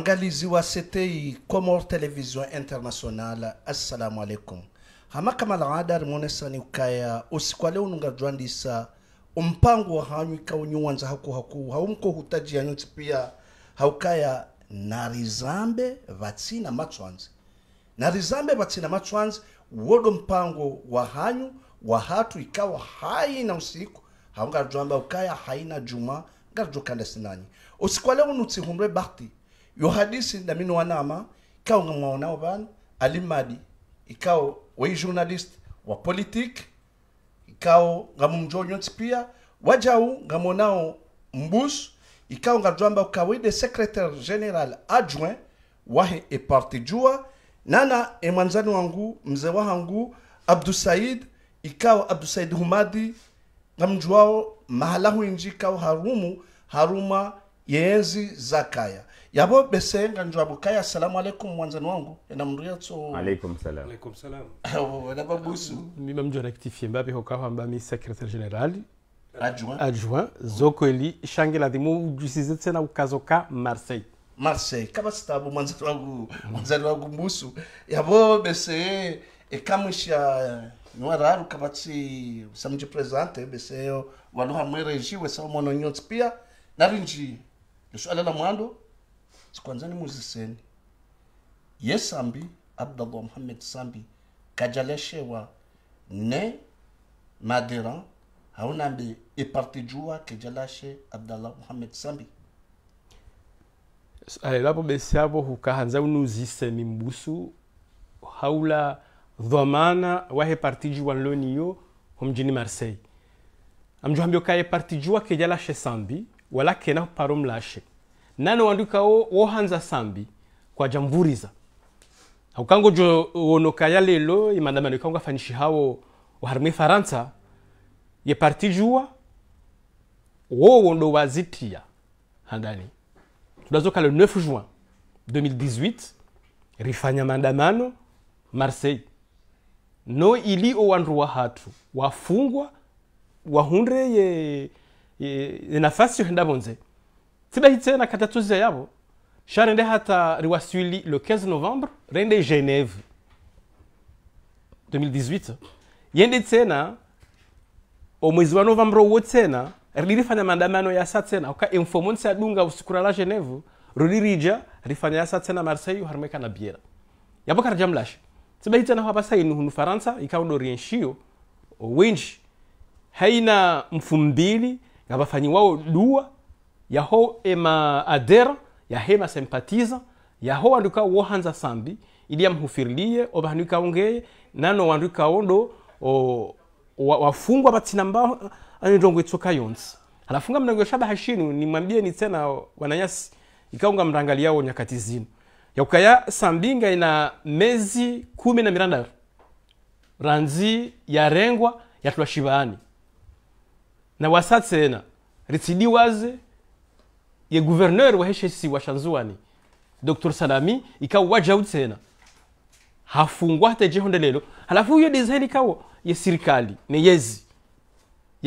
waangalizi wa CTI Comor Television International, assalamu alaikum hama kamala adari mwonesa ukaya usiku leo nungajwandisa umpango wa hanyika unyuwanza haku haku haumko hutaji yanyonsi pia haukaya narizambe vatsina matswanzi narizambe vatsina matswanzi wodo mpango wa hanyu wa hatu ikawa haina usiku haungajwamba ukaya haina juma ngarjokanda sinanyi usiku leo nutsihumre bahti yo hadisi damino wanama kao nga mwaonao alimadi ikao wei journalist wa politique ikao nga mumjonyonsi pia wajau ngamwonao mbusu ikao ngajamba ukawide secrétaire général adjoint wahe eparti jua nana emwanzani wangu mzee wahangu abdu said ikao abdusaid said humadi ngamjuao mahala mahalahu ikao harumu haruma yeenzi zakaya yabo besenga njwabukaya assalamu alaikum mwanzani wangu enamnduya tso alaikum salam alaikum adjoint adjoint shangela dimu ujisize tena ukazoka marseille marseille kabasitabu mwanzani wangu mwanzani wangu mbusu yabo bese ekamusha niwararu kabatsi samje presidente beseyo waluha mwerejiwe sawa pia narinji swala mwando sikwanzeni muziseni yesambi abdallah muhammed sambi kajaleshewa ne madiran haunambi ipartijua kejalashe abdallah muhammed sambi ale lapo besavo hukahanza unuziseni mbusu haula dhamana wahe partiji wanloniyo homjini marseille amjuhambio kaye partijuwa kejalashe sambi wala kena paro mlashe nane wandika wohanza sambi kwa jamvuriza haukango jo wonoka ya lelo imandamano ikango afanishi hawo waharimwe faransa ye parti juwa wowo ndo wazitia handani tudazoka le 9 juin 2018 rifanya maandamano marseille no ili wa wahatu wafungwa wahundre ye, ye, ye nafasi yohenda vonze tidahitse na katatuze yabo sharende hata riwasili le 15 novembre rende geneve 2018 yende tsena omwezi wa novembre wo tsena rilifanya maandamano yasa tsena uka informonsi adunga usikura la geneve rolirija rifanya yasa tsena marseille harimweka na biera yapo karaja mlasha tidahitsena hapa sainu hunu faransa ikaundo rienshiyo winji haina mfumbili ngabafanyiwao dua yaho ema adera yahema sympathiza yaho wanduka wohanza sambi ili yamhufirilie oba handuka ongeye nano wanduka ondo o, wa, wafungwa batsina mbaho tsoka yonsi yonse halafunga shaba hashinu ni mwambie ni tena wananyasi ikaunga mrangali yao nyakati zino yakukaya sambinga ina mezi kumi na miranda ranzi yarengwa yatula shibani na wasatsena ritsidiwaze ye gouverneur wa shanzuani dr salami ikawa wajau tena hafungwa hatejeho ndelelo halafu hiyo design ikawo ye sirikali ne yezi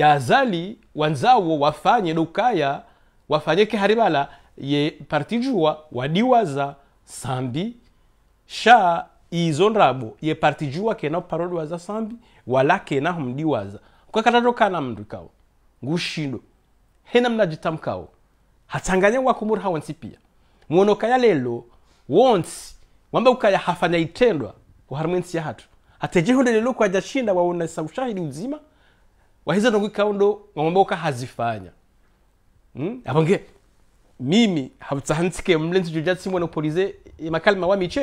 azali wanzawo wafanye dokaya wafanye keharibala ye partijua wadiwaza sambi sha izo ndrabo ye partijua kena uparodiwaza sambi wala kena humdiwaza kwakatadokana mndu ikawo ngushindo hena hachanganywa kumuri haonsi pia muonokaya lelo wonsi wamba ukaya hafanya itendwa uharimwensi ya hatu hatejeho lelo kwaja shinda waona sa ushahidi uzima wahiza nongo ikaundo wamba uka hazifanya hmm? abonge mimi habutsahantsike mlenzi joja tsimwe no polize makalma wa miche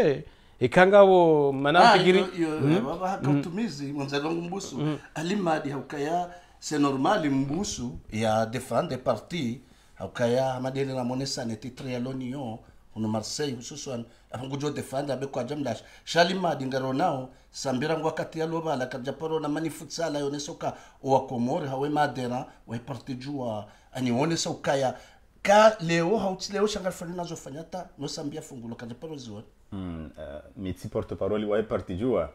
ikangawo ikangavo manampigiri ah, hmm? hakautumizi hmm. mm. mwanzalongo mbusu mm. alimadi haukaya c'est normal mbusu ya défendre parti haukaya hamadele la monesa ne titre yo uno marseille hususan afangujo defanda be kwa jamlash shalima dingaro nao sambira ngwa kati ya loba la karja paro na mani futsala yone soka wa komore hawe madera wa partijua ani wone soka ya ka leo hauti leo shangal fanya nazo fanyata no sambia fungulo karja paro ziwa mm, uh, eh, mitsi porte parole wa partijua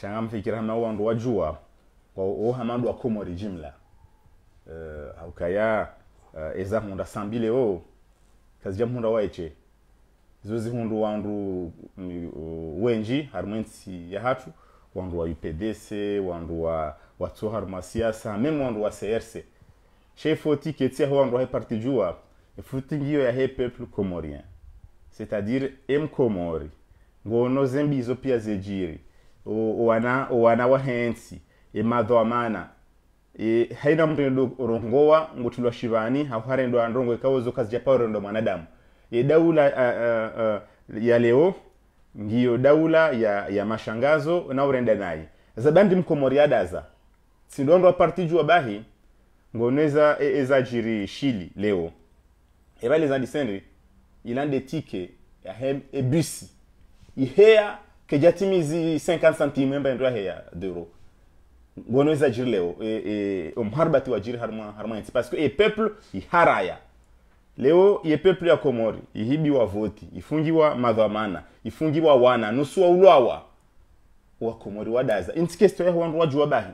shanga mfikira hama wa ndo jua kwa o hama ndo wa komore jimla uh, eh, haukaya uh, eza munda sambile o kazija munda waeche zozi hundu wandu mm, wenji harimo ya hatu wandu wa UPDC wandu wa watso harimo siasa meme wandu wa CRC chefo tiketi ya wandu wa parti jua efutingiyo ya he peuple comorien c'est-à-dire emkomori ngono zembizo pia zejiri owana owana wahensi emadho amana e, haina mndu endo rongowa ngothulwa shivani ndo androngo ikawozo kazi ndo mwanadamu e daula uh, uh, uh, ya leo ndiyo daula ya ya mashangazo naurenda naye zabandi mkomoriadaza sindondo aparti jua bahi ngoneza e, ezajiri shili leo evale za disenri ilande tike yahe ebusi iheya kejatimizi 50 centime emba ndo aheya d'euro ngono ezajiri leo e, e, omharibati wajiri harima harimaitsi parce que e peuple iharaya leo ye peuple ya komori ihibiwa voti ifungiwa madhamana ifungiwa wana nusu waulwawa wakomori wadaza intikesto yaho wandu waju wabahi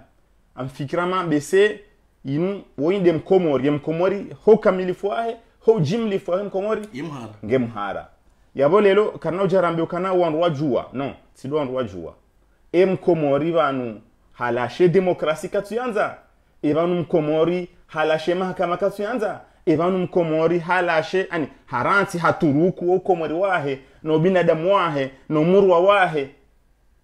amfikirama bese inu woinde mkomori ye mkomori ho kamilifu ahe ho jimlifu ahe mkomori nge mhara yabo lelo kana ujarambe ukana wandu wajua no sido wandu wajua e mkomori vanu halashe demokrasi katuyanza evanu mkomori halashe mahakama katuyanza evanu mkomori halashe ani haransi haturuku ukomori wahe no binadamu wahe no murwa wahe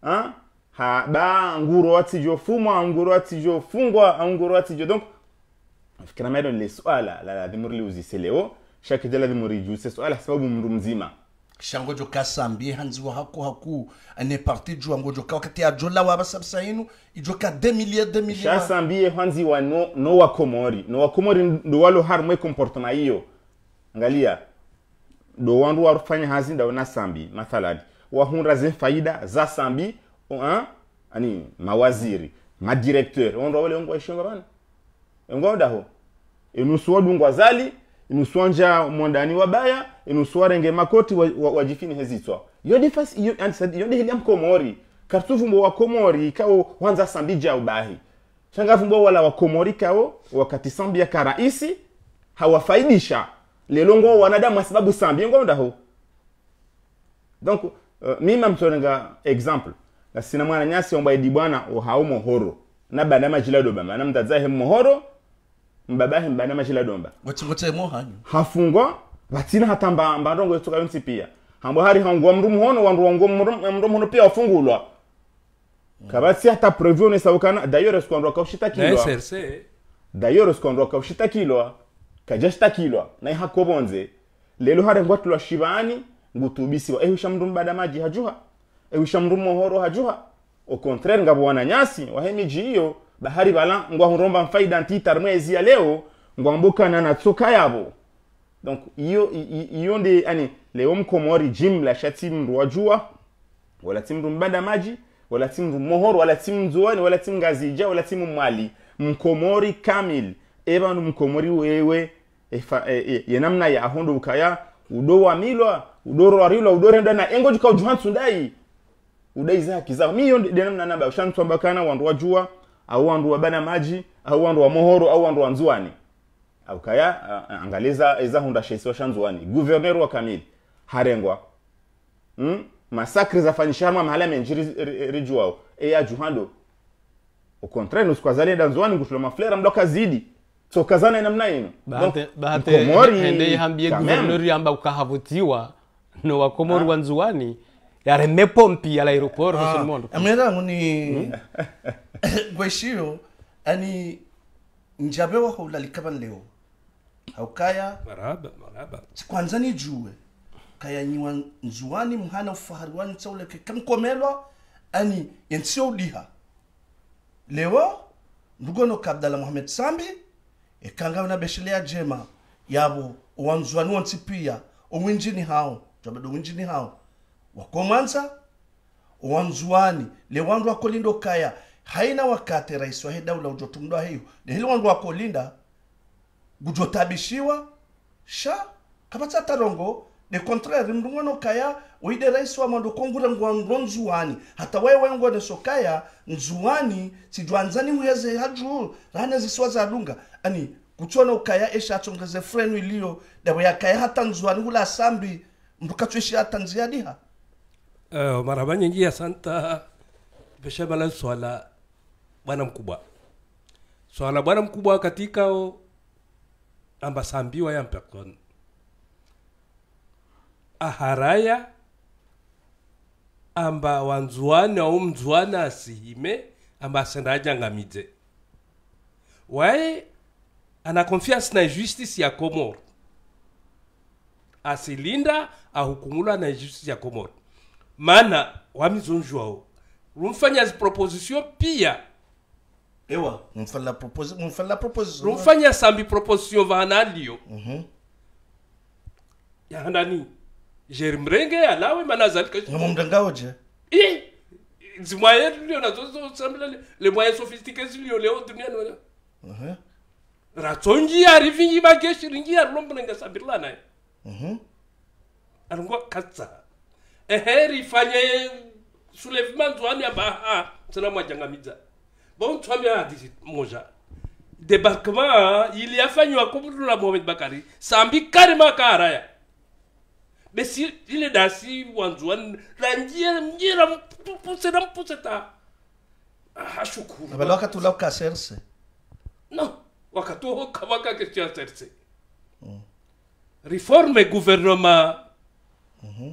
ha? ha ba nguro atijofumwa nguro atijofungwa anguro atijo donc fikira medo le swala la lazimuri liuzise leo shakija lazimuri juse swala sababu mru mzima shango jo kasambie hanziwa hako haku ane parti jo ango jo wakati ajola waba sabisa inu ijo ka 2 milliards shasambi milliards shasambie hanziwa no no wa komori no wa komori ndo walo harmwe comportema hiyo angalia do wandu rufanya hazi nda wana sambi mathalani wahunra ze faida za sambi uh, ani mawaziri madirekteur onro wale ongo ishongo bana ongo daho dungwa zali inuswanja mwandani wabaya inuswarenge makoti wajifini wa, wa hezitswa yodi fas yodi heliam komori kartuvumbo wa komori kao wanza sambija ubahi shangavumbo wala wa komori kao wakati sambia ka raisi hawafaidisha lelongo wanadamu sababu sambia ngonda ho donc uh, mima mtorenga example na sina mwana nyasi omba idi bwana ohaumo horo na banama jilado bama na mtadzahe mohoro mbabahe mbana mashila domba ngotsimotsemo hanyu hafungwa vatsina hatamba mbarongo yotsoka yontsi pia hambo hari hangwa mndu muhono wanruwango mndu muhono pia wafungulwa mm. kavatsi hata previo nesaukana dayore sikwandu akaushtakilwa dayore sikwandu akaushtakilwa kajashtakilwa naye hakovonze lelo hari ngwatulwa shivani ngutubisiwa ewisha mndu mbada maji hajuha ewisha mndu mohoro hajuha au contraire ngavo nyasi wahemiji iyo bahari bala ngwa ngwahuromba mfaida ntiitara mwezi ya leo ngwa mboka na tsoka yabo donc iyo iyo ndi ani leo mkomori la shati mndu wajua wala timndu mbanda maji wala timndu mohor wala timnzuani wala gazija wala timu mwali mkomori kamil ebandu mkomori wewe efa, e, e, yenamna ya ahundu ukaya udo wa milwa wamilwa udorwarilwa udorenda na engo jukau ujuhantsu ndai udai zaki zao miyo ndenamna naba ushantswambakana wandu wajua au wandu wabana maji au wandu wa mohoro au wandu wa nzuani aukaya angaliza shesi shaisiwasha nzuani guverner wa kamili harengwa mm? masakre fanyisharma mahala menjiri rijuwao eya juhando au contraire nous kwazali da nzuani ngushula maflera mdoka zidi ina mna ino bahate hende yambie guverner yamba ukahavutiwa no wakomori ah. wa nzuani yari me pompi all'aeroporto ah, mondo amira hmm? ni gweshio ani njabe wa hula likaban leo haukaya maraba maraba kwanza ni juwe kaya nyiwa nzuwani mhana ufahari wani tsauleke kamkomelwa ani yensio uliha leo ndugono kabdala muhamed sambi ekangawe na beshelea jema yabo wanzuwani wansi owinjini hao jabado owinjini hao wakomanza wanzuani le wandu wakolindo kaya haina wakati rais wa hedaula ujotumdwa heyo lehili wandu wakolinda gujotabishiwa sha kapatsa tarongo de contraire mrungono kaya uide rais wa mando kongura ngwangwa nzuani hata waye wayengo neso sokaya nzuani sijwanzani muheze haju rana ziswa za dunga ani kuchona ukaya esha atongeze frenu iliyo dawe ya kaya hata nzuani hula sambi mrukatsweshi hata nziadiha Eh, maraba nyingi. Asante Beshebala, swala bwana mkubwa, swala bwana mkubwa katika ambasambiwa ya mpekon aharaya amba wanzwana au mzwana asihime amba asendajangamidze waye ana confiance na justice ya Komoro asilinda ahukumulwa na justice ya Komoro maana wamizonjwawo rumfanya proposition pia ewa mfala proposi mfala proposi lumfanya sambi proposition vanaliyo mhm mm yahandani jeri mrenge alawe mana zalika ngamo mdangawo je i zimwaye tulio nazo zo sambila le, le moyen sophistiqué zilio leo dunia nola mhm mm ratsonji ari vingi bakeshi ringi ari lombona ngasambirla naye mhm mm alungwa katsa ehe rifanye soulèvement ya baha tsena bon bo ya hadisi moja débarquement iliyafanywa kumputula mohamed bakari sambi karima kaharaya besi ile dasi wanzwa ranjira mjira ah mpuseta ah, na baloka tu loka serse no wakatu uho kabaka kesiaserse mm. reforme gouvernement mm -hmm.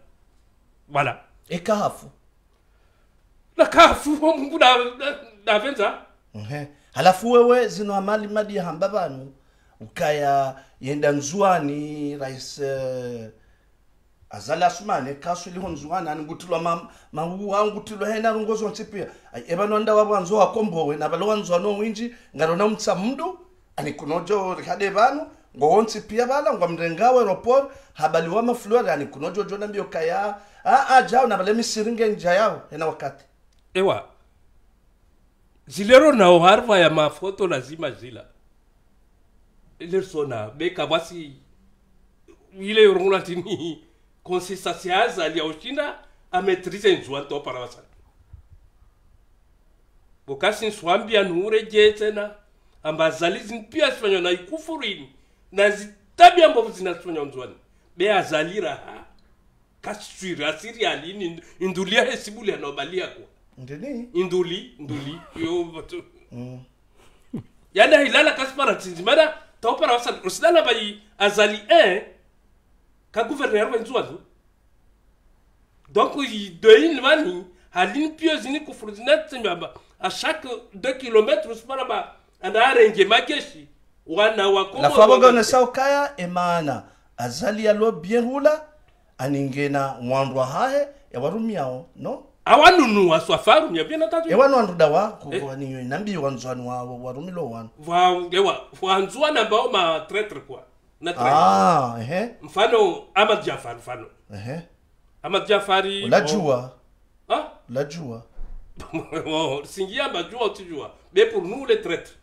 ekafu na kafu oh, mungu navenza halafu wewe zino amali madi hamba vanu ukaya yenda nzuani rais uh, eh, azali asumane kasulihwo nzuani aningutilwa ma, mauwa angutilwa hena aringozi wansipia evanwanda wavwanzo wakombowe na valowa nzuano winji ngarona mtsa mndu anikunojo rihade vanu ngo ngowonsi pia bala ngo mrenga wa aeroport habali wa yani kuno rani kunojojona mbio kaya a a jao na bale misiringe nja yao ena wakati ewa zilero na harva ya mafoto lazima zila lersona beka basi ile yorongola tini consistansi azali yaoshinda ametrize nzuwanto paravasana bokasi nswambi anhure je tena ambazali zinpia sifanywa na ikufurini na zitabia mbovu zinafanya unzwani beazalira ha kasitwira asiriali ini induli ya hesibuli anobalia kwa ndini induli nduli mm. yo batu mm. yana hilala kaspara tinzimana taupara wasali bayi azali e ka gouverneur wenzwazo donc doyin mani halini pio zini kufuru zinatsembamba a chaque 2 km usipara ba anaarenge makeshi la wana wakubwa lafaboga Kaya, emana azali yalo bienhula aningena Hae, mwandwa hahe yawarumiao no awanunua swafarumia vyena tatu ewanu wanduda eh. wa kukwaninywe eh. nambi wanzwani wawo warumilo wanu ewa wanzwana mbao ma tretre kwa na tretre. ah, ehe. mfano ama jafari mfano ehe. amad jafari ulajua La ulajua oh. ah. oh, singia mbajua utijua bepurnule tretre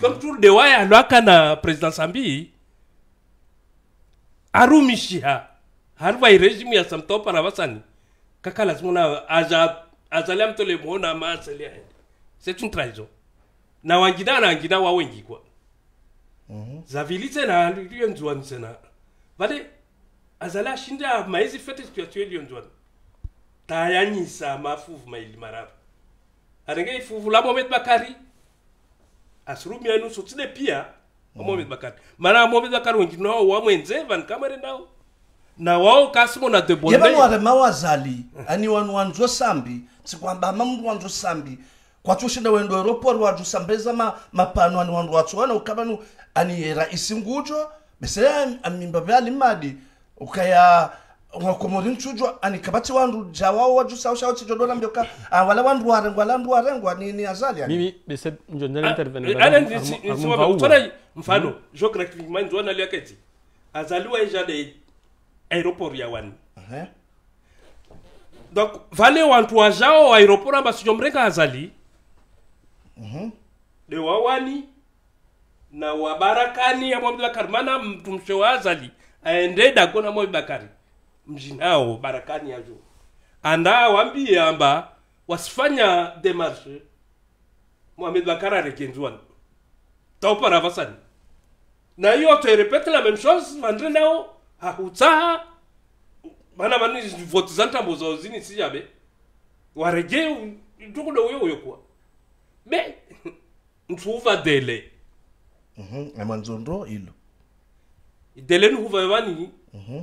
comme tutulde waye ando akana président sambi arumishiha hari vai rejimu ya samtopara vasani kakala zimuna aza azali amtole muona ama azali aende c'est une trahison na wangida na wangina wawengikwa mm -hmm. zavili na liyo nzwanise nzena vale azali ashinde amaizi fete situation liyo nzwani tayanyisa mafuvu maili maravu arenge ifuvu lamomet bakari asilimia nusu tine pia mm. bakati mara amwomeza kali wengine wao wamwenze vanikamwere nao na wao kasimo na debonde yeba wale mawazali mm. ani wanu wanzo sambi tsikwamba ama mundu wanzo sambi kwatsushida wendo eropori wadu sambeza ma mapano ani wandu watsuwana ukabanu ani raisi ngujo bese amimba vyali madi ukaya wakomora inchujwa anikabati wandu jawawo wajusawo shawo chijodona mbyoka ah, wala wandu warengwa landu warengwa ni, ni azali mimi bese njo ndale ah, intervene ana nisema tona mfano geographic mind wana liya keti azaliwa eja de aeroporu ya wani donc vale wantu wajao wa aeroporu amba sijomrenga azali mhm. de wawani na wabarakani ya mwabila karmana mtu wa azali aende dagona moyo bakari mjinao barakani yajo anda wambiye amba wasifanya demarshe mohamed bakar arekenziwa tauparavasani na hiyo toirepete la même chose vandre nao hahutsaha vana vani voti za ntambo zao zini jabe warege ntukudo uyo uyo kuwa me ntuhuva dele mm -hmm. emanzondo ilo dele nihuva vani mm -hmm.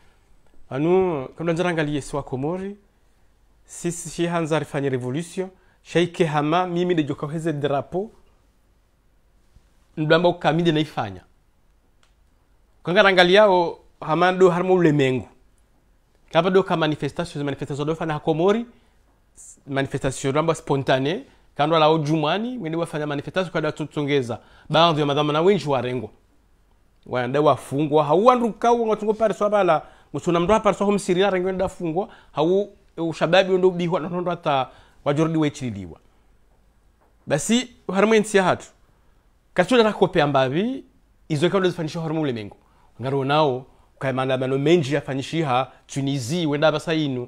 anu kabla yesu wa komori sisi shihanza rifanye revolution shaike hama mimi dejoka heze drapo ndamba ukamide naifanya yao hama ndo harmo ulemengu kapa do ka manifestation manifestation do fana komori manifestation ndamba spontane kando lao jumani wende wafanya manifestation kwa tutsongeza baadhi ya madhamana wenji warengwa wanda wafungwa hauwanduka wangatungo pare swabala musuna mndu apariswa ho msirila rangi wenda fungwa hau e, ushababi wenda ubihwa nanondo ata wajorodi wechililiwa basi harimo ensi yahatu kachoda nakopea mbavi izo ikao zifanisha harimo ulemengo ngaro nao kayamanamano menji yafanyishiha tunisi wenda inu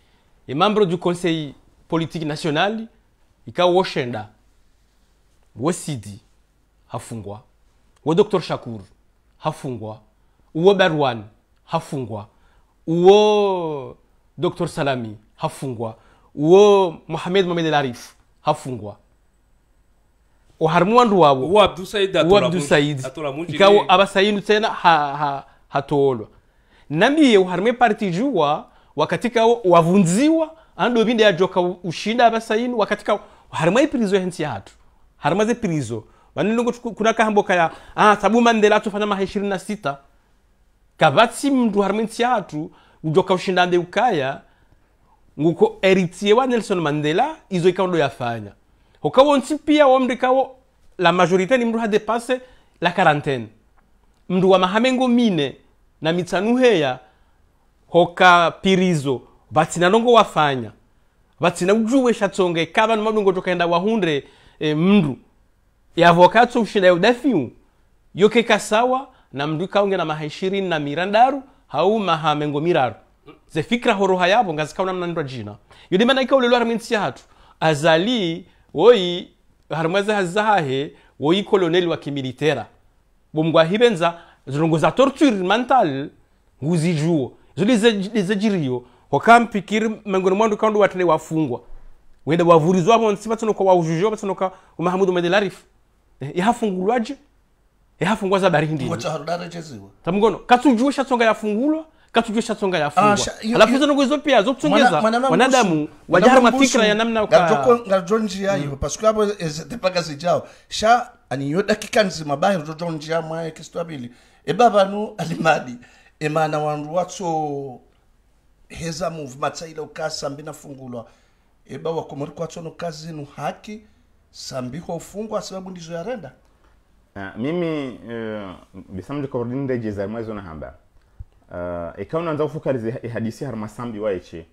et membre du Conseil politique national ikawa woshenda wo sidi hafungwa wo Dr Shakur hafungwa uwo Barwan hafungwa uwo Dr Salami hafungwa uwo Mohamed Mohamed El Arif hafungwa uharimu wandu wabo uwo Abdul Said uwo Abdul Said ikawa abasayinutse ha, ha, hatoolwa namiye uharimu parti juwa wakatika wavunziwa ando binde yajoka ushida abasainu wakatika harima ipirizo hensi yatu harima ze pirizo vanilongo kuna kahambo kaya ah sabu mandela atufanya maha 26 kavatsi mndu harima hensi yatu ujoka ushinda ande ukaya nguko eritie wa Nelson Mandela izo ikaundo yafanya ukawo nsi pia wamndu ikawo la majorite ni mndu pase la quarantaine mndu wa mahamengo mine na mitsanuheya hoka hokapirizo vatsina nongo wafanya vatsina ujuwe shatsonge kava nomadongo tokaenda wahundre e, mndu yavo katso ushinda ya udafiu yoke kasawa na mndu kaunge na maha ishirini na mirandaru hau maha mengo miraru zefikira horoha yavo ngazikauna mnanindwa jina yodi mana ikaulelwa harimwinsi hatu azali woyi harimwaze hazahahe woyi koloneli wa kimilitera bomgwahivenza zirongo za torture mental nguzijuwo zolizejiriyo wakampikiri mengoni mwandu kandu watene wafungwa wenda wavurizwa vonsi vatsonoka wauzhuzho vatsonoka umahamudu madelarif eh, yahafungulwaje yahafungwa za barindi tamungono katsujuwe shatsonga yafungulwa katujue shatsonga yafungwa ah, alafu hizo nongo hizo pia zokutsongeza wanadamu wajara mafikira ya namna ngajo njia hiyo mm. paske hapo ezitepaka zijao sha aniyo dakika nzima bahiro jojo njia mwaye kistwabili eba vanu alimadi e mana wanru atso heza muvumatsaila ukazi sambi nafungulwa e bawa komori kwatso no kazi zinu haki sambi hofungwa sababu ndizo yarenda uh, mimi uh, eh, bisamndikordindejeza mwezo na hamba uh, eh, ikawa nanza kufukaliza ihadisi harima sambi waeche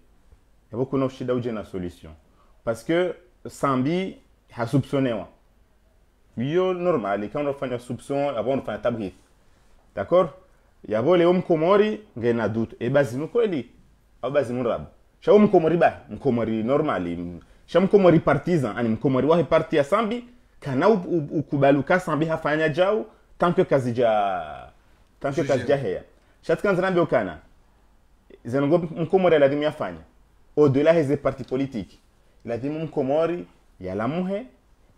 yavo kuna ushida uje na solution paske sambi hasupsonewa iyo normal ikawa unafanya soupçon avant unafanya tabhith d'accord yavo leo mkomori na dutu e bazi nukweli au bazi nurabu shau mkomori ba mkomori normali sha mkomori partisan ani mkomori wahe parti ya sambi kana ukubaluka sambi hafanya jau tanke kazi ja tanke kazi ja heya shatikanza nambio kana zengo mkomori lazima yafanya au delà heze parti politiki lazima mkomori yalamuhe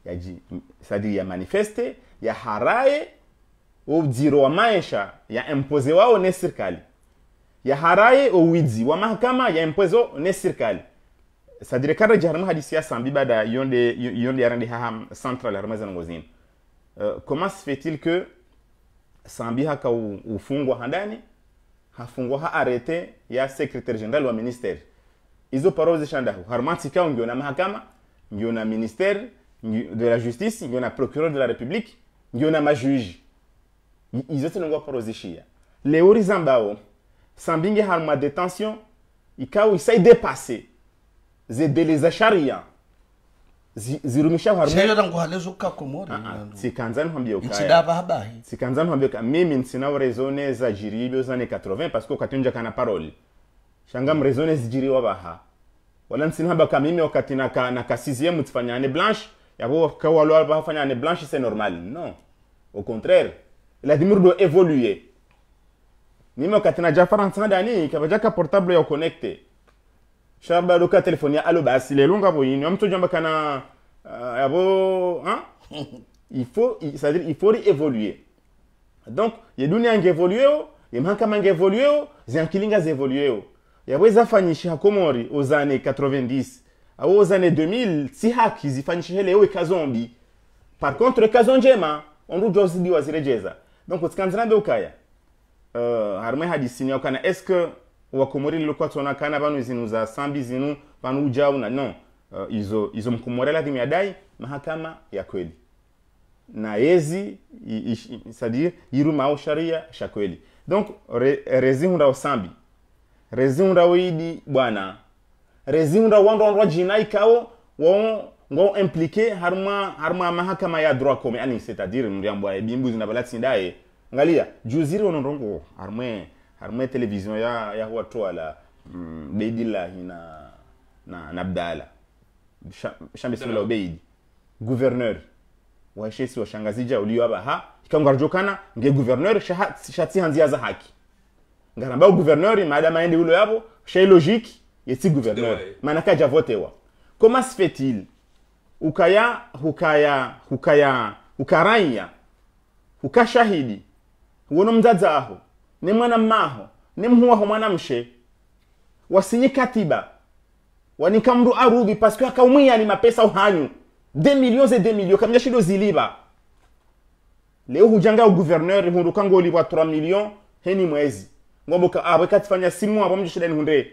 yaji sadi ya manifeste ya haraye obziro wa maisha ya maesha wao ne serikali yaharaye owidzi wa mahakama ya wao ne serikali sadire kara hadisi ya sambi bada yonde yonde yarande haham central harmazan ngozin uh, eh, comment se fait-il que sambi ha haka ufungwa handani hafungwa ha arrete ya secrétaire général wa ministère izo parole zishandaho harmatika ndio na mahakama ndio na ministère de la justice ndio na procureur de la république ndio na majuji izo tinongwa porozishia leori zambao sambinge harma detention ikawa isai depase zedeleza sharia zirumisha tsikanza ah, ah, nihambia ukaya tsikanza nihambia ukaya mimi nsinawurezone za jiribyo zane 80 parce que wakati unja kana parole shanga mrezone zijiri wabaha wala nsinihamba ka mimi wakati naka naka sixième ne blanche yabo kawalo ne blanche c'est normal non au contraire Vladimir doit évoluer. Mimi wakati najafara ntsana dani kabajaka portable ya connecte. do ka telefoni ya alo basi lelonga boyini amtu euh, jamba kana abo hein il faut ça dire il faut évoluer. Donc yedunia ngevolueo, yemhanka mangevolueo, ziankilinga zevolueo. Yaweza ha komori aux années 90 aux années 2000 si haki zifanyishe leo ikazombi. Par contre kazonjema ondu jozi diwazirejeza. donc tikanzira be ukaya uh, harumwe hadisini est ce que wakumurili kwa tona kana banu zinu za sambi zinu banu ujauna no uh, izo izo mkumorela timu yadai mahakama ya kweli na yezi sadir yiruma au sharia sha kweli donc re, rezi hunda rezi hunda oidi bwana rezi hunda wandondwa jina ikao wao ngo impliqué harma harma mahakama ya droit comme ani c'est-à-dire mriambo ya bimbu zina balati ndaye ngalia juziri ono ndongo harmwe harmwe television ya ya watu ala mm, beidillahi hina na na abdala sur le ubeidi gouverneur wa waishesi washangazija uliyo aba ha ikangarjokana nge gouverneur shati hanzia za haki ngaramba gouverneur madame aende ulo yabo chez logique yeti gouverneur manaka javotewa comment se fait-il ukaya hukaya hukaya hukaraiya hukashahidi wono mdzadzaho ni mwana mmaho ni mhuwaho mwanamshe wasinyi katiba wanika wanikamru arudhi paske akaumwiya ni mapesa uhanyu de million ze de million kamja shido ziliba leo hujanga uguverneur hundu kangolibwa 3 milion heni mwezi ngomboka abwe ah, katifanya simu abwe mjishida ni hunde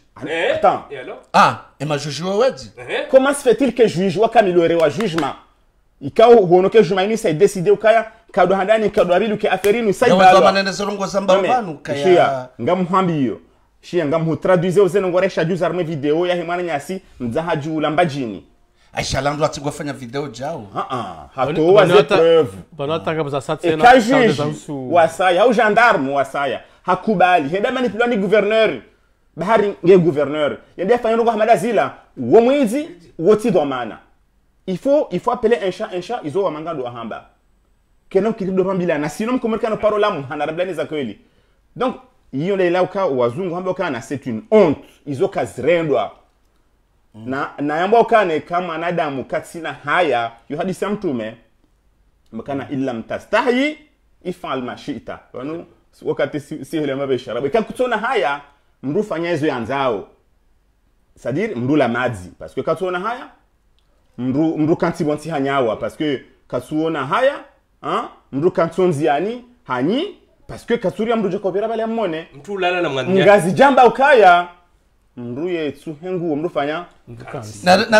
Eh, Attends. Et alors? Ah, emajujuwa wedi. Eh, eh. Comment se fait-il que juge wakamilorewa jugement? Ikao huonoke juma ini sai decide ukaya kadwa handani kadwa bilu ke aferinu sai balwa. Nawe manene sorongo sambambanu kaya. Shia ngamuhambi hiyo. Shia ngamu traduize uzeno ngoresha juza arme video ya himana nyasi mzaha jula mbajini. Aisha landwa tigwa fanya video jao. Ah ah, hatoa ze preuve. Banata mm. kabza satena. Ekajiji wasaya au gendarme wasaya hakubali. Henda manipulani gouverneur bahari nge gouverneur ya ndia fanyo ko hamada zila wo mwizi woti do mana ifo faut il encha appeler un chat un chat izo wamanga do hamba kenan kiri do pambila na sinon comme kana parola mu hanarablani za kweli donc hiyo ile lauka wazungu hamba wakana c'est une honte izo kazrendwa na na yamba wakane kama nadamu katsina haya yu hadisi ya mtume mkana illa mtastahi ifa almashita wanu wakati si, si, si mabeshara kakutona haya mndu fanya hizo yanzao sadir mndu la madzi parce que katuona haya mndu mndu kantibonti hanyawa parce que katuona haya hein mndu kantonziani hanyi parce que katuria mndu jokopera bale mmone mtu lala na mwandia ngazi jamba ukaya mndu yetsu henguwo mndu fanya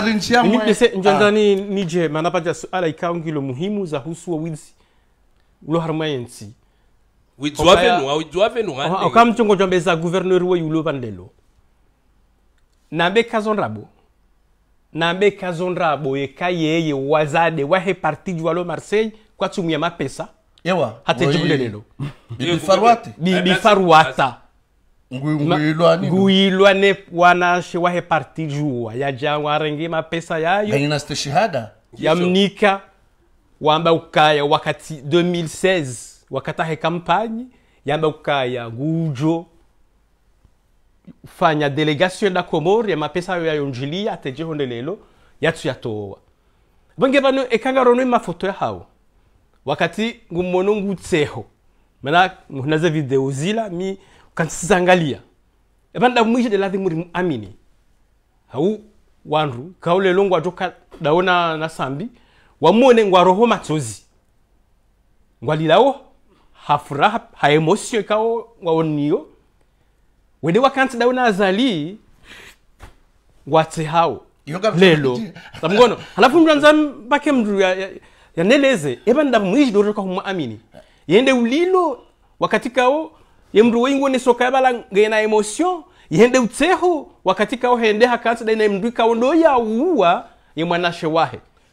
rinchia mwe nipese njandani ah. nije manapata suala ikaungilo muhimu za husu wa wizi ulo harmayensi widzwavenwa widzwavenwa okamchongochwambesa guverneri weyulo pandelo nabe kazonrabo nabe kazonrabo yeka yeye wazade wahe parti juwalo marseille kwatumia mapesa ewa hatejibule lelo bibifaruata eh, nguyilwa ne wanashe wahe parti juwa yaja warenge mapesa yayo ainasteshihada yamnika wamba ukaya wakati 2016 wakatahe kampanyi yamba kukaya gujo fanya delegation da komori ya amapesa ayo yayonjilia atejehonde lelo yatsu yatowa bonge bano ekangarono mafoto yahawo wakati ngumono ngutseho mana naze video zila mi kansizangalia ebanda mwisho de lathi muri amini hau wanru kaule longo atoka daona na sambi wamone ngwa ngwaroho matsozi ngwalilao hafura furaha ha emotion kao waonio wende wakansi dawe nazali watse hao lelo tamgono halafu mndu anza mbake mndu yaneleze ya, ya eba ndamwishi dorero kahumwa amini yende ulilo wakati kao ye mndu wengi onesoka yabala ngena emotion yende utseho wakati kao hende hakansi na mndu kao ndo yauwa ye mwanashe wahe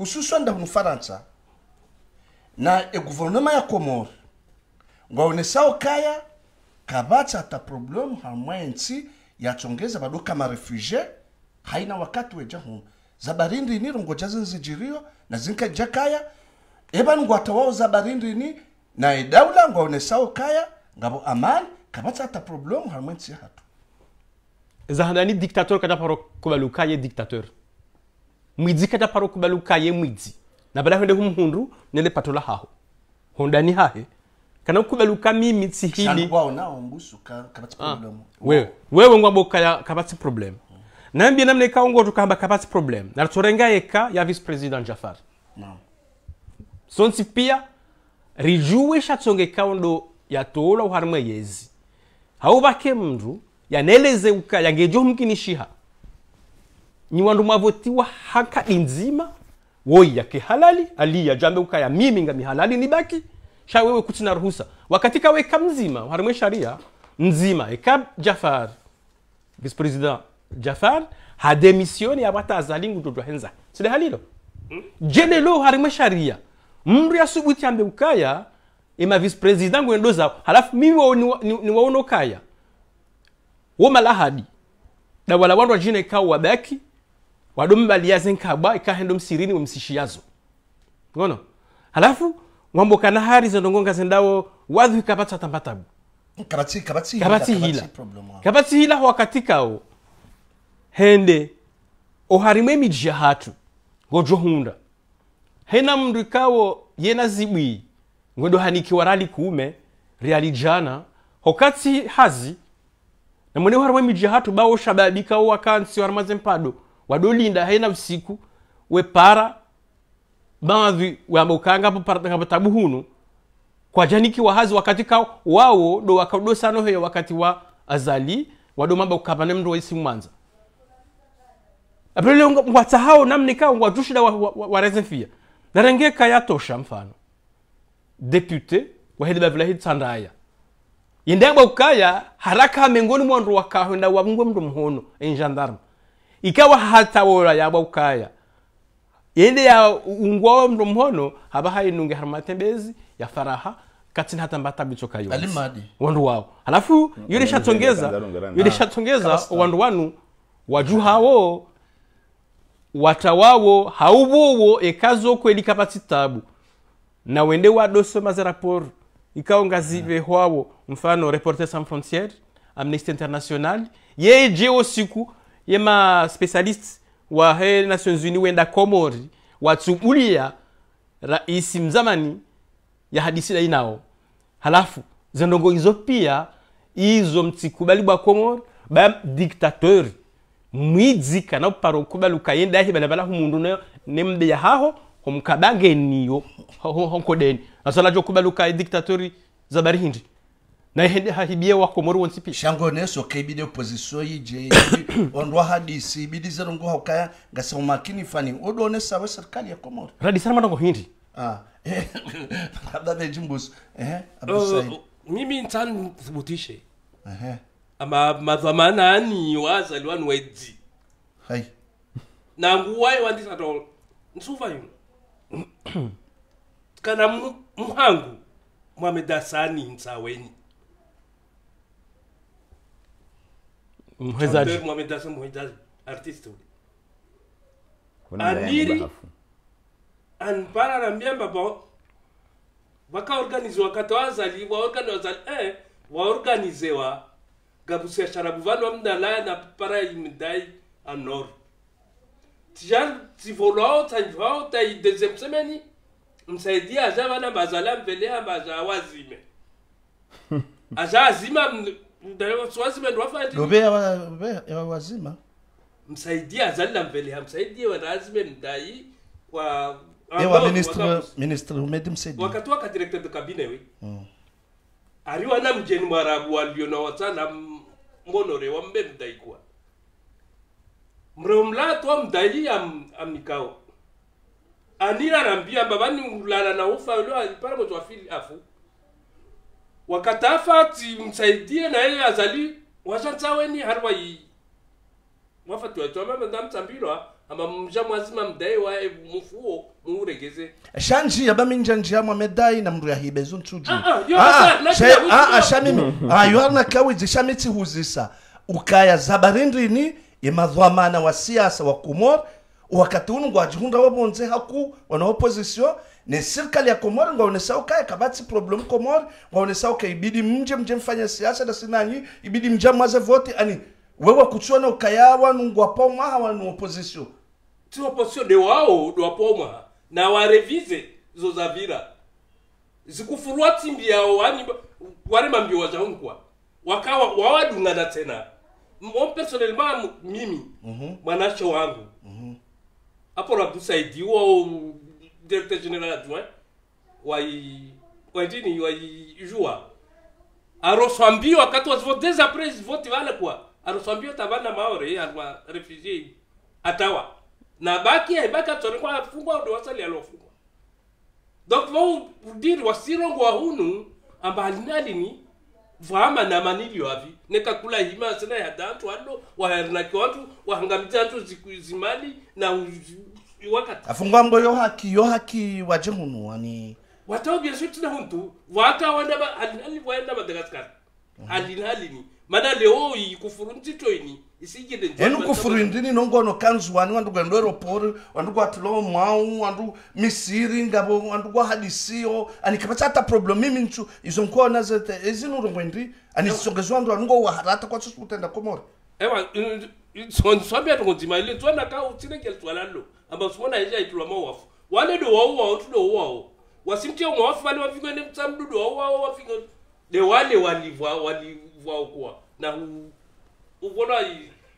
hususan da mufaransa na e guvernema ya komore ngwaonesao kaya kabatsa ata problemu hamwe nsi yatsongeza baduka marefugie haina wakati weja huno zabarindini rongoja zinzijirio na zinkaja kaya ebanngwata wao zabarindini na edaula ngwaonesao kaya ngabo amani kabatsa ata problemu hamwe nsi hatu zahanani diktator kadaparo kubalukaye diktateur mwidzi kubaluka ye mwidzi na bada hende humhundu nele patola haho hondani hahe kana kubaluka mimi tsihili wao nao ngusu ka, kabatsi ah, problem ah. wewe wewe ngwambo kaya kabatsi problem hmm. nambie namne kaongo tukamba kabatsi problem na turenga eka ya vice president Jafar naam sonsi pia rijuwe shatsonge ya tola uharimwe yezi haubake mndu yaneleze uka yangejo mkinishiha ni wandu mwavotiwa haka inzima woi yake halali ya jambe ukaya mimi ngami halali ni baki sha wewe kutina ruhusa wakati kawe mzima harimwe sharia mzima eka Jafar vice president Jafar hademisioni abata azalingu ndo henza sile halilo jenelo hmm? harimwe sharia mru ya subuti ambe ukaya ema vice president ngwendoza halafu mimi wao ni, ni, ni waono kaya wo malahadi na wala wandu jina kawa wabaki waɗum ɓaliyasen ka ba ka hen ɗum sirini wom sishiyazo ngono halafu wambo kana hari za ndongonga zendawo wadhu kapata tampatabu kabati kabati hila kabati hila kabati hila wakatika o hende oharime mijia hatu gojo hunda hena mndu ikawo yena zibwi ngwendo haniki warali kuume reali jana hokati hazi na mwenye harime mijia hatu bawo shababika o wakansi warmaze mpado wadolinda hena usiku wepara baadhi wamukanga kapatabu hunu kwajaniki wahazi wakati kao wawo do wakadosano heyo wakati wa azali wado mamba ukapane mndu waisi mwanza apelele namne kao ngwatushida warezefia wa, wa, wa narengeka yatosha mfano depute wahedi bavilahi tsandaya yendagwa ukaya haraka mengoni mwandu wakahenda wamngwe mndu muhono enjandarma ikawa hatabora yaba ukaya yende ya ungwa mro mhono haba hai nunge harmatembezi ya faraha kati hata mbatabicho kayo alimadi wandu wao alafu yule shatongeza yule shatongeza wandu wanu hawo watawawo haubowo ekazo kweli kapatitabu na wende wadoso mazaraporo ikawo ngazive mm. hwawo mfano reporter sans frontiere amnesty international yeje siku ye specialist wa he nations union wenda komori watsubulia raisi mzamani ya hadisida inao halafu zendongo hizo pia izo mtsikubali bwa komori ba diktatori mwidzika naupara ukubali ukayenda yahe balabala humundu nayo ya haho niyo honkodeni nasalajo kubali ukaye dictatori za hindi nayehahibiye wako muri wonsi pi shango neso kebide opposition yije ondwa hadisi bidizero ngo hokaya ngasema makini fani odone serikali ya komoro radisana manongo hindi ah eh, labda bejimbusu eh oh, mimi ntan thibitishe eh, eh ama madhamana ani wazaliwa nwedzi hai na nguwai wandisatola nsuva yu kana muhangu mwamedasani nsaweni Mwenye zadi. Mwenye zadi. Artist wou. Konan lè yon mbafou. An paran an mbyen babon. Waka organize wakato an zali. Waka organize wakato an zali. Eh, waka organize wakato an zali. Gapouse a charabouvan wapouman alay an apupara yon mday an or. Tijan tifolo ou tajifo ou tajid dezem semeni. Msaidi a zaman an bazalam vele an bazalawazime. Azalazime mbouman. lobe yawazima msaidie azalila mveleha msaidie wanazime mdai eh, wa ewa ministre ministre umedi msaidie wakati waka directeur de cabinet we mm. ari wana mjeni mwarabu walio na watana mbonore wambe mdai kwa mreo mlatwa mdai am, amikao anira rambia babani ulala na ufa ulio alipara moto wa fili afu wakatafati msaidie na yeye azali wachansaweni hari wayi mwafatiwacwama mandamtsambirwa ama mja mwazima mdai wa e mufuo muuregeze shanji yaba minja njia mwa medai na mru ya hibezu ntuju ah ah, ah she ah ah shamimi mm-hmm. ah yoharna shami ti huzisa ukaya zabarindri zabarindrini yemadhwamana wa siasa wa kumor wakati uno ngwajihunda wabonze haku wana opposition ni serikali ya Komori ngaonesa ukaya kabati problem Komori ngaonesa uka ibidi mje mje mfanye siasa na sinanyi ibidi mje mwaze vote ani wewe na ukaya wanu ngwapo mwa wanu opposition tu opposition de wao dwapo mwa na warevize zo zavira timbi yao wani wale mambio wajaungwa wakawa wawadungana tena mon mamu mimi mm -hmm. wangu mm -hmm. apo labdusaidiwa directeur général adjoint wai À waijua à 14 votes, des après ils ils votent, voti vale kwa aroswambiwa tavana maore alwa à atawa na baki ya ibaka tori kwa afungwa ndo wasali alofungwa donc vau udiri wasirongo wahunu amba ni vama na manili manilio avi kula hima sina ya dantu wa wa waharinakiwantu wahangamitantu zimali na afungwa ngo yo haki yo haki waje hunu ani watao bien sûr tina huntu waka wanda ba alinali wanda dagaskar alinali mhm. ni mana leo yi kufuru ntito ini ndio enu kufuru ndini nongono kanzu wani wandu gwa ndoro wandu kwa tulo mwau wandu misiri ngabo wandu kwa hadisio ani kapacha hata problem mimi nchu izo nkona zete ezinu rongwendi ani songezwa ndo wandu gwa harata kwa tsu utenda ewa swambia tongo nzima ile tswana ka utsinekele tswala lo amba swona yeja itulwa mawafu wale do wao wao tudo wao wasimtia mwafu wale wafinga ne mtsamdudu wao wao wafinga de wale walivwa walivwa kwa na hu ubona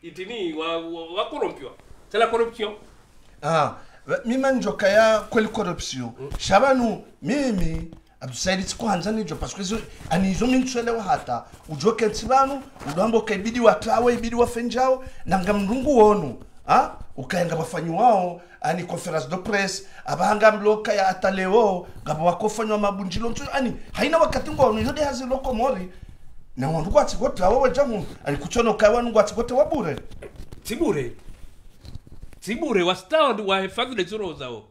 itini wa wa korompiwa tela corruption ah mima njoka ya kweli corruption mm. shabanu mimi abusaidizi kwanza nijo paswe zo anizo minchelewa hata ujoke tsibanu udambo kaibidi watawe ibidi wafenjao na ngamrungu wonu ha ukaenga bafanyi wao ani conference de press abahanga mloka ya ataleo ngabo wakofanywa mabunjilo ntu ani haina wakati ngwa nijo de hazi loko mori na wandu kwa tsigote awo wajamu ani kuchono kai wandu kwa tsigote wabure tibure tibure wastawa wa hifadhi le zao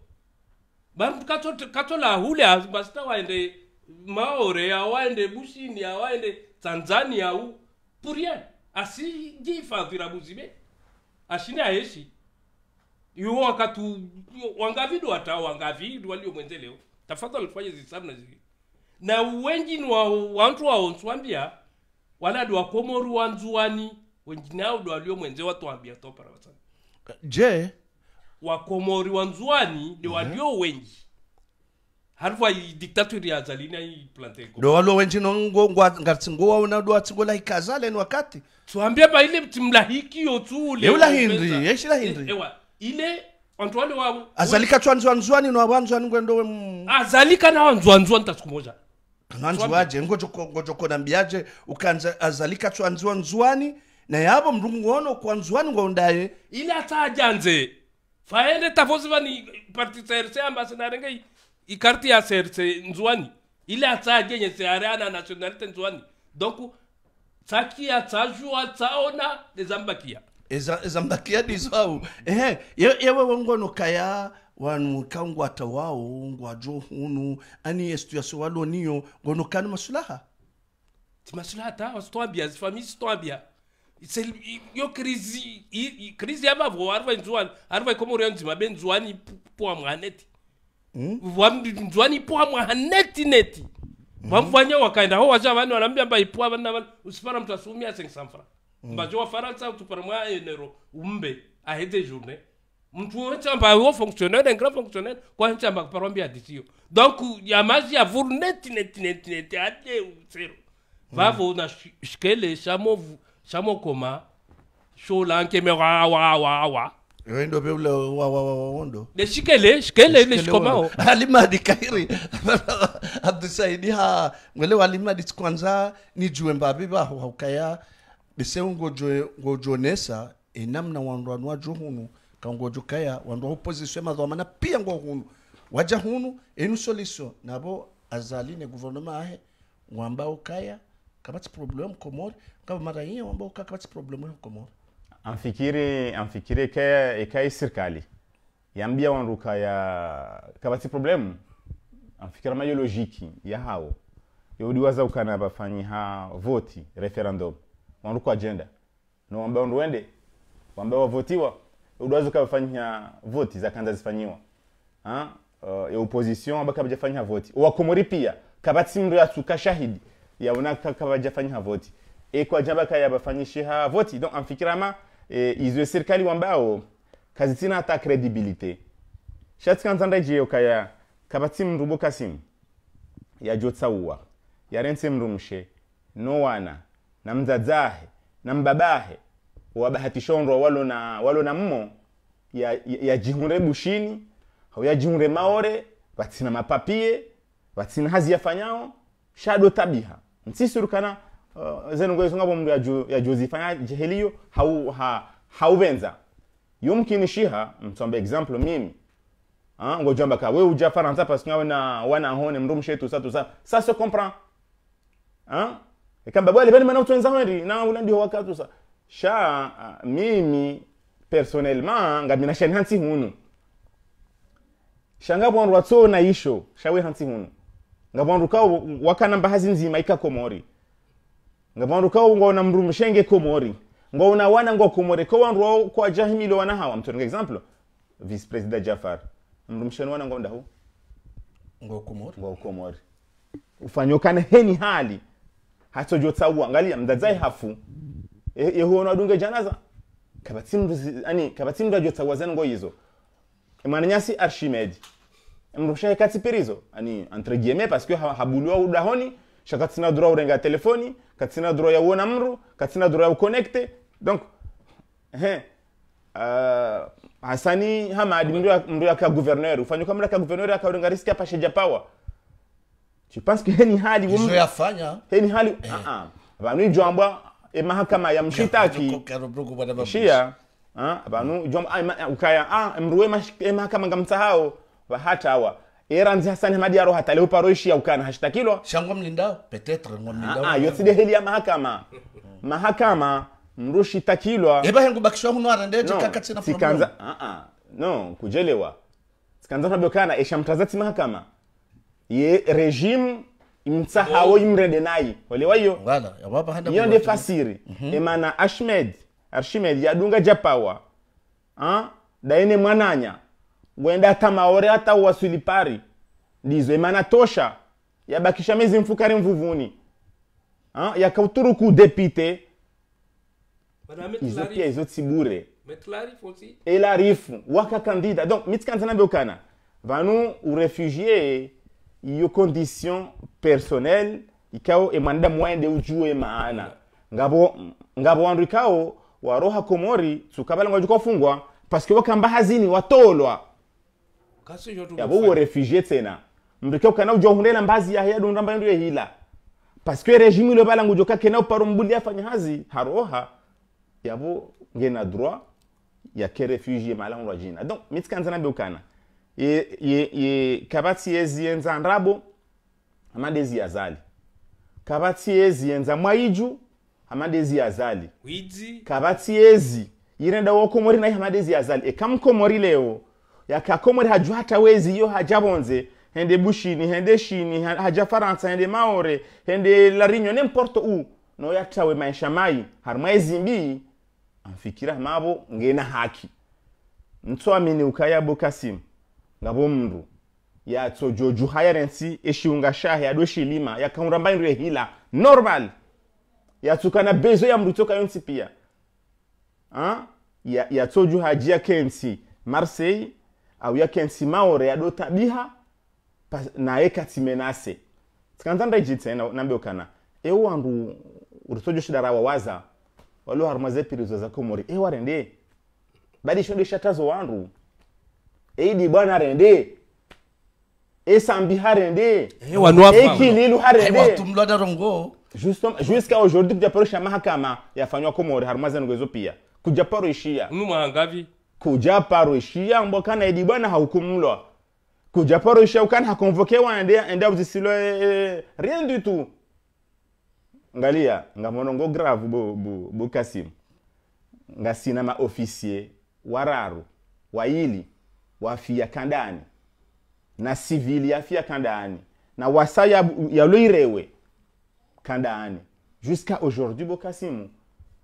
bantu katolahule kato basita waende maore awaende bushini awaende tanzania au purien asijihifadhira buzibe ashini aeshi iwo wakatu wangavidu hata wangavidu walio mwenzeleo tafadhali tufanye zisabu na zili na wengi wa, wantu waonswambia waladi wakomoru wanzuani wengine ao ndo walio mwenze watu wambia topara je wakomori wanzwani ni mhm. walio wenji harifu ai dictature ya zalini ai plante ko do walo wenji nongo ngo wa una do atsingo la ikazale ni wakati tuambie pa ile timlahiki yo tu ule eula hindri yeshila hindri ewa ile wantu wale wa azalika twanzwanzwani no wanzwani ngwendo we azalika na wanzwanzwani tasikumoja nanzwaje ngojokona mbiaje ukanza azalika twanzwanzwani na yabo mrungu wono kwanzwani ngwondaye ile atajanze faende tavosi vani partiserse ambasinare narengei ikarti ya serse nzuani ile atsajenye seare ana nationalite nzuani donc tsakia tsajua tsaona ezambakia eza ezambakia dizo au ehe eh, yewe kaya wanu kangwa tawao ngwa johunu ani estu ya sowalo niyo masulaha ti masulaha ta wasitwambia zifamisi sitwambia yokrizi krizi yavavho vari vainzwani ari vaikomoro yanzima be nzwani ipowa mwaneti nzwani ipowa mwaneti neti vamvwanya hmm? hmm? wakaenda ho wacha vanhu vanambia mbaipowa vanna vanhu usipara mntu asiumi asengisamfra hmm. mbacho wafaransa utupara mwa enero umbe ahete journée mntu wechamba wo fonctionnaire un grand fonctionnaire kwachamba kuparwa mbi adisiyo donc yamazi yavuru neti neti neti neti ade usero vavo na shikele shamovu shamo koma shola wa wa wa wa wendo wa wa wa wondo shikele shikele ne kairi ngwele kwanza ni juwe mbabi ba hukaya enamna e juhunu kangojukaya wandwa opposition pia ngo hunu waja hunu enu solution nabo azaline gouvernement ahe mwambao kabati problem komori ngaba mara yiyo wamba uka kabatsi problème komori amfikire amfikire kaya ikai sirkali yambia wanruka ya kabati problem amfikira ma logique ya hao yodi waza ukana bafanyi ha voti referendum wanruko agenda no wamba wanruende wamba wavotiwa yodiwaza ukabafanya voti zakanza zifanyiwa ha uh, ya opposition abakabajafanya voti wa komori pia kabati mndu yatsuka shahidi yaona kabajafanya havoti e kwa jamba kaya bafanyishi havoti donc amfikirama e, izwe serikali wambao kazi tina hata credibility shatikanzanda jeyo kaya kabati mrubo kasimu yajotsauwa yarense mrumshe nowana na mzadzahe na mbabahe wabahatishonrwa walo na walo na mmo yajihunre ya, ya bushini au yajihunre maore vatsina mapapie vatsina hazi yafanyao shado tabiha ntsisuru kana uh, eh, zenungo yesonga bomu ya, jo, ya jozifanya jeheliyo hau, ha, hauvenza yumkini shiha mtombe example mimi ah uh, ngo jamba ka we uja faransa parce que na wana hone mrum shetu sa tout ça ça se comprend hein ah ikamba bwale bani manao twenza hweri na ula ndio wakatu sa sha uh, mimi personnellement ngamina shani hansi hunu shanga bwanrwa na isho shawe hansi hunu nga bwandukawo wakana mbahazi nzima ikakomori nga bwandukawo ngaona mndu mshenge komori ngaona wana ngwa komori ko wandu wao kwa jahimilo wana hawa mtonga example vice president Jafar mndu wana ngwa ndahu ngwa komori ngwa komori ufanyokana heni hali hatsojo tsawu ngali mdadzai hafu yehuona adunge janaza kabatsi mndu ani kabatsi mndu ajotsawa zango yizo imana nyasi archimede kati katsipirizo ani antrejeme paske ha, habuliwa udahoni shakatsina droit urenga telefoni katsina droit ya uona mru katsina droit ya uconnecte donc he eh, eh, uh, hasani hama hamad mndu yaka gouverneur ufanyuka mndu yaka gouverneur akaurenga riski apashe japawa je pense que ni hali wum je yafanya ni hali eh. uh ah, -uh. Ah. vanu jwambwa e mahakama ya mshitaki shia ha ah, vanu jwambwa ukaya ah e mruwe e mahakama ngamtsahao hata hawa eranzi hasani hamadi yaro hataleo paroishi ya ukana hashtakilwa shangwa mlindao petetre ngwa mlindao ah, ah yoside heli ya mahakama mahakama mrushi takilwa eba hengu bakishwa huno arandete no, kakatsina sikanza ah ah no kujelewa sikanza nabokana esha mtazati mahakama ye regime imtsahawo oh. imrende nayi olewa hiyo iyo ndi fasiri mm-hmm. emana ashmed archimed yadunga japawa ah daene mwananya wenda hata maore hata uwasulipari ndizo imana tosha yabakisha mezi mfukari mvuvuni yakauturuku depite izo pia izo tsibure elarifu wakakandida donc mitsikanzanambe ukana vanu urefugie iyo condition personnelle ikao emwanida mwende ujue maana ngabo ngabo wandu ikao waroha komori tsukabalangwa jukofungwa paske wakamba hazini watolwa yabo worefugie tsena mreke kana ujohulela mbazi yahya dunda mbandu yehila paske regime ile bala ngujoka kena uparo mbuli afanya hazi haroha yabo ngena droit ya ke refugie mala ngwa jina donc mitikanza na beukana ye ye ye kabati yezienza ndrabo amadezi yazali kabati yezienza mwaiju amadezi yazali wizi kabati yezi yirenda wokomori na amadezi yazali ekamkomori leo yakakomwere haju hatawezi iyo hajabonze hende bushini hende shini haja faransa hende maore hende larinyo nemporte u no yatawe maisha mai harimwaezimbii amfikira mavo ngena haki ntsoamini ukayabo kasimu ngabo mndu yatso joju hayarensi eshiunga shahe yado shilima yakaunda mbaindu yehila normal yatsukana bezo ya mndu toka yonsi pia ya, ya yatsoju hajia kensi marseille au auya kensimao readota diha naye katimenase tikanza ndaijitse eh, nambeukana eu wandu uritojoshidara wawaza walo harumaze pirizo za komori e warende badi shondo shatazo wandu eidi bwana rende esambi harende ekililu eh, e harendewatumlwadarongo eh, jusqu'à aujourd'hui kujaparo sha mahakama yafanywa komori harumaze ngezo pia kujaparo ishia numwangavi kujaparo ishia mbo kana edi bwana haukumlwa kujaparo au ukana hakonvoke wanda enda uzisilo e, e, rien du tout ngalia ngamonongo grave bu, bu, bu kasim ngasina officier wararu waili wafia kandani na sivili yafia kandani na wasa ya, ya kandani jusqu'à aujourd'hui bokasimu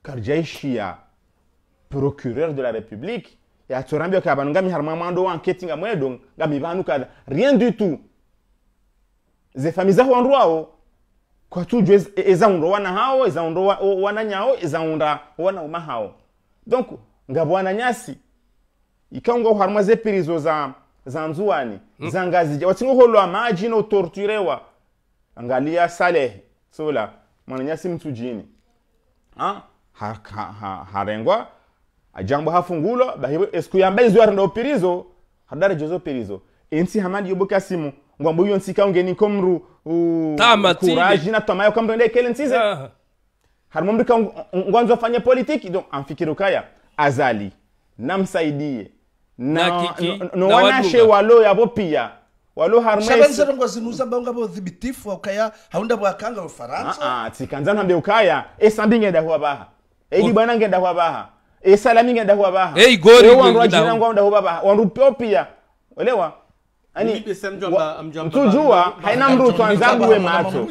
karjaishia procureur de la république ya torambio ka banu ngami harma mando wa enquête nga mwedo ngami banu kada rien du tout ze famiza ho ndwao kwa tujwe eza undo wana hao eza undo wana nyao eza unda wana uma hao donc ngabwana nyasi ikango harma ze pirizo za za nzuani mm. za ngazi watsingo holwa maji no torturewa angalia saleh sola mwana nyasi mtu jini ha, ha, ha, ha harengwa ajambo hafungulo hafungulwa bahibwe esiku yamba ndo pirizo hadare jozo pirizo ensi hamandi yoboka simu ngwambo iyo nsika ngeni komru kuraji na twamayo kamdo ndai kele nsize yeah. harimo mrika ngwanzo fanya politiki donc en fikiro kaya azali namsaidie na, no wana wanashe walo yavo pia walo bo harmeshabanzarongwazinuzabangabodhibitifu kaya haunda bwakanga ufaransa mbe ukaya esambinge da huwa baha Eli bwana ngenda kwa baha esala mingi ndahuwa baha hey, gori wandu wajina wangu ndahuwa baha wandu pio pia elewa ani tujua haina mrutu anzabwe mato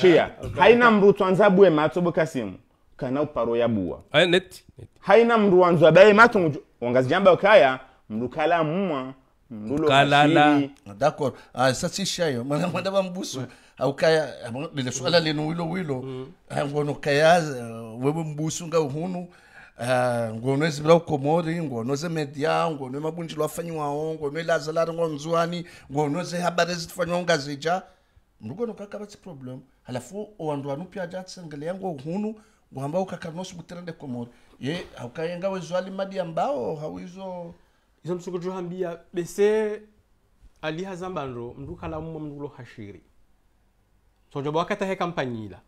shia haina mrutu anzabwe matso bokasimu kana uparo ya bua net haina mru wanzu abaye matso wangazijamba kaya kala mwa mrulokalala d'accord ah, sasa shayo mwana mwana mbusu aukaya lile eh, swala lino wilo wilo mm. Eh, ngono kaya eh, wewe mbusu nga uhunu uh, ngono ezibila ugomori ngono zemedia ngono emabunjilo afanyiwawo ngono elaza lari ngonzuwani ngono zehabari ezifanywawo ngazija mrugono kakaba tsiproblem halafu owanduwani upyaja atsengeleya ngohunu ngohamba ukakanosi buterende komori ye haukayenga wezuali madi ambao hauizo izo msukujuhambia bese aliha zambanro mndu khala mmo mndu hashiri sonjoba he kampanyila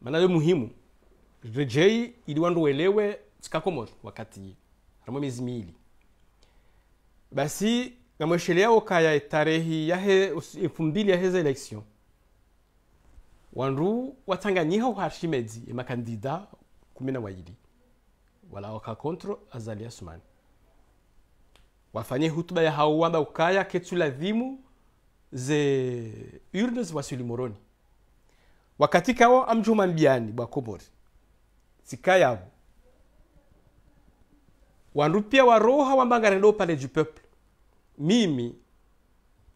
manayo muhimu rejei ili wandu welewe tsikakomoro wakati harimo miezi miili basi yao kaya tarehi yahe elfu mbili yaheze election wandu watanganyiho hashimezi emakandida kumi na waili wala wakakontro azali asumani wafanye hutuba ya hao wamba ukaya ketsuladhimu ze urnes wasilimoroni wakati kao amjuma mbiani bwa komori sikayabo wandu pia waroha wambangane do upande jipeuple mimi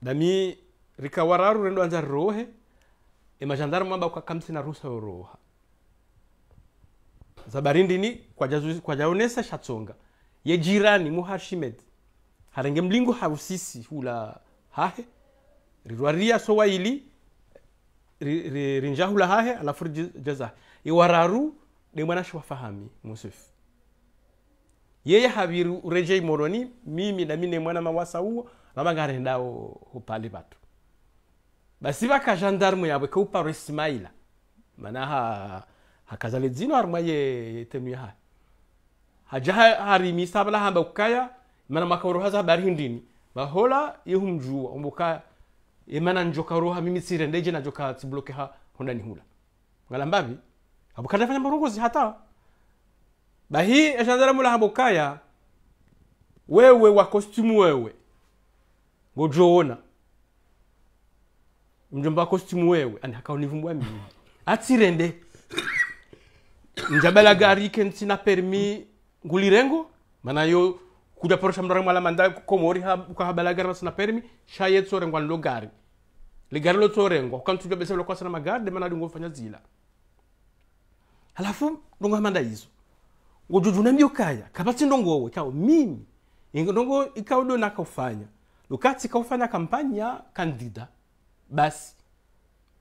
dami rikawararu rendo anza rohe emajandaru mamba kwa kamsi na rusa yoroha zabarindini kwajaonesa kwa shatsonga ye jirani muhashimed harenge mlingo harusisi hula hahe rirwaria sowaili rinja hula hahe alafu jazahe iwararu demwanasho wafahami musufu yeye havirejei moroni mimi nami nemwana mawasa uwo navangarendawo hupali vatu basi vaka gendarmu yabwe keuparo ismaila mana ha hakazale dzino arimwa ye temu yahayi haja harimisa ha, hamba kukaya mana mwakaorohaza habari hindini vahola ihumjuwa ombuka emana roha mimi sirende je najoka tsiblokeha hundani hula ngalambavi abukaya fanya marunguzi hata bahi mula abukaya wewe wa kostimu wewe ngojoona mjomba wa kostimu wewe ani hakaonivumbwa mimi atsirende gari arike ntsina permi ngulirengo mana yo kuda porosha mndora mwala manda komori ha ukahabalaga rasina permi shaye tsorengwa logari ligari lotsorengwa ukantujwa lo kwa sana magarde mana manadi fanya zila halafu ndongo hamanda izo ngo jujunamye kaya kapati ndongo wowe kao mimi ndongo ikaudo nakaufanya lukati kaufanya kampani ya kandida basi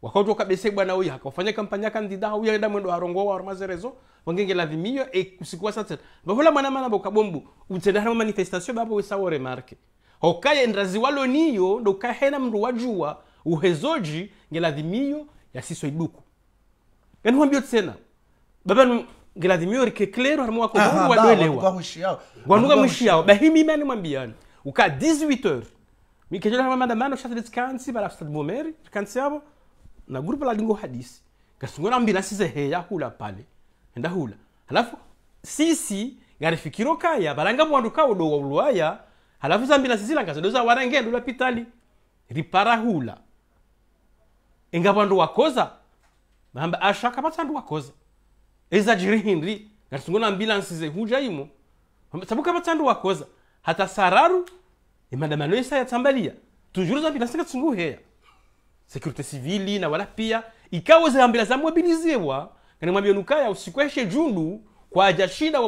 wakauto kabese bwana uyu hakaufanya kampani ya kandida hauyaenda mwendo wa rongo wa mazerezo wangenge la vimio e kusikuwa sasa bahola mwana mwana boka bombu bokabombu na manifestation babo wore marke hokaye ndrazi walo niyo ndo kahena mndu wajua uhezoji ngela vimio ya siso ibuku yanuhambio tena baba babanu ngilathimiorike klero harimo wakohuru wadwelewa ah, ah, wanuga mwishiao bahimi mani mwambiani uka 18h mikejela hama maandamano shatri tkansi bala fsad bomeri tkansi yabo na grupo la lingo hadisi na mbila sise heya hula pale enda hula halafu sisi gari fikiro kaya balanga mwandu kawo do wulwaya halafu za zambila sisi langa zodoza warange la pitali ripara hula inga wandu wakoza bamba ashaka patsandu wakoza eza ezajire henry ngati tingona ambulansi zehujaimo sabuka vatsandu wakoza hata sararu emadamano ya yatsambalia tujuru za ambulansi ngatsinguheya sekurite sivili na wala pia ikawo zambila zamobilizewa ngani nukaya usikweshe jundu kwa aja shida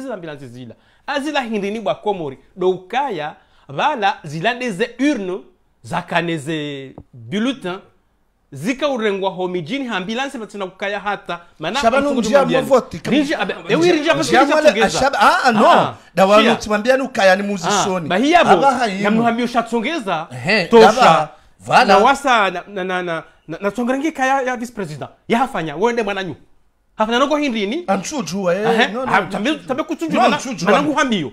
za zambilansi zila azila hindini bwa komori do ukaya vala zilandeze ze urne zakane ze bulletin zikaurengwa homi jini hambilanse batsina kukaya hata mana shabano njia mvoti rinje ewi rinje abashinja tugeza ashaba ah no ah, dawalo tibambia nukaya ni muzishoni ah, bahiyabo namnuhamio shatsongeza tosha na wasa na na na na, na tsongerangi kaya ya vice president yahafanya wende mwananyu hafanya noko hindini anchujua eh no no tambe kuchujua manangu hamiyo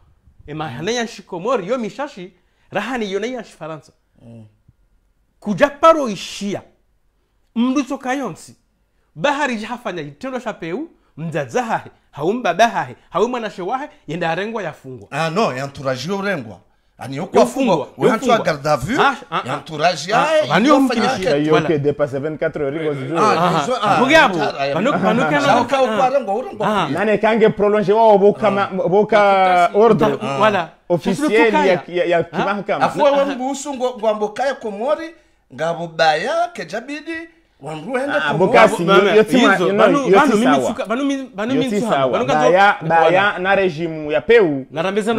emahana ya yo mishashi rahani yona ya shifaransa eh. kuja paro ishia mnduto kayonsi bahari jihafanya itendo sha peu mdzadza hahe mdzadzahahe hahe bahahe haumwanashewahe yenda arengwa yafungwa ah, no yanturajio urengwa aniyokufungwa 24 ringo zio bugabo banuka na uka upara kange prolonger wao boka ah. ordre ah. officiel ya ya ah. komori ngabubaya kejabidi na regimu ya peu narambeza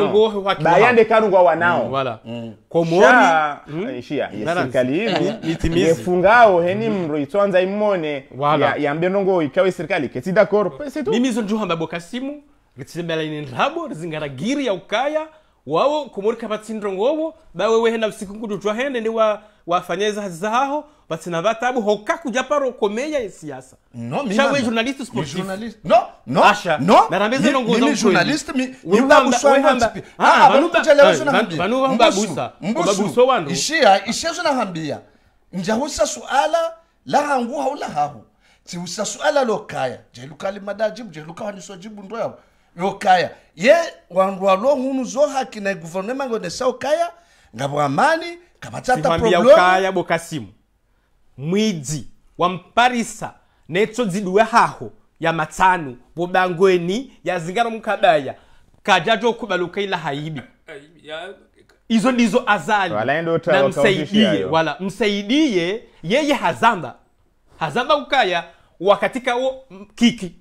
ndekarungwa wanao komona heni mro itwanza imone yambe nongo ikawe serikali ketsidakoro mimizo njuhamba bokasimu ritsemela ine rizingara giri ya ukaya wao kumurika vatsindiro ngovo vawewehe na visiku nkudu twahende ndi wa wafanyeza zaho vatsina vatabu hoka kuja paro komeya siyasa no shawe journaliste sportif journaliste no no asha no no nongoza mimi journaliste mi ndakuswanga tipi ah vanu kuchelewa zina hambia vanu babusa babuso wando ishia ishia zina hambia njahusa suala la hangu haula hahu tiusa suala lokaya jeluka limadajibu jeluka wanisojibu ndo yokaya ye wandu walo hunu zo haki na guvernema ngodesa ukaya ngabo amani kabatata bokasimu mwidzi wamparisa netso haho ya matsanu bobangweni yazingaro mkabaya kajajo kubaluka ila haibi izo ndizo azali na msaidie wala msaidie yeye hazamba hazamba ukaya wakatika kiki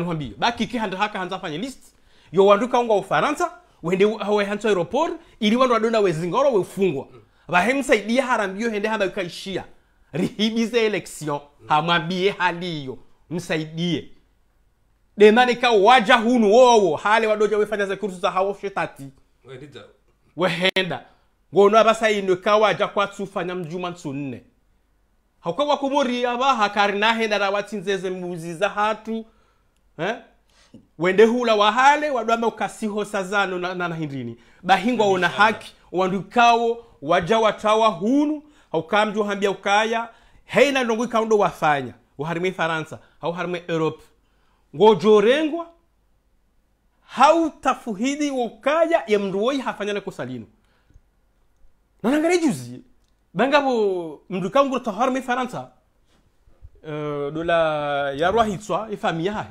nganikwambia bakike handu haka hanza fanya list yo wandu kaunga ufaransa wende wehantswa aeroport ili wandu wadonda wezingoro wefungwa vahemsaidia harambio hende handa ukaishia rihibize election hamwambie hali iyo msaidie denanika waja hunu wowo hale wadoja wefanya zekurusu za hawo shetati wehenda ngono abasainwe kawaja kwatsufanya mjuma nsunne haukawakumori aba hakarina henda rawatsinzeze muzi za hatu eh? wende hula wahale wadwama ukasiho sazano na, na, na hindini bahingwa una haki wandukao waja watawa hunu haukamju hambia ukaya heina ndongo ikaundo wafanya uharimwe faransa hau harimwe europe ngojorengwa hautafuhidi wokaya ya mndu woyi hafanyana kosalino nanangare juzi bangabo mndu kaungura taharimwe faransa uh, dola yarwahitswa ifamiya hahe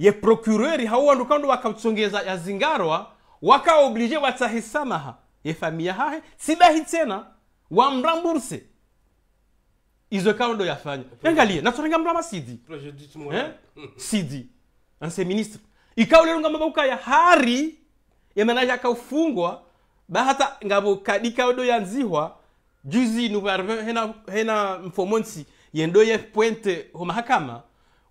ye prokureri procureur hauwandu kandu wakatsongeza yazingarwa wakaoblige watsahisamaha ye famia hahe sidahi tena wamramburse izo kawo ndo yafanya angalie natsorenga mlama sidi eh? sidi anse ministre ikawo lero ngamba ukaya hari yemanaje akaufungwa bahata ngabo kadikawo do yanzihwa juzi nubarve hena hena mfomonsi yendo ye pointe ho mahakama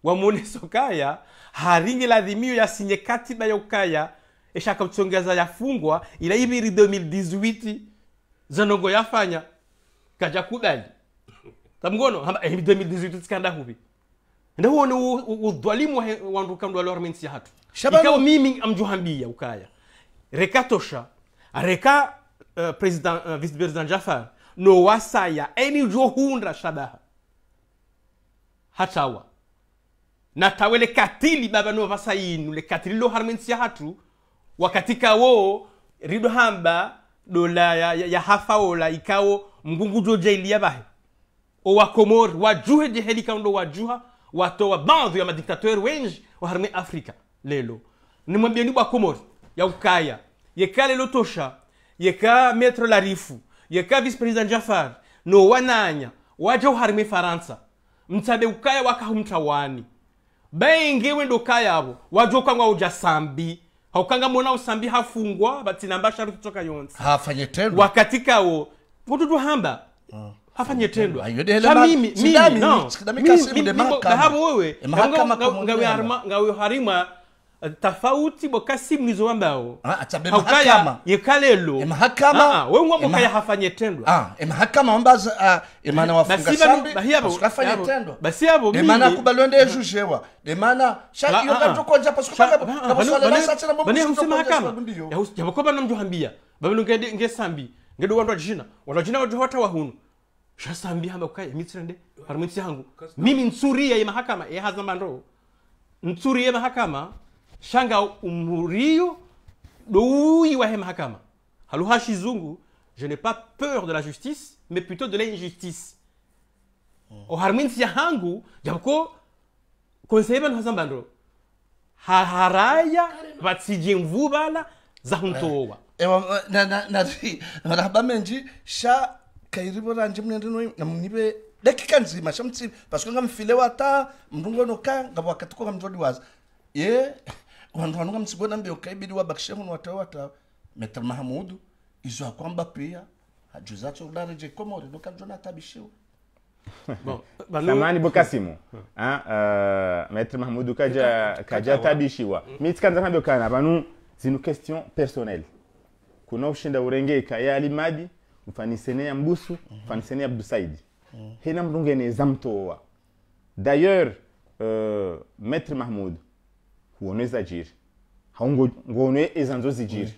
wamuoneso sokaya haringi la yasinye katiba yokaya eshaka kutsongeza yafungwa ila ibiri 2018 zanongo yafanya kaja kudali tamgono hamba eh, 2018 tsikanda hubi nda huo ni udhalimu wa ndukandu wa lormensi hatu ikawa mimi amjuhambia ukaya tosha reka uh, president uh, vice president Jafar no wasaya eni johundra shabaha hatawa na natawe lekatili babanu vasa le katili lo harmensi ya hatu wakatika wo rido hamba dola ya, ya, ya hafa ola ikawo mgungujo jailia vahe owakomori wajuhe jehelikaundo wajuha watowa bandhu ya madiktateur wenji harme afrika lelo ni mwambia nimwambieni bwakomori ya ukaya yeka lelo tosha yeka metro larifu yeka vice president jafar no wananya waja uharume faransa mtabe ukaya wakahumtawani baingi winduka wajua wajukangwa uja sambi haukangamona usambi hafungwa batinamba sharu kutoka yonse hafanye tendo wakati kawo kututuhamba uh mimi mimi mimi mimi wewe ngawe Eh, tofauti bokasi mwizo wambao ah, haukaya yekalelo emahakama e ah, ah, we ngwa e bokaya hafanye emana e eh, wafunga basi mimi emana kubalonde emana pasuko sacha na bani namjuhambia babelo ngede ngesambi ngedo wandwa jina wandwa jina hata wahunu shasambia hamba kaya hangu mimi nsuria ya mahakama ya hazamba ndo ya mahakama shanga umuriyu wa mahakama haluhashi zungu je n'ai pas peur de la justice mais plutôt de l'injustice hmm. oharminsi yahangu japokuwa konseye bantu hazambandro haharaya vatsidye mvuvala zahuntowa eh, ewa eh, Na na, na, sha kairivo ranje mnendino namunive dakika nzima shamtsivi paske ngamfile wata mrungonoka ngavo wakati kwa ngamjodiwaza ye vanhu vanongamtsivona mbe ukaibidi wabakishe huno watawata metre mahamudu izo akwamba pia hajuzacho udareje komore dokanjona atabishiwe bon, samani bokasimu uh, ah, eh, maître mahmudu kaja kaja tabishiwa mm. mi tikanza kambe kana panu zinu question personnelle kuna ushinda urengeka ya alimadi mfanisene ya mbusu mm-hmm. mfanisene ya abdusaidi mm. hena mrungeneza mtowa d'ailleurs uh, eh, maître mahmudu huonwe zajiri haungonwe ezanzo zijiri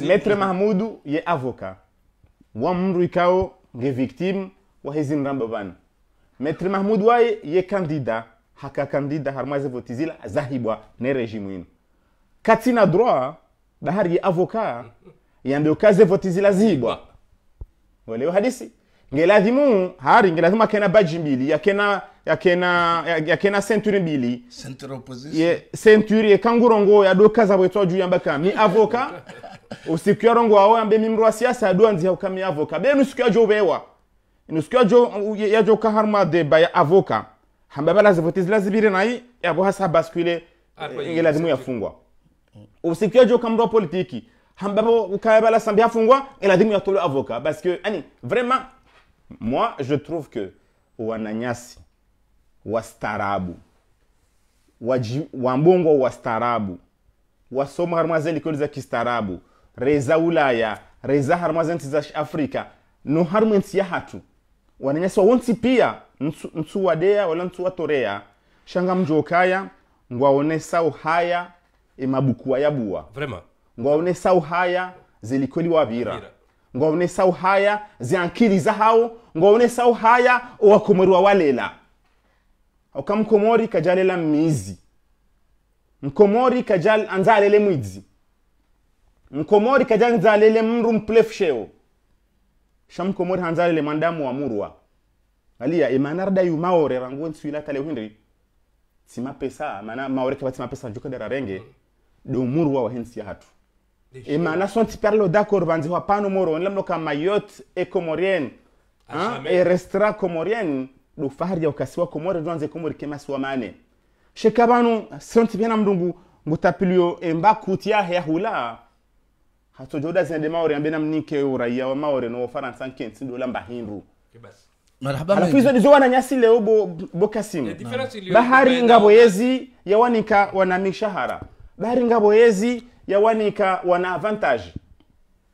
metre mahmudu ye avoka wamru ikao nge victime wahezinramba bana metre mahmudu waye ye kandida haka kandida harimwaze votizila zahibwa ne regimu ino katina droit bahari ye avoka yambe ukaze votizila zihibwa welewa hadisi ngelazimu hari ngelazimu akena baji mbili yakena yakena yakena ceinture mbili ceinture opposition ye centure yekangurongo yadokaza bwetwa juu yambaka mi avoka usiku ya rongo awo ambe mimro wa siasa adoanzia ukami avoka benu siku yajo bewa nusiku yajo yajo kaharma deba ya avoka hamba bala zivote la nayi yabo hasa bascule ngelazimu ah, eh, yafungwa usiku jo kamro politiki hamba bo kaya bala sambi yafungwa ya yatolo avoka parce que ani vraiment moi je trouve que wananyasi wastarabu wambongo wastarabu wasoma harmazen likoli za kistarabu reza ulaya reza harmazen za afrika no harmwentsi ya hatu wananyasi wawontsi pia ntsu wadeya wala ntsu watoreya shanga mjokaya ngwaonesa uhaya emabukuwa yabuwa ngwaonesa uhaya zelikweli wavira ngwaonesa uhaya ziankili za hao ngwaonesa uhaya owakomwerwa walela oka mukomori kajalela mizi mkomori kajal anzalele mwizi mkomori kajal nzalele mru mpulefu sheo sha mkomori hanzalele mandamu wa murwa aliya imanarda yu maore rangu nsuila tale uhindri tsima pesa mana maore keba tsima pesa njuka dera renge mm. do murwa wa hensi ya hatu imana son tiperlo d'accord banzi wa pano moro nlamlo kama yot e comorienne hein, et restera comorienne ɗo faharja ka siwa komore moɗa donze komori kema siwa mane shekabanu sronti bena mdungu ngutapilio emba kutia ya hula hato joda zende maori na mnike uraia wa maori no faransa nken sindo lamba hindu Marhaba alafu hizo ndizo nyasi leo bo, bo bokasimu bahari ngaboyezi wanika wana mishahara bahari ngaboyezi wanika wana avantage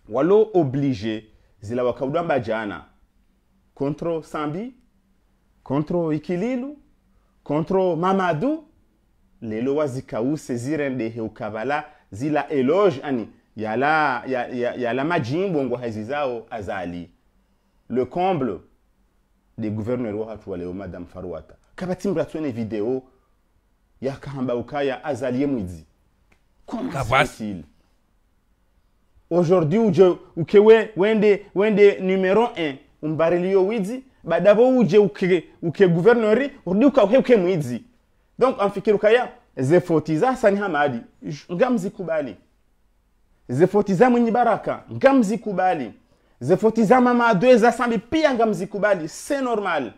walo oblige zila wakaudwamba jana kontro sambi contre Ikililu, contre Mamadou, lelo wazikause zirende heukabala zila éloge, ani yala yala, yala yala, yala, hazizao azali le comble des gouverneurs ont madame Farwata kabatimbra vidéo, video kahamba ukaya azalie mwizi comment facile aujourd'hui ou wende wende un 1 barilio badabo uje uke uke guvernori urudi uke mwizi donc en amfikirukaya zefoti za sani hamadi ngamzikubali zefoti za mwenye baraka ngamzikubali zefoti za mama adwe za sambi pia ngamzi kubali c'est normal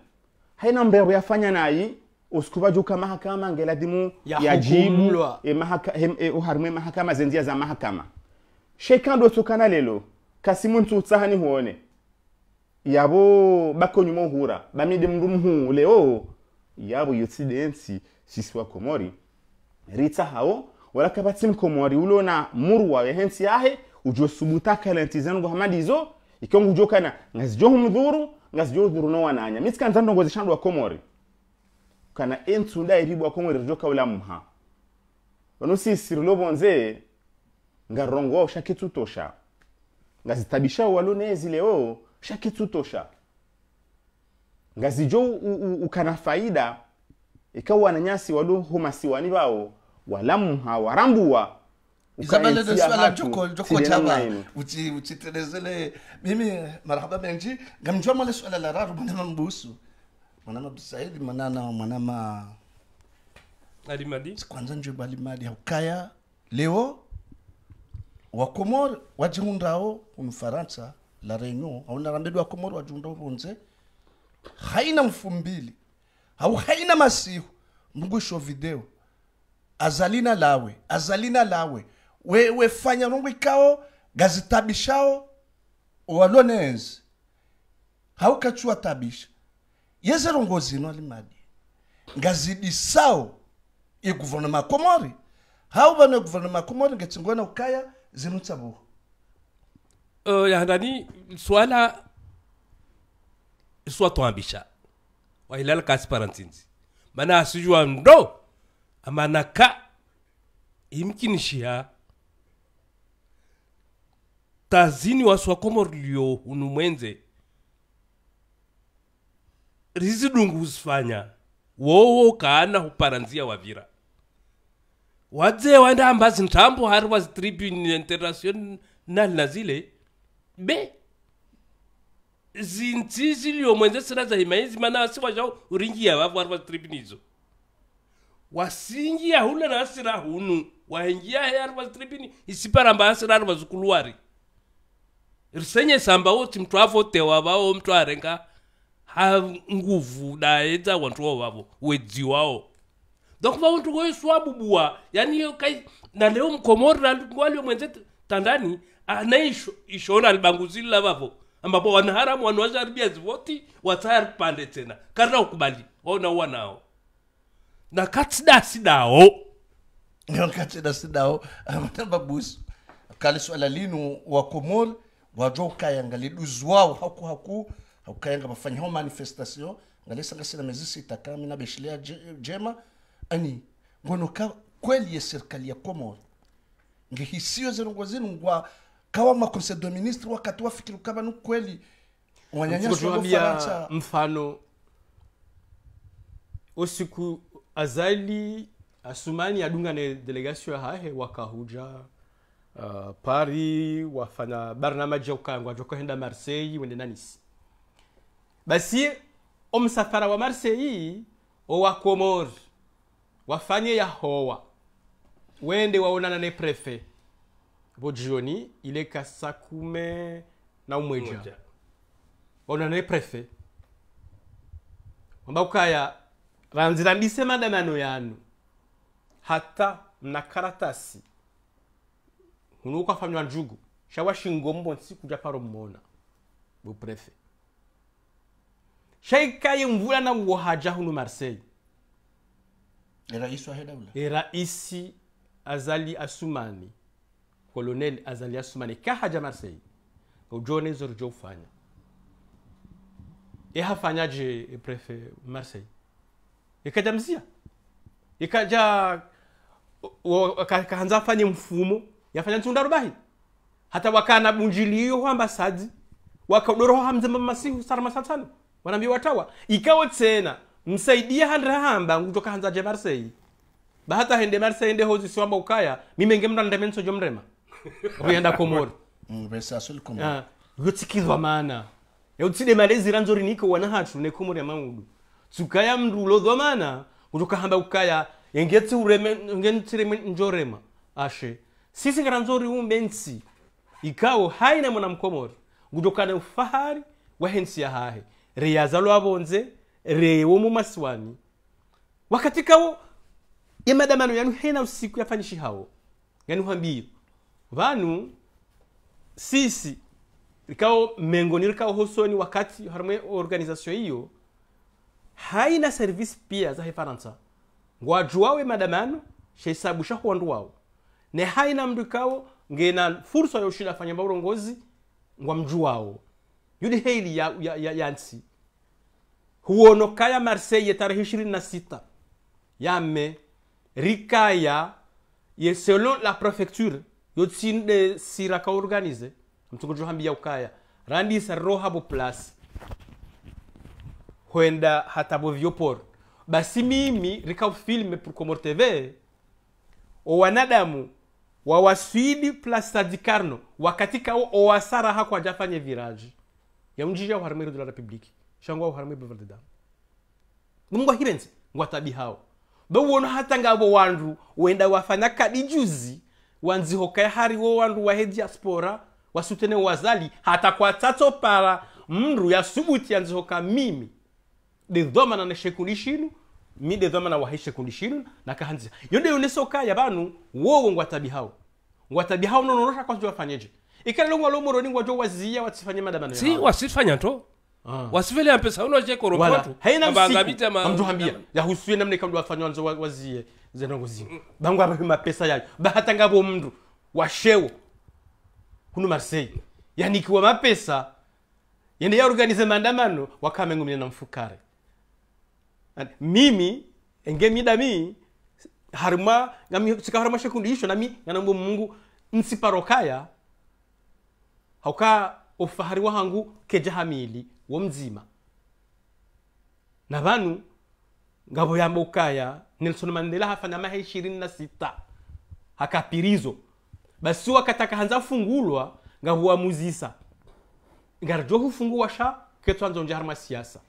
haina mbeo yafanya nayi usikuvajuka mahakama ngeladimu yajibu e mahaka, e, uharme e, mahakama zenjia za mahakama shekando tukana lelo kasimu ntutsahani huone yabo bakonyuma ohura bamide mndu mhuule oo yabo yotsidentsi sisi wa komori rita hao wala walakabatsi mkomori ulona murwa wehensi ahe ujo ujosubuta kalenti zangu hamadizo ikongu jokana wananya ngazijohudhuru nowananya mitsikanza shandu wa komori kana entu entsu ndairibu wa komori mha rijoka ulamha vanosisiri lovonze ngarongoa ushaketsutosha ngazitabisha walonezi leo shakitsu tosha ngazijo ukana faida ikawa wananyasi waluhuma siwani wao walamha warambuwa uchitelezele mimi marhaba menji ngamjwamale swala lararu raru mwanama mbusu mwanama busaidi mwanana mwanama alimadi kwanza njuba alimadi haukaya leo wakomor wajihundao umfaransa la réunion awunalambedwa komoro wajunda ubunze haina mfumbili au haina masihu mgwisho video azalina lawe azalina lawe wewe fanya rungu ikao gazitabishao walonenzi haukachua tabisha yezerongozino alimadi ngazidisao gouvernement komori hau vano gouvernement komori ngetsingona ukaya zinutsabuhu uh, ya nani swala swatwambisha wailala kasi parantinzi mana asijua ndo amana ka imkinishia tazini waswa komorlio mwenze rizidungu usifanya wowo kaana huparanzia wavira wadze wanda ambazi ntambo hari wazitribune international na zile be zinzizi mwenze sina zahimaizimana wasiwazhao uringiya vavu wari vazitripinizo wasingiya hula na asira hunu wahengiya he ari vazitripini isiparamba asira ari vazukulu wari risenye samba woti mntu avotewa vao mntu arenga ha nguvu daye dzawantsuwo vavo wedziwawo donc vauntu woiswabubuwa yani yo kai na leo mkomori nalingwalio mwenze tandani anaishona libanguzili lavavo ambapo wanaharamu wanawajaribia zivoti pande tena karina ukubali waona nao na katsidasidao katsidasidao amanababusu kali swala linu wa komor wajo ukayanga liduzu wao haku haku ukayanga mafanya ho manifestation ngalisangasina mezisi itakami nabeshilea jema ani ngonoka kweli ya serikali ya komor ngehisiyo zirongozinu ngwa kawa maconseil de ministre wakati wafikiri kama ni kweli wanyanyaswa Mfano usiku azali Asumani adunga ne delegation ya hahe wakahuja uh, Paris wafanya barnamaji ukangwa jokohenda Marseille wende nanisi basi omsafara wa Marseille owa wafanye yahowa wende waonana ne prefet hapo jioni ile kasa kumi na umoja baonana prefe wamba ukaya ranzira ndise maandamano yanu hata mna karatasi hunu ukafanywa njugu shawashingombo nsi kuja paro mmona buprefe shaikaye mvula na uohaja hunu marseille eraisi azali asumani colonel azali asumani kahaja marseille ujone hizo rijofanya ihafanyaje eh, prefe marseille ikaja mzia ikaja kaanza afanye mfumo yafanya ntundarubahi hata wakana bunjiliyo hwamba sadzi wakadoroho hamzema masihu sarama satano wanambi watawa ikawo tsena msaidia handrahamba ngutoka hanzaje marseille bahata hende marseille ndehozi siwamba ukaya mimenge mndandemenso jo mrema ruyenda komoro vesasoli mm, komoro yotsikirwa mana ah, yakutside yaani malezi eziranzori niko wana hathu ne komoro ya maudu tsukaya mndu ulodhwa mana utokahamba kukaya engetsiureme njorema ashe sisi ngaranzori umbensi ikawo haina mwana mkomori ngutokana ufahari wa hensi ya hahe reyazalo avonze rewo mumaswani wakati kawo yemadamano yanu hena usiku yafanishi hawo yanu uhambire vanu sisi rikao mengo nirikao hosoni wakati harume organisation hiyo haina service pia za hefaransa ngwaju madamano shesabusha huwandu wawo ne haina mndu ikao ngena fursa yoshida afanya baurongozi ngwa mju wawo heili ya, ya, ya, yansi huonokaya marseille tarehe 26 yame rikaya ye selon la prefecture yotsinɗe sira ka organise hambi ya ukaya randisa rohabo plus hoenda hatabo vyopor basi mimi rikaufilme purkomor tv owanadamu wawaswidi plus sadikarno wakati o owasara hako ajafanye viraji yamjija uharume irudu la republiki shangwa uharume beverde damu ngungwa hirense tabi hao beuwono hata ngabo wandu wenda wafanya kadi juzi wanzihokaya hariwo wandu wahe diaspora wasutene wazali hata kwa tatsopara ya subuti yanzihoka mimi dedhomana na shekundi shinu mi dedhomana wahe shekundi shinu kahanzia yonde yonesoka ya banu wowo ngwatabi hao ngwatabi hao nonorosha kwanzi wafanyeje ikalilongwa lomoroni ngwajo waziya watifanye madabano si wasifanya to ah. wasivele ampesa uno chekoro voilà. kwatu haina msiku ma... amjuhambia yahusuye namne kabla wafanywa nzo waziye zenongo zimo bangu abape mapesa yayo bahata ngabo mndu washewo huno Marseille yani kiwa mapesa yende yaorganize maandamano wakamengumine na mfukare And, mimi mida mi harma ngami sikaharma shekundi isho nami nganambo mungu nsiparokaya hauka ufahari wahangu hamili womuzima na vanu ngavoyamba ukaya nelson mandela hafana mahe ishirini na sita hakapirizo basi wakataka hanza fungulwa ngahuwamuzisa ngarjo hufunguwa sha ketwanza onja harima siasa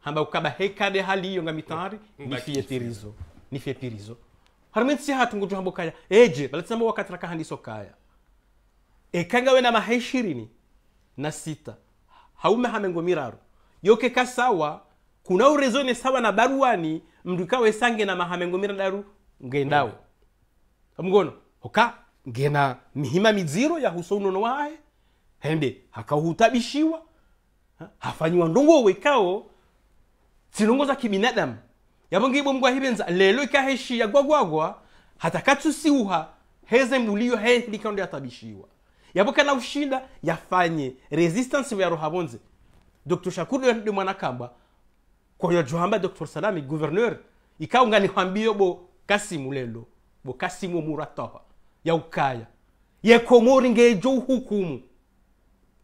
hamba kukaba hekade hali iyo nga mitari nifie pirizo nifie pirizo harimwenti si hatu ngujo hambo kaya eje balatsamba wakatraka handiso kaya ekanga na mahe ishirini na sita haume hamengo miraro yoke kasawa kuna urezone sawa na baruani mndu ikawe sange na mahamengo miradaru ngendawo amgono hoka ngena mihima miziro ya husounono wae hende hakauhutabishiwa ha? hafanyiwa ndongo wekao tsinongo za kibinadamu yavongibo mgwa hibenza lelo ikaheshiya gwagwagwa hatakatsusiuha heze mluliyo helikando yatabishiwa na ushinda yafanye resistance ya ruhabonze dr shakuru ndi mwanakamba koyo johamba dr salami gouverneur ikaunga nihambio bo kasimu lelo bo kasimu murataha ya ukaya ye komori ngejo hukumu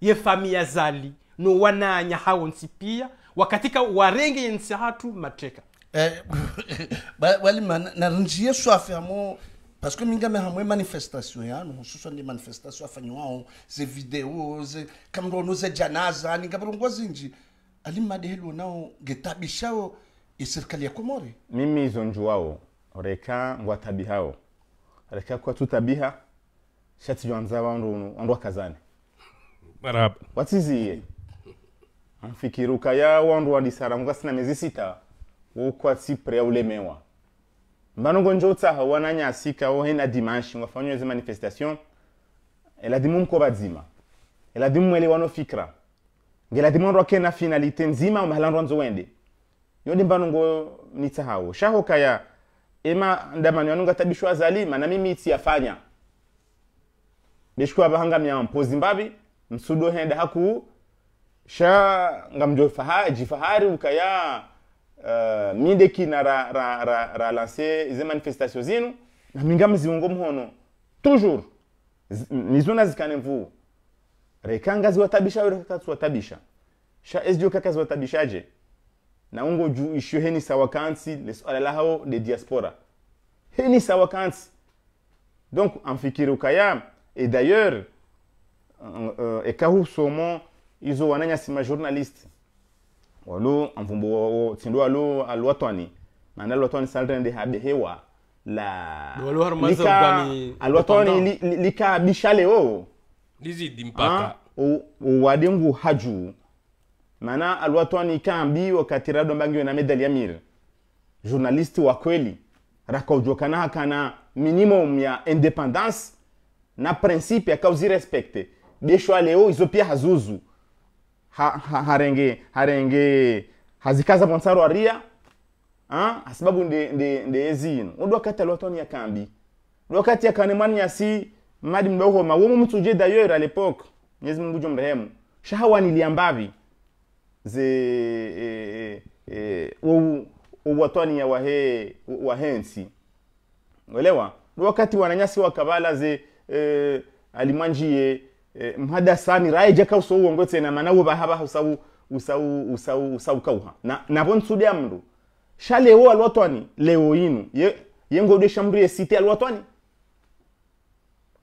ye famia zali no wananya hao nsipia wakatika warenge yensi hatu mateka eh, walima narinjie swafyamo parce que mingambe hamwe manifestation yanu hususan ni manifestation afanyiwaho ze video ze kamrono ze janaza ningaburungwa zinji ali madehelo nao getabishawo serikali ya Komori. Mimi izo reka ngwatabihao reka kwa tutabiha shati jwanza wandu wandu kazane baraba watiziye amfikiruka ya wandu wadisara ngwa sina miezi sita wokwatsi prea ulemewa manongo njo tsaha wananyasika wohena dimanshi wafanywa ze manifestation eladimu mko badzima ele wano fikra ngeladimu ndo kena finalite nzima o umahala ndo nzowende yodi mbanongo nitsahawo shaho kaya ema ndamani wanonga tabishwa zalima na mimi itiyafanya bishkwa bahanga mya mpozi mbabi msudo henda haku sha ngamjo fahaji fahari ukaya uh, mindekina ra, ra, ra, ra lanse ize manifestation zinu na minga mziungo mhono toujours nizona zikane mvuu rekanga zi watabisha au rekanga watabisha sha sdio kaka zi ziwatabishaje na ungo ju ishio heni sawa kansi le swala hao de diaspora heni sawa kansi donc amfikiri ukaya et d'ailleurs euh, euh, ekahu somo izo wananya sima journaliste walo anvumbo tindo alo alwatwani mana alwatwani saltende habe hewa la lika alwatwani lika bishale o lizidi o ah, uwadengu haju mana alwatwani kambi wakatirado mbangiwe na medali ya mir journalist wa kweli rakaujokanaha kana minimum ya independance na principe respecte beshwa leo izopia hazuzu ha, ha, harenge harenge hazikaza bonsaro aria ha? asibabu nde nde nde ezino ndo wakati alotoni ya kambi ndo wakati ya kanemani ya si madi mdogo mawomo mtuje d'ailleurs à l'époque Mwenyezi Mungu jomrehemu shahawa niliambavi ze e, e, e, watoni ya wahe wahensi ndo wakati wananyasi wakabala ze e, alimanjie eh, mhadasani raija kauso uongo tena mana wo bahaba usau usau usau usau kauha na nabo nsude amndu shale wo alwatwani leo inu ye yengo de shamru ye site alwatwani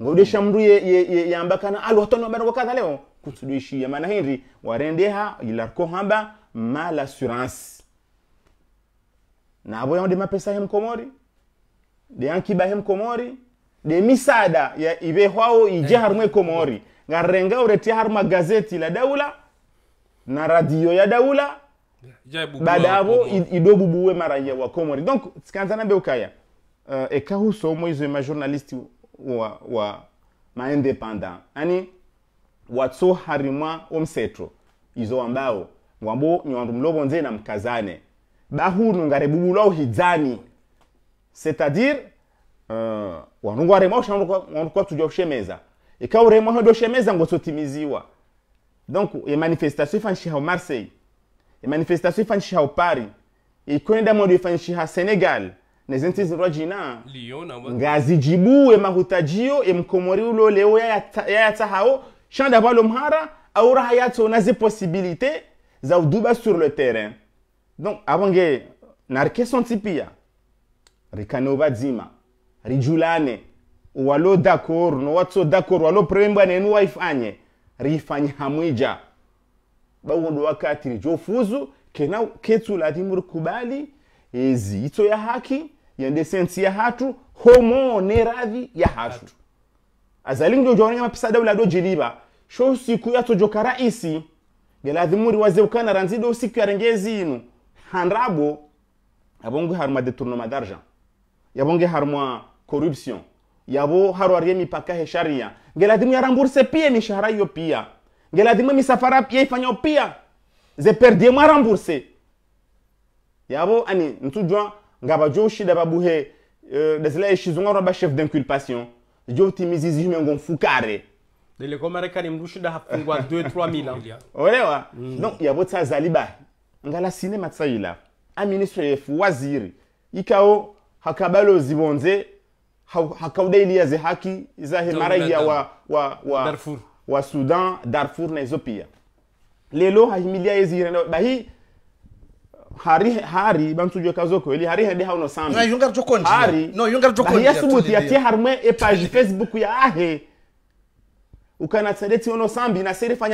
ngo de shamru ye ye, ye yambakana alwatwani bana kadha leo shi kutsudishia maana hindi warendeha ilarko hamba mal assurance na nabo yonde mapesa hem komori de ankiba hem komori de misada ya ibe hwao ije harumwe komori hey ngarenga renga har magazeti la daula na radio ya daula yeah. baada yavo idobubuwe mara ya wakomori donc sikanzana beukaya uh, ekahusomo izo ma journaliste wa, wa ma independant ani watso harimwa omsetro izo ambao ngwambo ni wandu mlobo nze na mkazane bahunu ngarebubulwa uhidzani c'est-à-dire uh, wandu ngwarema ushandu kwatuja kushemeza kwa ikauremwa ntodoshemeza ngo sotimiziwa donc iyo e manifestation ifanyishiha marseille iyo e manifestation ifanyishiha paris ikwenda e muri ifanyishiha senegal nezenti zirwa jina ngazijibuwe mahutajio emkomori ulo leo yayatsahao ya champ d'abord mhara au raha yatsona ziposibilite za uduba sur le terrain donc avonge narke sonti pia rikanova dzima rijulane walo dakor no watso dakor walo premba ne nenu waifanye rifanye hamwija ba wondo wakati ni jofuzu kena ketsu latimuri kubali ezi ito ya haki yende sensi ya hatu homo ne radhi ya hatu azalingo jorenga mapisa dawla do jiliba sho siku ya tojoka raisi waze ukana ranzido siku ya rengezi inu handrabo yabongi harma detournement madarja yabongi harma corruption yabo harwariye mipaka he sharia ngelazima pia mishahara hiyo pia ngelazima misafara pia pia ze perdie mwaramburse yabo ani ntujwa ngabajo shida babuhe euh, desela eshizonga rwa ba d'inculpation jo timizizi himengo mfukare olewa mm. donc tsazali ba ngala sinema tsayila a yefu waziri ikao hakabalo zibonze hakaudelia zihaki za wa, wa, wa, Darfur. wa sudan darfur na lelo hahimilia bahi hari hari kazoko hari hende hauno sambi no yungar hari no yungar ya subuti ya e page facebook ya ahe ukana ti ono sambi na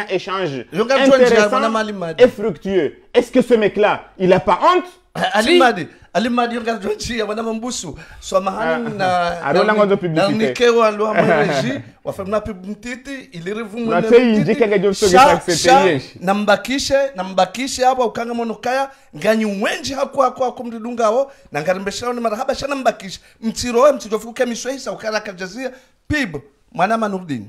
échange yungar ya mali fructueux est-ce que ce mec là il a pas honte eh, alimadi yo ngadro nchi abana mambusu so mahani ah, ah, ah. na arola ngozo publicité nike wa lo amareji wa famna pub mtiti ilirivu mwana mtiti na tei njika ngejo soge taksete nambakishe nambakishe hapo ukanga mono kaya nganyi wenji hakwa kwa kumdidunga ho na ngarimbeshana ni marahaba shana mbakishe mtiroe mtijofuke miswehisa ukara kajazia pib mwana manurdini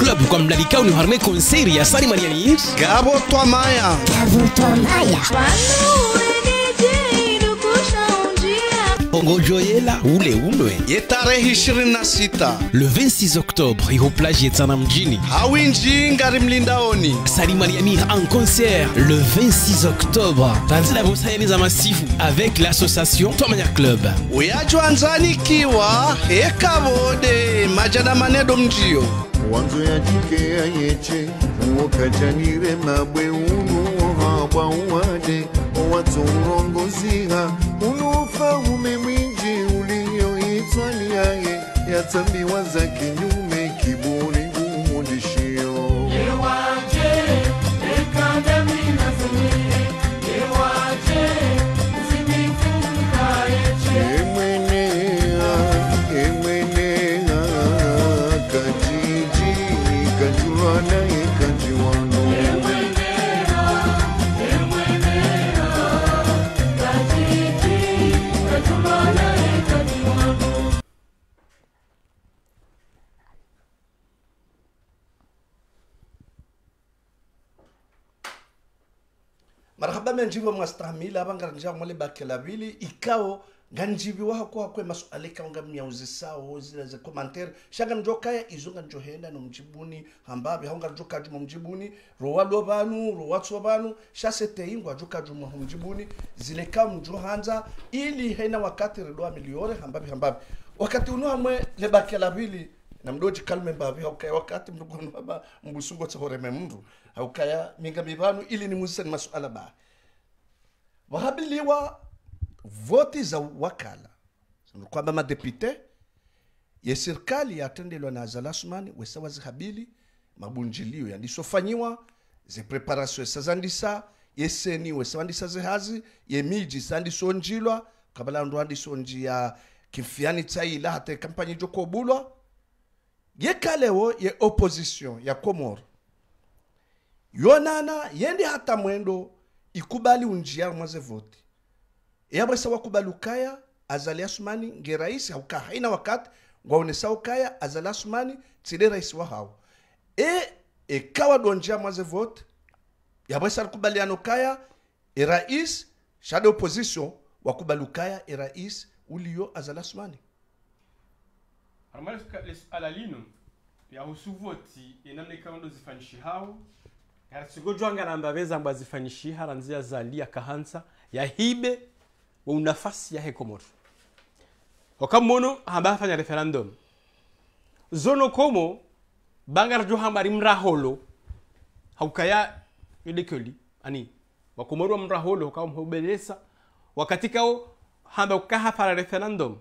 club kwa ni uniharme konseri ya Sari Mariani Gabo maya Gabo Twamaya ngojoyela ule unwe ye tarehe 26 le 26 octobre iho plage ya tsana mjini hawinji ngari mlindaoni salima liamir en concert le 26 octobre tanzila bosayani za masifu avec l'association twamanya club uyajwa uyajwanzanikiwa ekavode majana manedo mjio Mwanzo ya jike ya yeche Uokaja nire mabwe unu Ohawa uwade Owatu urongo ziha Unufa ume mwinji Ulio itwani yaye Yatambiwa za njiva mwastramila avangara njao mwale bakelavili ikao nganjivi kwa akwe maso aleka unga myauzi sao zile za commentaire shanga njoka ya izunga njohenda no mjibuni hambabi haunga njoka juma mjibuni rowa lobanu banu tsobanu shase te shase teingwa njoka juma mjibuni zile ka mjohanza ili hena wakati redoa miliore hambabi hambabi wakati uno amwe le bakela bili na mdoji kalme mbavi haukaya wakati mdugu nwa mbusungo tsa horeme mdu haukaya minga mibanu ili ni ni masuala ba wahabiliwa voti za wakala kwamba madepute ya serikali yatendelwa na zalasumani wesa zikhabili mabunjilio yandisofanyiwa zipreparation esazandisa yeseni wesawandisa zihazi yemiji sandisonjilwa kabalandu andisonjia kifiani tsaila hata kampanyi jokobulwa yekalewo ye opposition ya komoro yonana yendi hata mwendo ikubali unjia mwaze vote yabwesa sawa kubali ukaya azali asumani nge rais hauka haina wakati ngwaone sawa ukaya azali asumani tsile rais wa e ekawa donjia mwaze vote yabwe sali kubaliano kaya e rais shade opposition wakubali ukaya e rais uliyo azali asumani alamali les alalino yahusu voti enamna ikawa ndo hao karakigo jwangana mbaveza mbwazifanyishiha ranzia zalia kahansa yahibe waunafasi yahe komoto okamuno hambafanya referendum zono komo bangar jo hambari mraholo haukaya yodekoli ani wakomorwa mraholo ukawa mhobelesa wakatikao hamba ukaha para referendum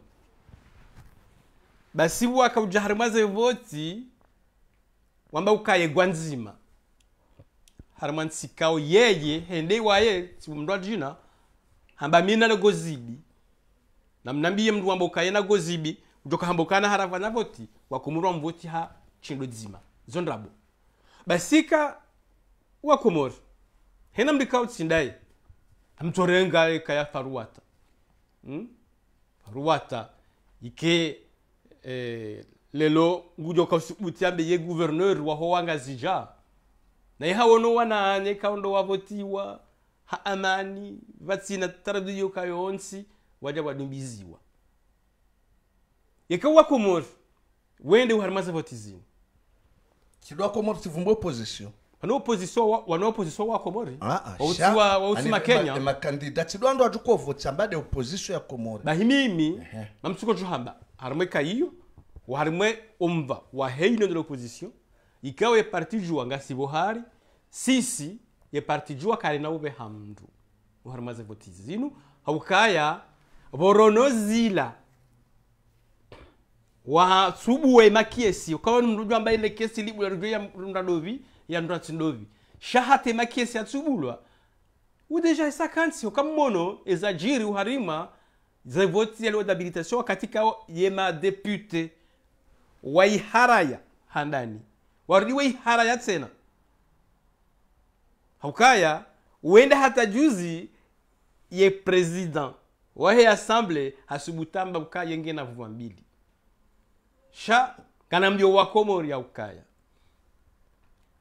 basi wakaujaharimwaze voti wamba ukayegwa nzima harimwani sikao yeye hendei waye mndwajina hamba mina legozidi namnambiye mndu wamboka yena gozibi ujoka hambokana na voti wakomorwa mvoti ha chindo dzima zondrabo basika wakumori hena mdikao tsindai amtorenga ekaya faruwata hmm? faruwata ike eh, lelo ngujoka usibuti ambe ye guverneur waho wangazija naye hawono wananye kaundo wavotiwa ha amani vatsina taradiyo ka yonsi waja wadumbiziwa yeka wakomoro wende uharimasa votizini chidwa komoro tivumbwe opposition wana opposition wa, wana opposition wa komori ah, ah, wautiwa wautima kenya ma, ma kandida chidwa ndo atuko votsa mbade opposition ya komori bahimimi uh -huh. mamtsuko chuhamba harimwe kaiyo waharimwe omva wa heino ndo opposition ikawa yepartijua ngasi buhari sisi yepartijua kare na ube hamdu buhari maze votizi zinu haukaya borono zila wa subuwe makiesi ukawa mndu ambaye ile kesi libu ya rujoya mndadovi ya ndatsindovi shahate makiesi atsubulwa udeja isa esakansi ukamono ezajiri uharima za zevoti yaliwo d'habilitation katika yema depute wa iharaya handani warudi weihara yatsena haukaya uenda hata juzi ye president wahe assemble hasubutamba ukaya yenge na vuva mbili sha kana mdio wakomori aukaya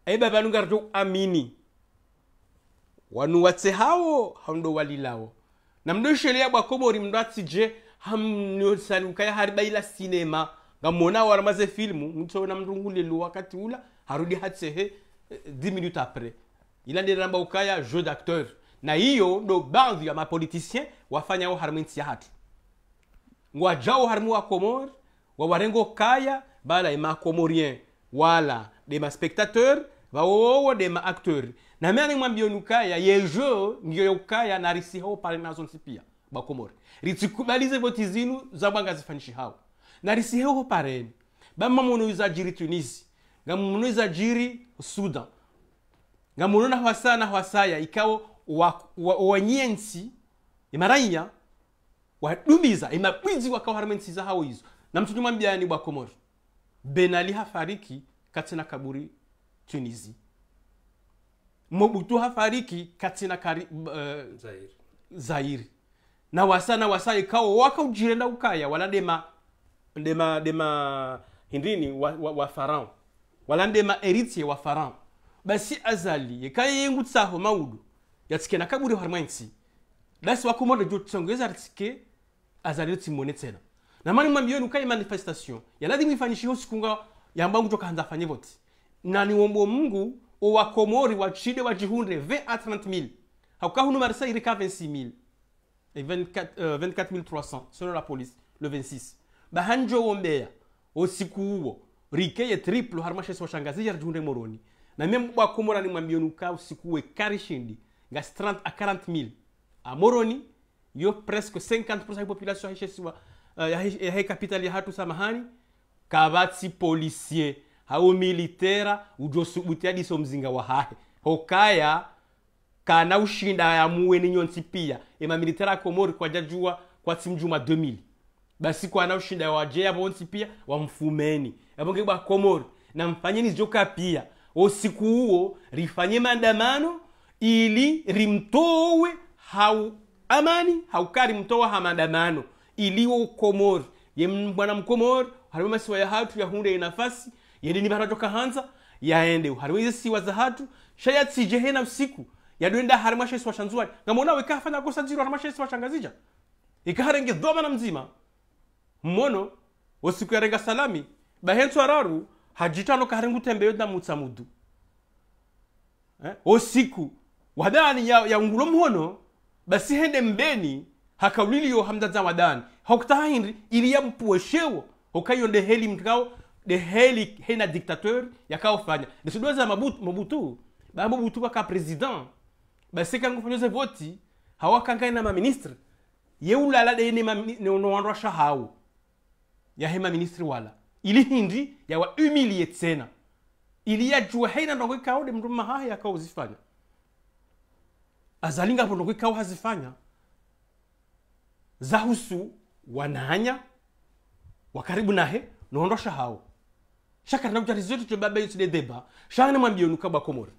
aiba vanunga rito amini wanu watse hawo hando walilao na mdo sheria bwa mndo atsije hamnosali ukaya haribaila sinema nga mona waramaze filmu mtu na mrungulelu wakati ula harudi hatsehe 10 eh, minutes après ilandiramba ukaya jeu d'acteur na hiyo ndo baadhi ya mapolitisien wafanyao harimu nsi ya hatu ngwajao harmu wa komor wa warengo kaya bala ima komorien wala de dema spectateur de ma acteur na mene nukaya ye yejo ngiyo yokaya na risihao pale nazo nsipia bakomori ritsikubalize voti zinu zabwanga zifanishi hao narisiheho parene bama muntu izajiri tunisi nga muntu izajiri sudan nga muntu naho asaa naho asaya ikawo uwanyensi imaraiya wadumiza imabwizi wakawo harume nsiza hawo izo na mtu nyuma mbyani bwa komoro benali hafariki katina kaburi tunisi mobutu hafariki katina kari, uh, eh, zairi. zairi na wasa na wasa ikawo wakaujirenda ukaya waladema ndema ndema hindini wa, wa, wa farao wala ndema eritie wa farao basi azali yekayengutsaho maudu yatsike nakaburi hari mwensi dasi jo jotsongeza aritike azali tsimone tsena namani mwambiyoni ukaye manifestation yalazima ifanyishiho sikunga yamba nguto kahanza afanye voti na wombo mungu owakomori wachide wachihunde 20 a 30 mil hakukahunu marisa irika 26 mil et 24, 300 selon la police le 26 bahanjowombeya osikuwo rikeye triplo harimashesi washangazi yarjunde moroni na kwa bwakomora ni mwambioni ka we karishindi ngasi 30 a 40000 a moroni yo presque 50 ya population yaheshesiwa ya yahe eh, capital hatu samahani kavatsi policier hawo militera ujosubutia diso mzinga wa hahe hokaya kana ushinda ni nyonsi pia ema militera akomori kwa simjuma 2000 basi kwa na ushinda wa je hapo bonsi pia wamfumeni hapo ngekwa komori na mfanyeni zoka pia usiku huo rifanye maandamano ili rimtowe hau amani haukarimtowa ha maandamano iliwo komori ye mwana mkomori hariwe masiwa ya hatu ya hunde ya nafasi yende ni baratoka hanza yaende hariwe izi siwa za hatu shayatsije na usiku yadwenda harimwa sheswa shanzuwari ngamona wekafanya kosa jiro harimwa sheswa shangazija ikaharenge dhoma na mzima mmono osiku yarenga salami bahentso araru hajitano kaharengutembeyo damutsa mudu eh? osiku wadani ya, ya ngulo mhono basi hende mbeni hakaulili yo hakauliliyo za wadani hakutaha hinri iliya mpuweshewo hokayo mtakao de heli hena dictateur diktateur yakaofanya ndesudwaza mabutu, mabutu ba mabutu kaka president basi ze voti hawakangaina hawakangana maministre yeulala dene nowanrwasha hao ya hema ministri wala ili hindi yawa umilie tsena ili yajua heina ndongo ikaude mndu mahaha yakauzifanya azalingapo ndongo ikau hazifanya zahusu wananya wakaribu nahe noondosha hao shakarina kuti atizioti tobaba yotide dheba shana mwambiyoni ukabwa komori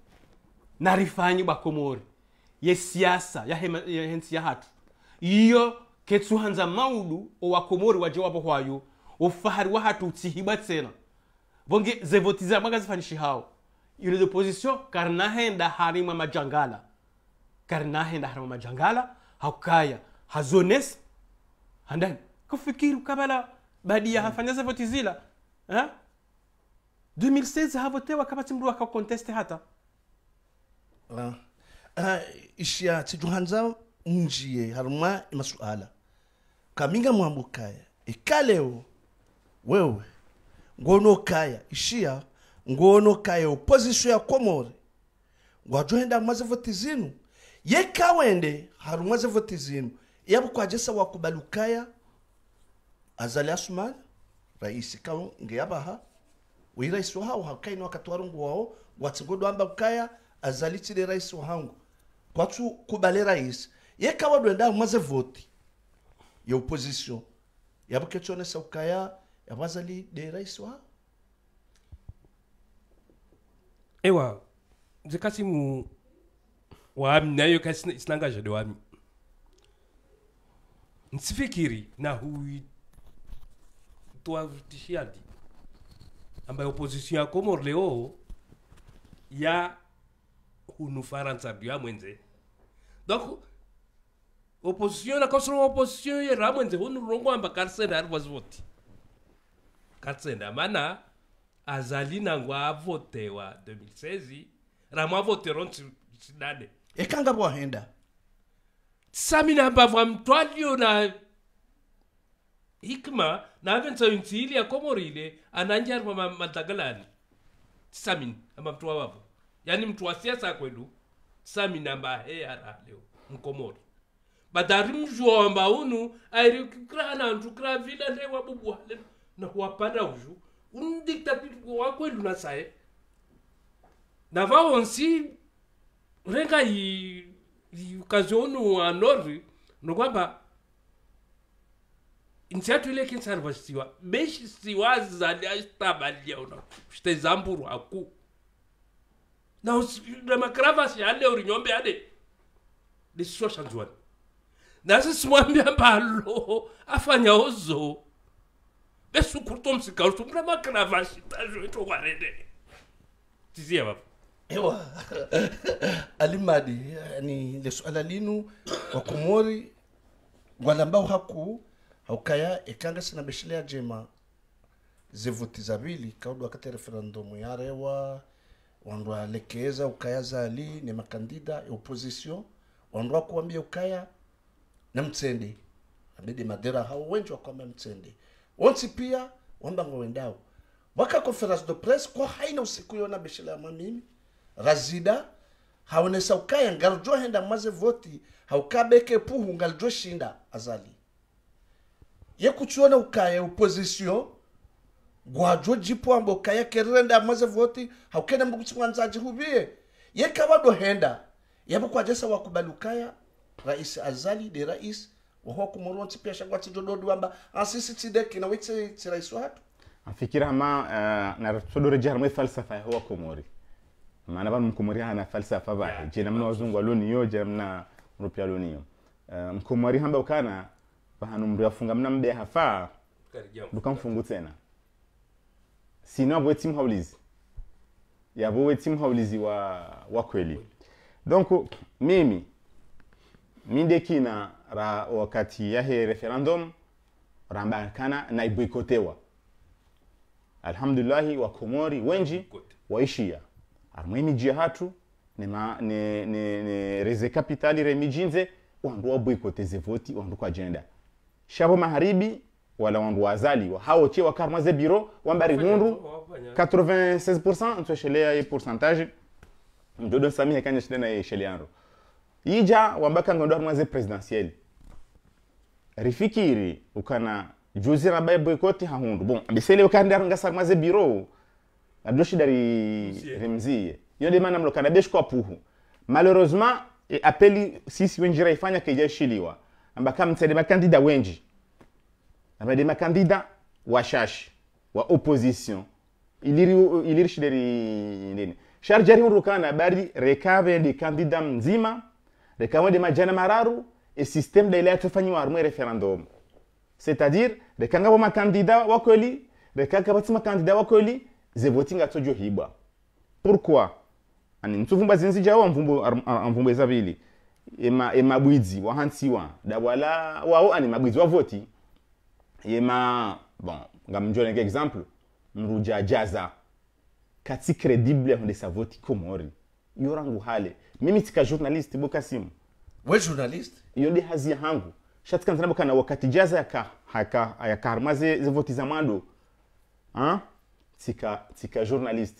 narifanyi bwa komori yesiasa yahensi hatu iyo ketsuhanza maudu owakomori waje wapo hwayo ofahari wahatutsi hiba tsena vonge zevotizira mwakazifanishi hao ine de position kari nahenda harimwa majangala kari nahenda harimwa majangala hakukaya hazonesa handani kufikiri ukabala badia mm. hafanya zevotizila ha? Eh? 2016 havotewa kapati mndu akakonteste hata uh, uh, ishia tijuhanza munjiye harimwa masuala kaminga mwambukaya ikaleo wewe ngonokaya ishiya ngonokaya opozisiyo ya komore ngwajwenda mwaze voti zinu yekawende hari mwaze voti zinu yabo kwajesa wakubalukaya azali asuman raisi kawo ngeyabaha wiraisi wahawo hakaini wakatwara ngu wawo ukaya azali chile raisi wahangu kwatsu kubale raisi yekawadwenda mwaze voti ya opposition yabuke chonesa ukaya abazali rais wabo ewa nze kasi mu wami nayo kasi sinangaja de wami nsifikiri na huyu twavutishadi ambayo opposition ya Comor leo ya hunu Faransa amwenze mwenze donc opposition na kosoro opposition ya ramwenze hunu rongo amba karsena voti katsenamana azali nango avotewa 2016 ramo avotero nsinane ekanga bwahenda sami nambavwa mtwalio na hikma navensayo nsiili yakomorile ananjarwa madagalani samin ama mtu wawavo yani mtu wa siasa kwenu samin ambahe araleo mkomori badari mjua wamba unu airikikrana ntukra vila ndewa bubuhaleno na huwapanda uju undiktatir wakwe luna sae eh? na vaonsi renga i ukazionu a kwamba nokwamba nsiatwile kinsari vasisiwa beshi siwazali axitabalia una aku na namakiravasi ade urinyombe ade lesiswa xanziwani nasi simwambia mbalo afanyawo zoo sukurtum sikautumra makravashitazvoitwa warede ya baba ewa alimadi yani lesuala linu wakumori walambao haku haukaya ekanga sina ya jema za bili kaudu wakati referendumu yarewa wandu alekeza ukaya zali ni makandida ya opposition wandu akuambia ukaya na mtsende abidi madera hao wenji wakwambia mtsende onsi pia wambango wendao mwaka conference de presse ko haina usiku yona bishila mamimi razida haonesa ukaya ngaljo henda maze voti haukabeke puhu ngaljo shinda azali ye kuchuona ukaya opposition gwajo jipo ambo kaya kerenda maze voti haukenda mbukuchimwanzaji hubie ye kawado henda yabo kwa jesa wakubali ukaya rais azali de rais oho kumurwo tsipesha kwa wamba asisi ah, tideki nawe tsiraiswa hatu afikira ma uh, eh, naratodorejea harimwe falsafa ya yahowa kumuri maana bana mkumuri hana falsafa ba yeah. jena mna wazungu yo jena mna mrupya aloniyo uh, eh, mkumuri hamba ukana vahanu mndu yafunga mna hafa mbeya hafaa ndukamfungu tsena sina vowe timhaulizi yavowe timhaulizi wa wa kweli donc mimi mindekina ra wakati yahe referendum rambakana na iboikotewa alhamdulillahi wakomori wenji waishia arimwe imiji hatu nereze kapitali remijinze wandu waboikoteze voti wandu kwa jenda shabo maharibi wala wandu wazaliwa hao che wakarmaze biro wambari hundu 96% ntwesheleya ye pourcentage mdodo samihe kanya na yeshele yanro ija wambaka ngondo armaze presidentielle rifikiri ukana juzi na bible koti hahundu bon bisele ukanda ngasa armaze biro adoshi dari remzie yonde mana mlokana beshko apuhu malheureusement e apeli sisi wenjira ifanya keja shiliwa amba ambaka mtsede makandida wenji abade makandida washashi wa opposition iliri iliri shideri nini sharjari urukana bari rekave ndi kandida mzima les camons de majana mararu et système de l'électro fanyi warumwe referendum c'est-à-dire rekanga boma kandida wakoli rekanga batsima kandida wakoli ze voting atsojo hibwa pourquoi ani ntsuvumba zinzi jawo mvumbo amvumbo ezabili ema emabwidzi wahantsiwa dawala wawo ani mabwidzi wa voti yema bon ngamjone ke example mruja jaza katsi credible hunde sa voti komori yorangu hale mimi sika journalist buka simu we journalist iyo ndi hazi hangu shatsikanzana buka na wakati jaza ya ka haka ya ka maze zivoti za mado ha tsika tsika journalist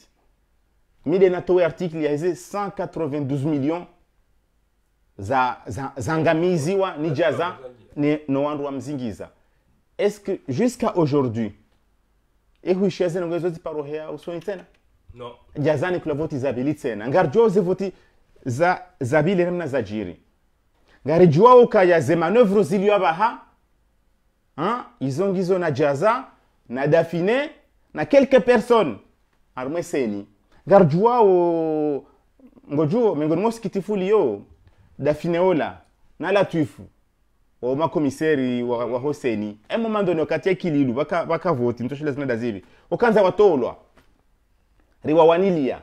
mide natowe article yaize 192 millions za za zangamiziwa ni jaza ni no wandu wamzingiza est-ce que jusqu'à aujourd'hui ehuishe zenongezo ziparohea usoni tena no jazani kulavoti za bilitena ngarjo voti za zabile namna za jiri ngarijuwao kaya ze manœuvre ziliwabaha hein? izo ngizo na jaza na dafine na quelques personnes arumwe seni ngarijuwao ngojuo miongoni mwa dafineola na latifu wa makomiseri wa, wa hoseni emo mandoni wakatia kililu bakavoti baka zina dazivi okanza watolwa riwawanilia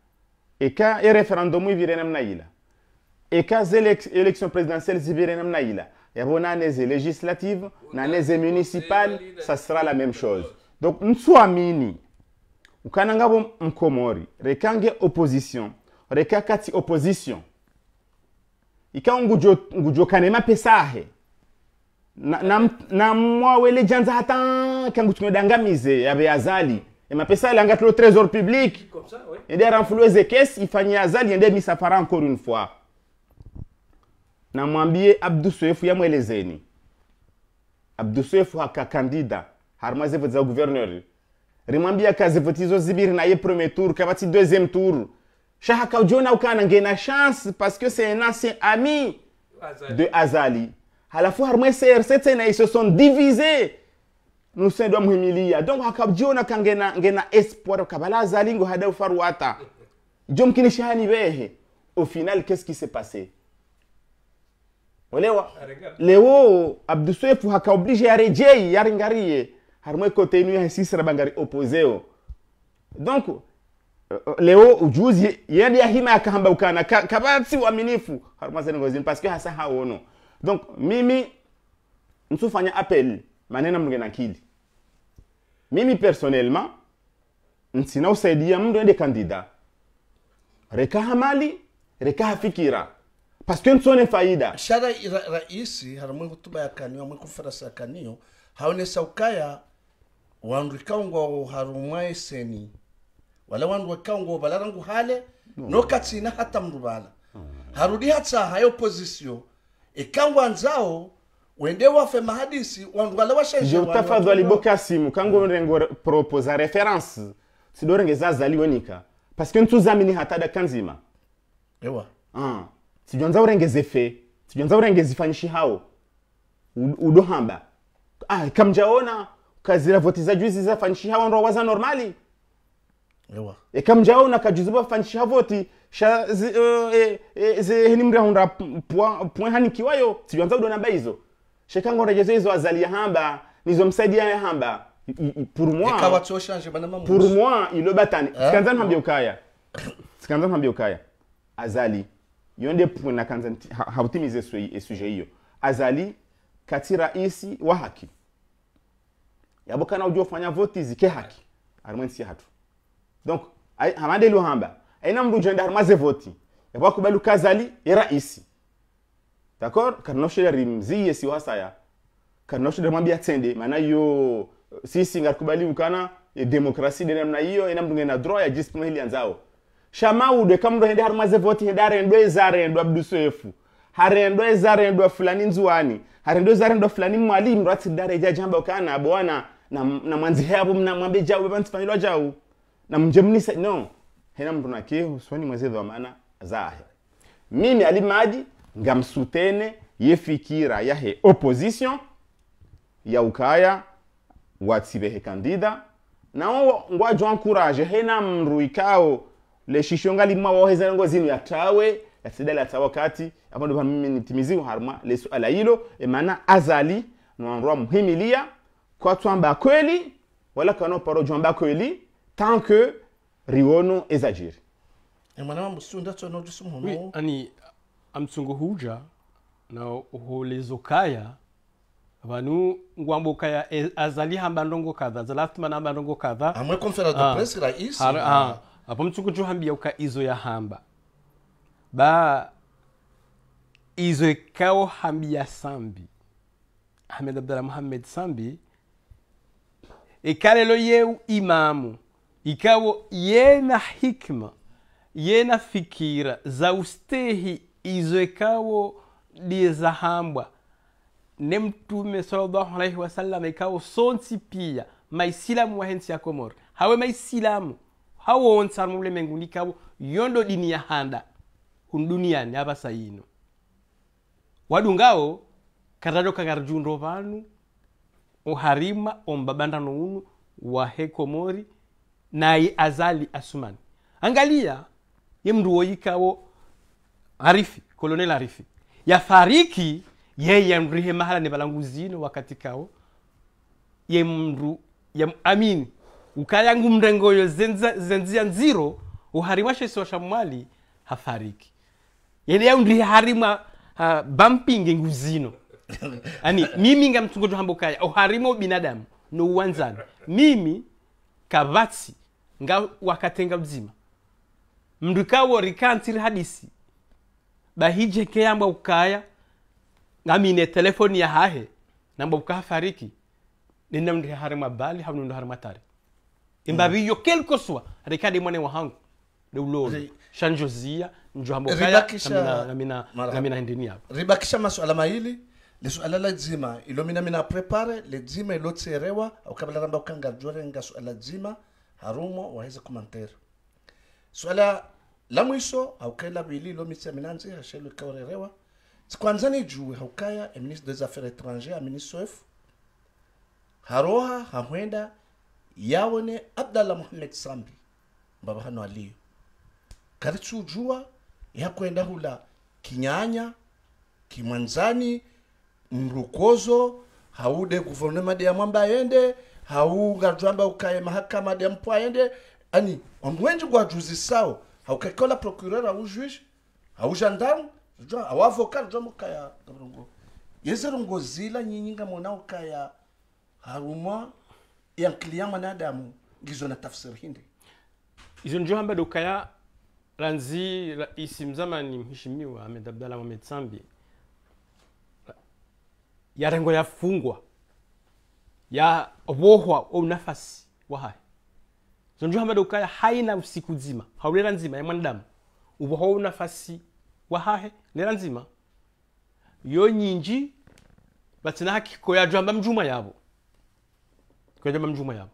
eka e referendum ivirenem na ila eka élection présidentielle zivirenem na ila yabo naneze législative naneze municipale ça sera la même chose donc ntsuamini ukana ngabo mkomori rekange opposition reka kati opposition ngujo ngujokanema pesahe na na, na janza hata kangu tunyodangamize yabe azali a a le trésor public caisses, il il y azali ende part encore une fois namwambie abdu suefu les abdu suefu a candidat harima zivu a gouverneur a kazivu tizo zibiri premier tour deuxième tour ukana une chance parce que c'est un ancien ami de azali fois harimwe crc ils se sont divisés musaidu amuhimiliya donc hakajiona ka ngena ngena espoir kabalaza alingo hada behe au final qu'est-ce qui s'est passé olewa leo abdusefu hakaoblige yarejei yaringarie harumwe kote inu yahisisira bangari opposeo donc eh, eh, leo ujuzi yendi yahima yakahamba ukana kabatsi uaminifu harumwazenengozini parce que hasa haono donc mimi nsufanya appel maneno na nakili mimi personnellement nsina usaidia mndu ende kandida rekaha mali rekaha fikira parce nsone faida shara raisi haramwe hutuba ya kanio mwe konferansi ya kanio haonesa ukaya wandu ikaungwa harumwa eseni wala wandu balara balarangu hale no. nokatsina hata mndu bala harudi hatsa hayo position ikangwa nzao wende wafe mahadisi wandwala washenjeutafadhali bokasimu kangu rengo mm. proposa reference sidorenge zazaliwe nika paske ntuzamini hatada kanzima ewa ah. sijonza urengeze fe sijonza urengeze ifanyishi hao udohamba ah, kamjaona kazira voti za juzi za fanyishi hao ndo waza normali ewa ekamjaona kajuziba fanyishi havoti sha uh, e, e, ze henimrahunda point kiwayo sijonza udonamba izo shekango regeze izo azalia hamba nizomsaidia hamba pour moi pour moi ilo batani eh? sikanza nihambia ukaya sikanza nihambia ukaya azali yo nde point nakanza hautimize e, sujet hiyo azali kati raisi wa haki yabo kana ujua ufanya voti zike haki arimwensi hatu donc hamande ilo hamba aina mrujo ende harimaze voti yabo akubali ukazali ye raisi D'accord nous Karnoshere rimzie siwasa nous Karnoshere mwambia tende maana hiyo sisi ngakubali ukana e demokrasi de namna hiyo ina mtu ngena draw ya jisimu hili anzao. Shama ude kamdo hende harumaze voti hende arendo ezarendo abdusefu. Harendo ezarendo fulani nzuani. Harendo ezarendo fulani mwalimu rati dare ja jamba ukana bwana na, na manzi hapo mnamwambia jau bantu familwa jao Na mjemnisa no. Hena mtu na nakihu swani mwezi wa maana zahir. Mimi alimaji ngamsutene yefikira yahe opposition ya yaukaya watsibehe kandida nawo ngwajwa ankuraje hena mru ikao leshisho ngalima wohezera ngo zinu yatawe yatsidala yatawe kati apandu pa mimi nitimizi harma lesuala hilo emana azali nwanrwa muhimilia kwa twamba kweli wala kana paro jwamba kweli tant que riwono ezajiri emana mambo sunda tsono tsumuhomo oui ani amtsunguhuja na uholezokaya vanu ngwamboka ya azali hambandongo kadha zalathima hambandongo kadha amwe conference de ah, presse rais ah, apo mtsunguju hambia uka izo ya hamba ba izo ikao hambia sambi ahmed abdallah muhammed sambi ikalelo yeu imamu ikawo yena hikma yena fikira za ustehi izwekawo dizahambwa ne mtume salllahu alaihi wasallam ikawo sonsi piya maisilamu wahensi ya komori hawe maisilamu hawonsanu mubulemengu ndikabo yondo dini yahanda hunu duniyani abasa ino wadungawo katado kakarjundo vanu oharima ombabandano unu komori naye azali asumani angalia ye mndu woyikawo Arifi, Kolonel Arifi yafariki yeye mahala ni balanguzi wakati kao ye mru ya amini ukayangu mrengoyo zenza zenzia nziro uharimashe wa shamwali hafariki yene ya harima ha, bumping nguzino ani mimi ngamtungoto hambokaya uharimo binadamu no uwanzani mimi kavatsi nga wakatenga uzima mndu kawo rikantiri hadisi bahije keyamba ukaya ngamine telefoni ya hahe namba ukahafariki ninam ndi harima bali hamnu ndo harima tari imbabiyo mm. quelque soit rekade mwane wahangu deulolo shanjozia njo hambo kaya ribakisha masuala maili lisuala la dzima ilo mina mina prepare le dzima ilo tserewa kabla ramba ukanga jore nga suala dzima harumo waweza komantera suala la mwiso haukela bili lo misi aminanzi ikaorerewa sikwanzani juwe haukaya eministre des affaires étrangères aminisoefu haroha hahwenda yawone abdallah muhamed sambi mbaba hano aliyo karitsujua yakwenda hula kinyanya kimwanzani mrukozo haude guvernema de yamwamba ayende haungajwamba ukaye mahakama de yampwa ayende ani onwenji wenji gwajuzi sao haukaikola procureur au juge au gendarme au avocat jo mukaya gabrongo yezero ngo zila nyinyinga mwana ukaya haruma ya client mwanadamu ngizo na tafsiri hindi izo njo hamba dokaya ranzi isi mzamani mheshimiwa Ahmed Abdalla Mohamed Sambi yarengo yafungwa ya obohwa au nafasi wahai tunajua kwamba ukaya haina siku nzima haulera nzima ya mwanadamu uvo hou nafasi wahahe lera nzima yo nyinji batsina hakiko yajwamba mjuma yabo kuyajwamba mjuma yabo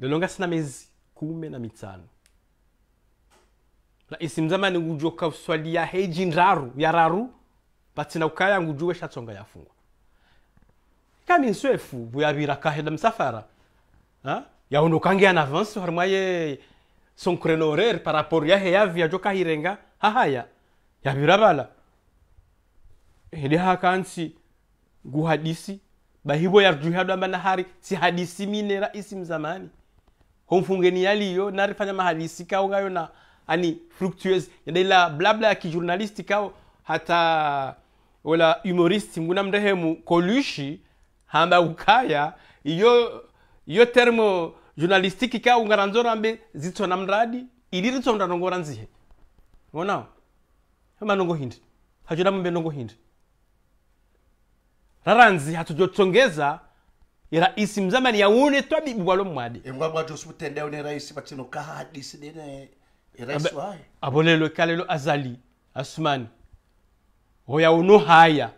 lelonga sina mezi kumi na mitano na isimzamani ujoka uswalia heji nraru ya raru batsina ukaya ngujuwe shatsonga yafungwa kaminswefu buyabira kaheda msafara ha? yaondokange en avance harumwa ye eh, son créneau horaire par rapport ya yahe yavia jo kahirenga hahaya yabirabala hede hakansi guhadisi bahibo hari si hadisi minera isi mzamani homfungeni yaliyo narifanya mahadisi kao gayo na ani fructueuse yadaila blabla ya kijournalisti kao hata wala humoristi mguna mndehemu kolushi hamba ukaya iyo iyo termo journalistique ka ungaranzorambe zitsona mradi iliri tsonda nongora nzihe ngonawo hema nongo hindi hajuna mbe nongo hindi raranzi hatujotsongeza iraisi mzamani bibu walo mwadi embwa bwatu usutenda une rais patino kahadi sidene rais wae abolelo kalelo azali asmani hoya uno haya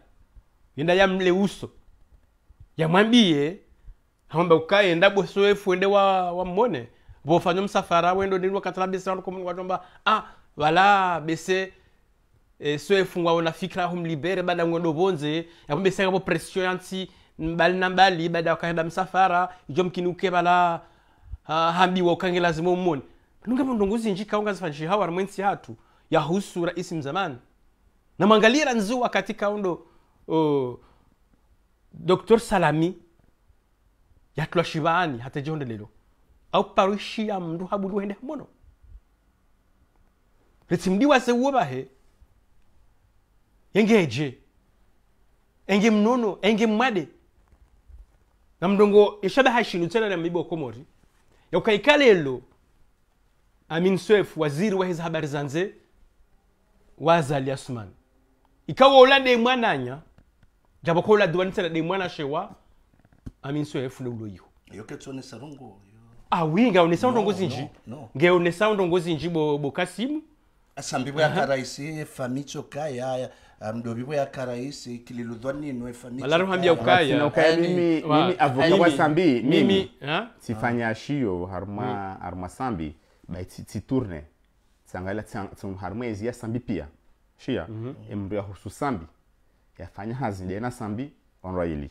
yenda yamle uso mwambie hamba ukae ndabwe soe fuende wa wammone vofanya msafara wendo ndinwa katala bese wanu komungu watomba ah wala bese e, soe fungwa wana fikra humlibere bada ngondo bonze yapombe senga po pression yanti mbali na mbali baada wakaenda msafara ijo mkinuke bala ha, hambiwa ukange lazima ummone nunga mndongozi njika unga zifanshi hawa mwensi hatu yahusu raisi mzamani na mwangalia nzua katika undo uh, Dr Salami yatula shibaani hatajihonde lelo au parushi ya mndu habudu hende hamono ritsi mdi uwo bahe yengeje enge mnono enge mmade na mndongo ishada hashinu tsena na mibo yaukaikalelo amin swef waziri wa hizi habari zanze wazali asuman ikawa ulade mwananya jabokola uladiwanitsena de mwana shewa aminso ya yayifuna uloyiwo awinga ah, onesa undongozi no, nji no, nge onesa undongozi nji bokasimu bo kasim sambi bwakara isi famicho kaya mdobi bo um, ya karaisi kililudhwa no famicho malari hambia ukaya na ukaya yaani, mimi mimi avoka yaani, wa sambi mimi tifanya mm. shio harma mm. harma sambi ba ti tourne tsangala tsum harma ezi ya sambi pia shia mhm. emndu ya husu sambi yafanya hazindena sambi onrwaili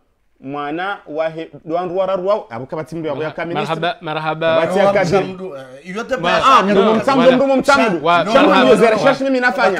mwana wahe rwandu wararwa abuka batimbi wabo ya kaminista marhaba marhaba bati ya zera shashi mimi nafanya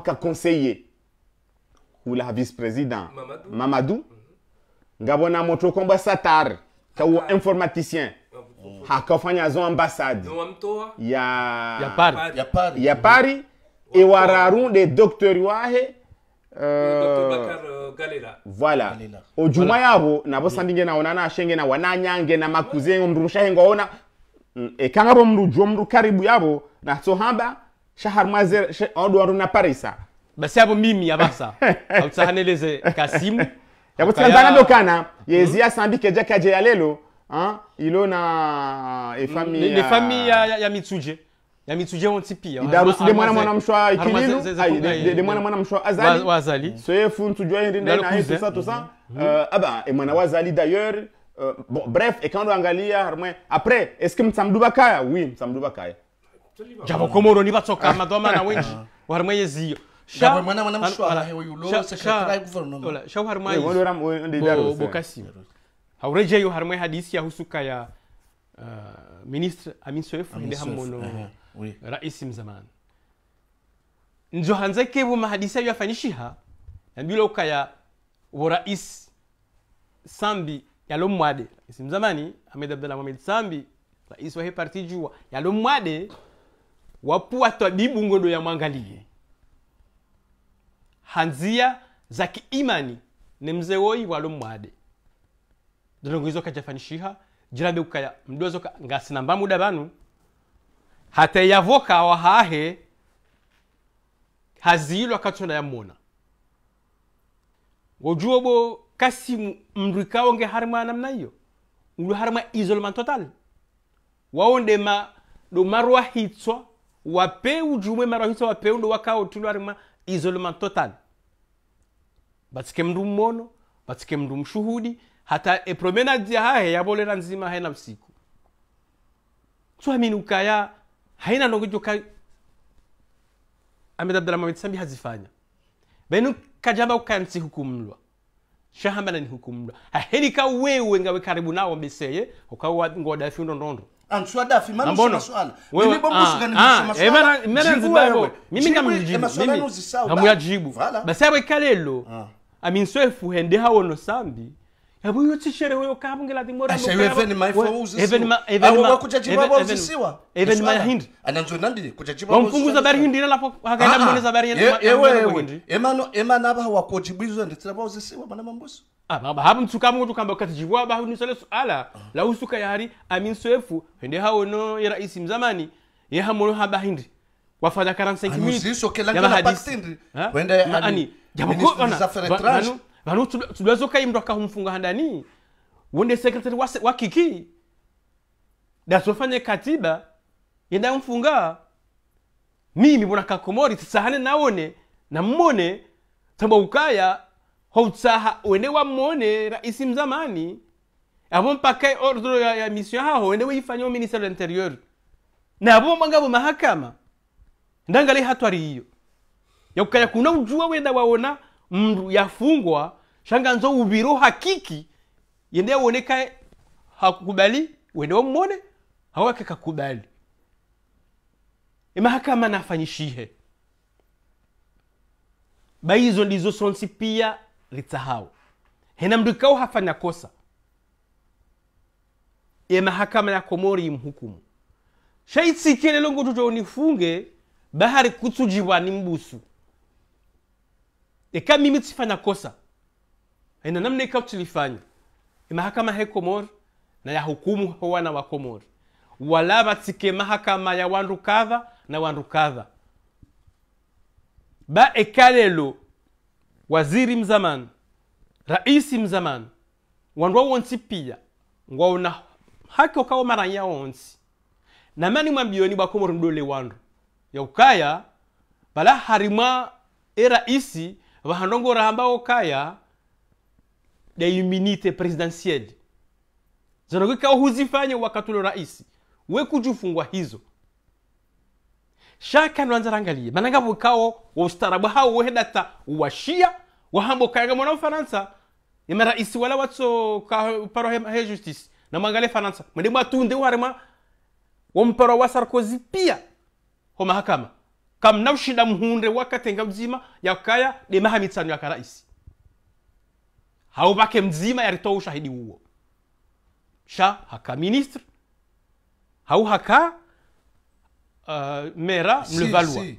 qu'un conseiller ou la vice-président Mamadou, Mamadou. Mm -hmm. E ngabona moto komba satar kawo informaticien hakafanya zo ambassade ya ya pari ya pari, ya pari des docteur wahe voilà Au yavo navo sandinge naonana ashenge na wananyange na makuzengo mndu mushahengo aona ekangavo mndu juo mndu karibu na natsohamba shaharmazer ça. na parisa basi apo mimi a kasimu c'est le kana yeziya y a ya lelo hein? ilo na efami ya mitsuje ya mitsuje onti a mwana mwana mshwa ikililu de mwana mwana mshwa azali wazali soyefu mtsujwa Il na a tout ça tout ça mhm. euh, aba ah y wazali d'ailleurs euh, bon bref et quand on angalia après est-ce que je oui je jabo komoro nibatsoka ah. madomana wenji warimwe yeziyo haurejeyo harimwe hadisi yahusuka ya uh, ministre raisi mzamani nzo hanze kevo mahadisi ayo yafanishiha nambilo ukaya raisi mzamani hamed sambi wahe parti juwa wapuwa twabibu ya yamwangalie hanzia za kiimani ni mzewoi walo mwade ndolongoizo kajafanishiha jirambe kukaya mdozo ngasinamba muda banu hata yavoka wahahe hazilwa katsona yamona wojuwo bo kasi mndwi kawo harima harimwa namna iyo ulu harima isolement total wawondema do marwa hitswa wapeu jumwe mara hiso wapeu ndo wakao tulwarima isolement total batsike mndu mmono batsike mndu mshuhudi hata epromenadi yahahe yabolera nzima haina usiku tsuhamini ukaya haina nongojoka ahmed abdurahman sambi hazifanya benu kajamba ukansi hukumlwa shahamba nani hukumlwa haheli ka wewe ngawe karibu nao mbeseye ukawa ngoda fiundo ndondo antuswadafi mara usoma swala mimi ah, ngamjibu ah, mimi ngamuyajibu basabwe ah. hende hawono sambi hebu yotsi shere yo kabungela mzamani ye hamono haba hindi vano tudwazoka yi mndu akahumfunga handani wonde sekretari wakiki dasofanye katiba yendayomfunga mimi mbona kakomori tisahane nawone nammone tamba ukaya hautsaha wende wammone raisi mzamani avo mpaka ordre ya, ya mission haho wende weifanya ministere l'interieur navo mwangavo mahakama ndangale hatwari iyo yakukaya kuna ujua wenda waona mndu yafungwa shanganzo ubiro hakiki yende woneka hakukubali wende wammone hawake kakubali emahakama nafanyishihe baizo ndizo sonsi pia litsahau hena mndu ikao hafanya kosa ye mahakama ya komori imhukumu shaitsikile longo tuto unifunge bahari kutsujibwa ni mbusu e mimi sifanya kosa ina namna ikawa tulifanya e mahakama he komor na ya hukumu wana wa komor wala mahakama ya wandu kadha na wandu kadha ba ekalelo waziri mzamani raisi mzamani wandu wawonsi pia ngwaona haki okawo maranya wonsi namani mwambioni bwa mdole wandu yaukaya bala harimwa eraisi vahandongora hamba okaya ya imunite presidentielle zanakwika huzifanye wakati raisi rais wekujufungwa hizo shaka ndoanza rangalie mananga vikao wa ustarabu hao wehedata washia wahamba okayaga mwana ufaransa ima raisi wala watso kaparo he justice na mwangale faransa mwende mwatunde warema wamparo wa sarkozy pia ho mahakama kam ushinda mhunde wakatenga mzima yakaya demaha mitsano ya karaisi hao vake mzima yaritoa ushahidi huo sha haka ministre hau haka uh, mera si, mlevalua si.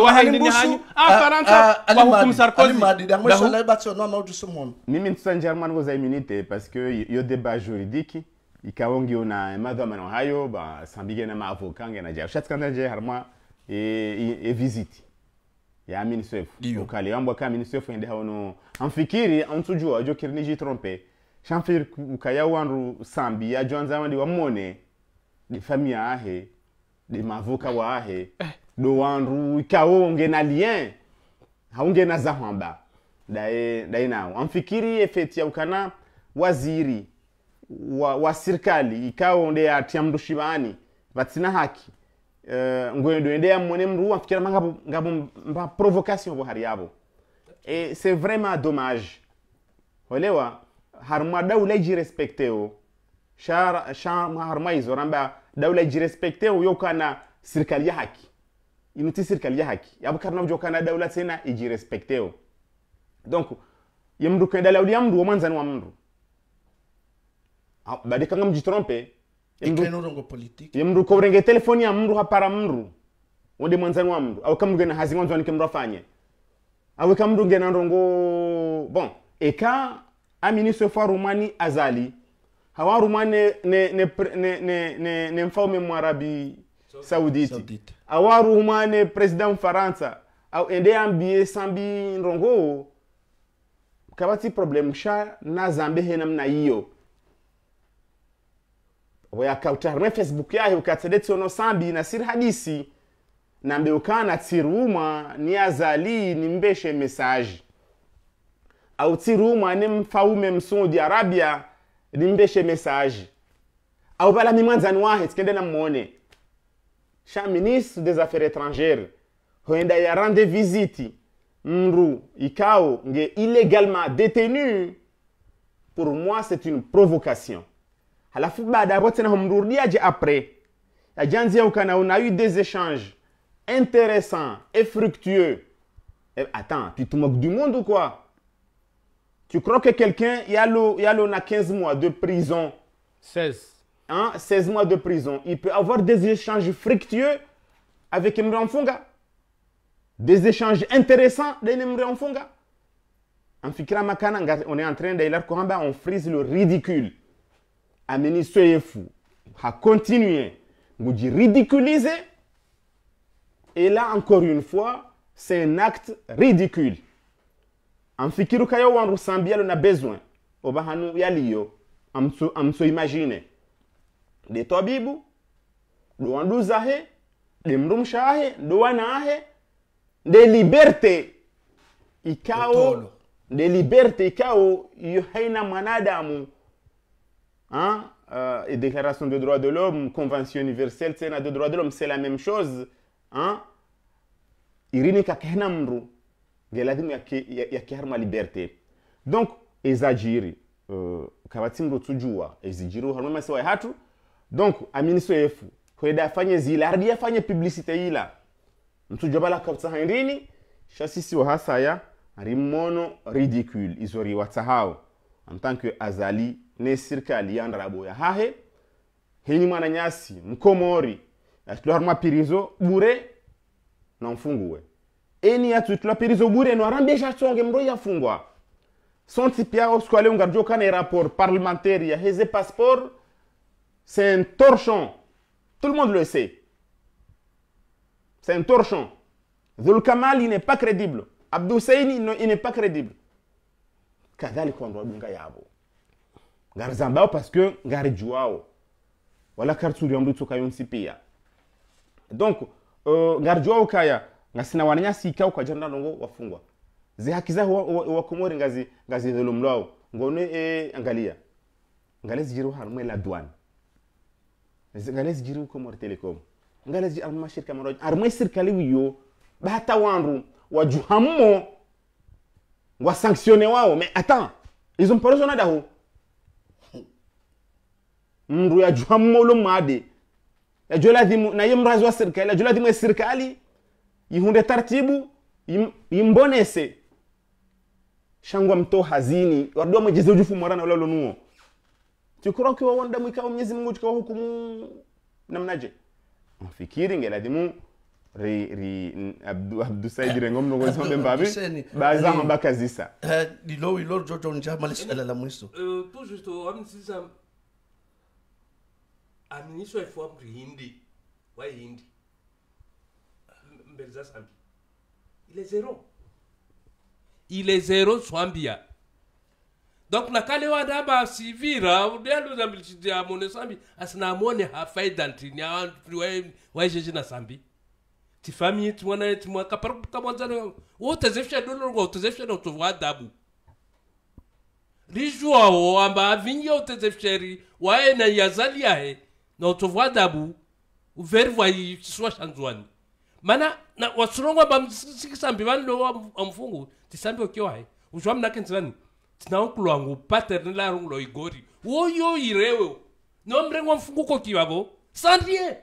waxal ni ñaani a faranta waxu kum sarkozy alimadi da mo sala batio no é sumon mimi tusanja o woza immunité parce que o débat juridique ikawongi ona madhamano hayo ba sambige na maavocat ngena ja shatkanda je harma e, e, O visite ya ministre fu ukali ambwa ka ministre fu ende haono amfikiri antujua jo kirni ji tromper o ukaya wanru sambi ya jwanza o wamone de famia ahe de mavuka wa ahe do ikao ikawo na lien haungena zahwamba dae dae nao amfikiri efeti yaukana waziri wa, wa serikali ikao nde atia mndu shivani vatsina haki uh, eh, ndo ende mone mndu amfikira mangapo ngabo mba provocation bo hari yabo e c'est vraiment dommage olewa harma daula ijirespecteo sha sha harma izoramba daula ijirespecteo yokana serikali ya haki inuti serikali ya haki yabukar nabjo na daula tena iji respecteo donc yamdu kan ya yamdu wa ni wa mndu ah, bade kanga mjitrompe yamdu ko renge telefoni ya mndu hapara mndu wonde ni wa mndu au kamugena hazi mwanzani kemdu afanye awe kamdu ngena ndongo bon eka amini sofa rumani azali hawa rumani ne ne ne ne ne, ne mfalme mwarabi saudite, sauditi awaru umane president mfaransa au ende ambie sambi rongo kabati problem sha na zambe he namna hiyo oya me facebook yahe ukatsedetsono sambi na sir hadisi mbe ukana tsiruma ni azali ni mbeshe message au tsiruma ni mfaume msudi arabia ni mbeshe message au bala mimwanzani wahe tikende na mmone Chers ministre des affaires étrangères hoenda a rendu visite mru ikao est illégalement détenu pour moi c'est une provocation À la hapo après on a eu des échanges intéressants et fructueux eh, attends tu te moques du monde ou quoi tu crois que quelqu'un a na 15 mois de prison 16 hein, 16 mois de prison. Il peut avoir des échanges fructueux avec Imran Funga. Des échanges intéressants d'Imran Funga. En on est en train d'aller Kohamba, on frise le ridicule. Ameni, Soyefou fous. À continuer. Vous dites ridiculiser. Et là, encore une fois, c'est un acte ridicule. En Fikiru Kayo, on ressent on a besoin. Obahanu Yaliyo. On se imagine. de tabibu do wanduza he de mrumsha ahe do wana de liberte ikao de liberte ikao iyo haina mwanadamu hein euh, déclaration de droits de l'homme convention universelle tena de droits de l'homme c'est la même chose hein irini kakena mru ngelazimu yakiharma ya, ya liberte donc ezajiri uh, eh, kavatsimru tsujua ezijiri uharmwe masiwa hatu donc aminiso yefu hoeda afanye zila ardi afanye publicite ila mtu jobala kapta handini shasisi wa hasaya rimono ridicule izori watsahau en azali ne sirkali yandrabo ya hahe hini mwana nyasi mkomori atulwarma pirizo bure na mfunguwe eni yatu tula pirizo bure no arambesha tsonge mro yafungwa sonti piao skwale ungarjo kana rapport parlementaire ya heze passeport C'est un torchon. Tout le monde le sait. C'est un torchon. Zulkamal il n'est pas crédible. Abdou il n'est pas crédible. Kadali wanduadunga yabo Garzambao parce que juao wala kartsuri amdu tsoka yonsi pia donc uh, kaya ngasina wananya sika uka jana longo wafungwa zi haki zao wakomori ngazi ngazi dhulum ngone e, eh, angalia ngale Jiro harmwe la douane ngalezi jiru uko mor telecom ngalezi ari mashirika maroja ari mwe serikali wiyo bahata wandu wajuhammo wa sanctionne wao mais attends ils ont parlé daho mndu yajuhammo lo made ya yajo lazimu na ye razo wa serikali yajo lazimu ya serikali ihunde taratibu yim, yimbonese shangwa mto hazini wardiwa mwejezo jufu mwarana lo nuo tukira ukiwa mwika wa mnyezi mungu tukawahukumu namnaje mfikiri ngelazimu ri ri abdu abdu saidi rengo mlongo zombe mbabi baza bazama bakazisa lilo lilo jojo njama leshala la mwiso eh, eh, tout juste wamsiza aminisho ifwa mtu hindi wa hindi mbeza za sambi ile zero ile zero swambia donc nakalewanda masiivira ndialuza mbichiti amone sambi asina asinaamone hafaidantini waizhezhi na sambi tifamiyi timwana timwa kaparikamonzana woutezefshadolorwa utezefshana utovu adabu lijwawo amba avinyiya utezefsheri waye na yazali yazaliyahe na utovu adabu uveri vwai chisuwa shanzwani mana na wasurongwa bamsikisambi vanlowa amfungu tisambi okiwahe uzwa mnake nzirani tinawo kulwanga upaternelarungloigori woyo irewe nomrengwa mfungukokivavo sandie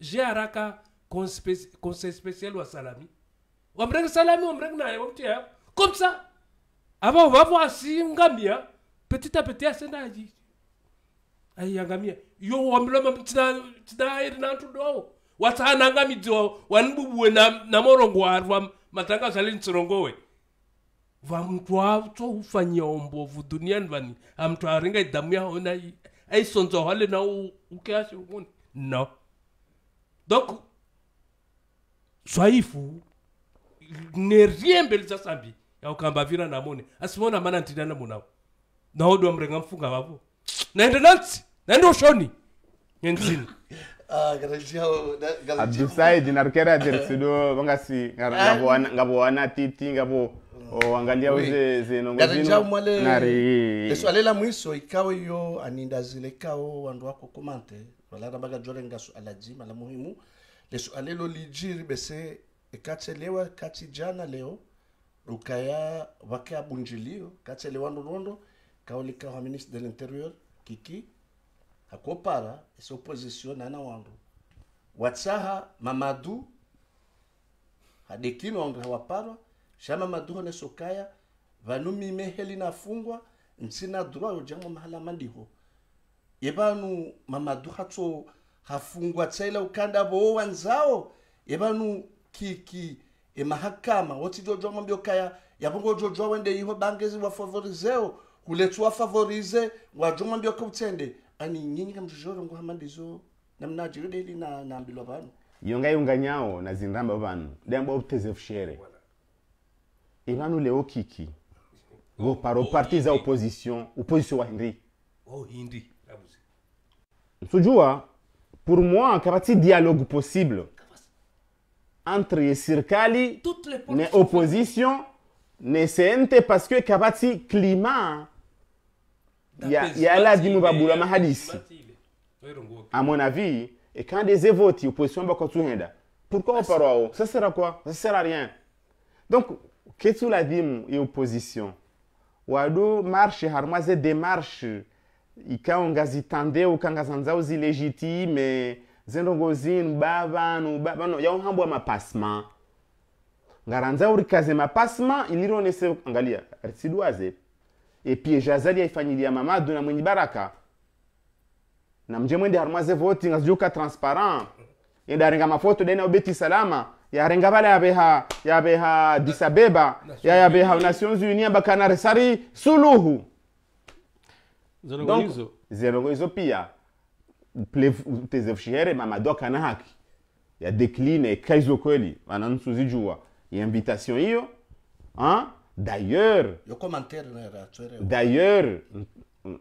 zviaraka conseil special wa salami wamrengi salami wamrengi naye wamtiya komsa avao vavo asingamia petita peti asenda aji aiyangamia yo wamloma tina iri nantu dowo watsaanangamidziwa wanibubuwe namorongo arwa matanga zvalenitsirongowe wa, vantu ufanyia ombovu duniani vani amtu aringa idamu yahona aisonzwa hwale na ukeashirumuni no donc swaifu ne rien za sambi yaukamba vira namone asimona mana ntinana munawo naodwa mrenga mfunga vavo naende nansi naende ushoni nyenzini ah, abdusaid narukera jerisido vangasi ngavowana ah, titi ngavo oh, angalia uze zino ngozino mwale mwiso ikawe yo aninda zile kao wandu wako komante walana baga jore ngasu la muhimu lesu lijiri bese ekatselewa kati jana leo ukaya wake abunjilio katselewa ndondo kaolika ministre de l'interieur kiki akopara esa opposition nana wandu watsaha mamadu hadekino wandu hawaparwa shama maduro ne sokaya vanu mime heli na nafungwa nsina droit yo jango mahala mandiho yebanu mamadu tso hafungwa tsela ukanda bo wanzao yebanu kiki e mahakama woti jojo mbio kaya yabongo jo wende iho bangezi wa favorizeo kuletwa favorize wa jomo mbio kutende ani nyinyi kama joro ngo hamandizo namna jirede na nambilwa banu yonga yunga nyao na zindamba banu dembo obteze fshere nous nous les voparo oh, parti oh, à opposition opposition wa hindi oh, hindi msujua pour moi un dialogue possible entre serikali les opposition ne CNT, parce que kabati climat ya, y a babula Mahadis. à mon avis et quand des évoti opposition bakotuhenda pourquoi parle ça sert à quoi ça sert à rien donc Ketsuladim e oposição. Wadu marche harmaze demarche ikangazitandeu kangazanzao zilegitime zendongozini bavanu bavanu yauhambwa mapasma ngaranza urikaze mapasma ilironese angalia artsidwaze et jazali yaifanyilia mamadu na mwenye baraka na mje mwende harmaze voti ngazijuka transparent yendarenga mafoto dena obeti salama yarenga bala yabeha yabeha disabeba ya yabeha nations unie bakanare resari suluhu zelongo hizo pia tezefshihere mamado akana haki ya decline kaizo kweli ya invitation hiyo d'ailleurs d'ailleurs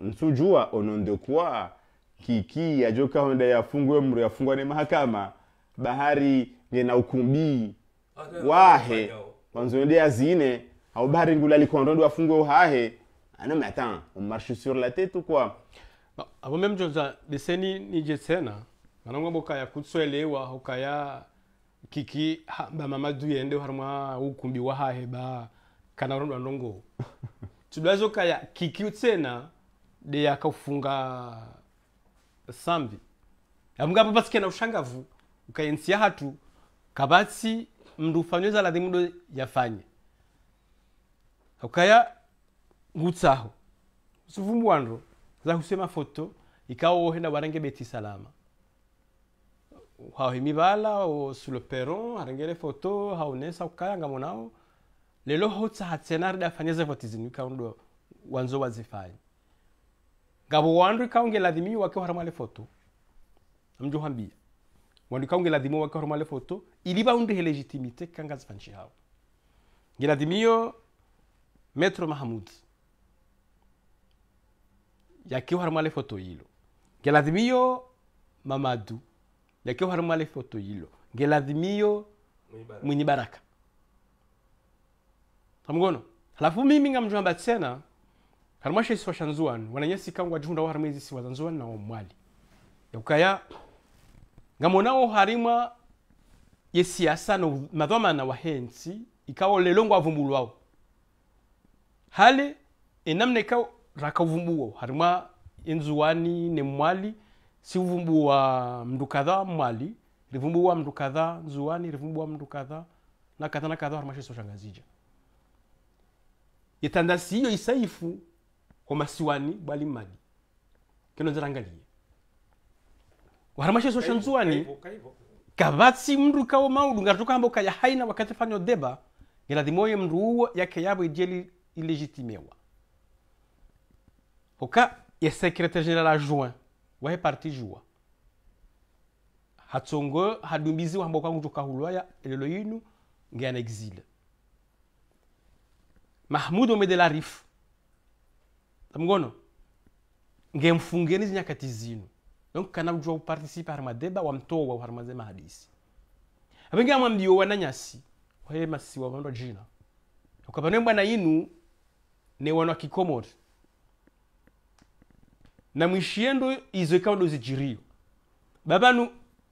nsujua onondo kwa kiki yajokahonda yafungwe mro yafungwa ne mahakama bahari ngena ukumbi ah, wahe wanzonde azine au bari ngula likondondo afungo hahe ana mata on marche sur la tête ou quoi abo même jonza deseni nije tena manangwa boka ya kutswelewa ukaya kiki ba mama duyende harma ukumbi wa hahe ba kana rondo ndongo tudwazo kaya kiki utsena de yakafunga sambi amngapa pasikena ushangavu ukayensia hatu kabatsi mndu ufanywe zaladi mudo yafanye ukaya ngutsaho usivumbuwanro zakusema foto ikawohenda warange beti salama hawe mibala o sur peron harengere foto haonesa ukaya ngamonao lelo hotsa hatsena rida afanye zevoti zinu kaundo wanzo wazifanye ngabo wandu ikaonge ladhimiwa ke haramale foto amjuhambia wandika ngeladhimo wakaho male foto iliba undihe legitimite kangazi fanchi hao ngeladhimio metro mahamud yakiho foto yilo ngeladhimio mamadu yakiho foto yilo ngeladhimio mwinyi baraka amgono halafu mimi ngamjwamba tena harumashesi shanzuan wananyesi kangwa jihunda waharumwezi zanzuan na omwali yakukaya nga mwonawo halimwa yesiyasa madhamana wahensi ikawo lelo ngwavumbulwawo hale enamna ikawo raka rakavumbuwo halimwa enzuwani ne mwali si siuvumbuwa mndu kadha mwali rivumbuwa mndu kadha nzuwani rivumbuwa mndu kadha na kadha na kadha harimwa shangazija yetandasi iyo isaifu omasiwani bwali mmadi keno nzarangalie waharamashesho nzuani kavatsi mndu kawo maulu ngatokamba ukaya haina wakati fanyo deba ngilathimoye mndu uwo yake yabo ijeli ilegitimewa hoka ye secretaire general adjoint wahe parti juwa hatsongo hadumbiziwa hamba kwangu tukahulwaya elelo yinu ngean exile mahmud omedelarif tamgono ngemfungeni zinyakati zinu donc kana kujua kupartisipa hari wamtowa uhari mahadisi apengira mwamdiowa na nyasi waye jina ukapanwe bwana inu ne wanwa kikomori na mwishiendo izo ikawa dozijirio babanu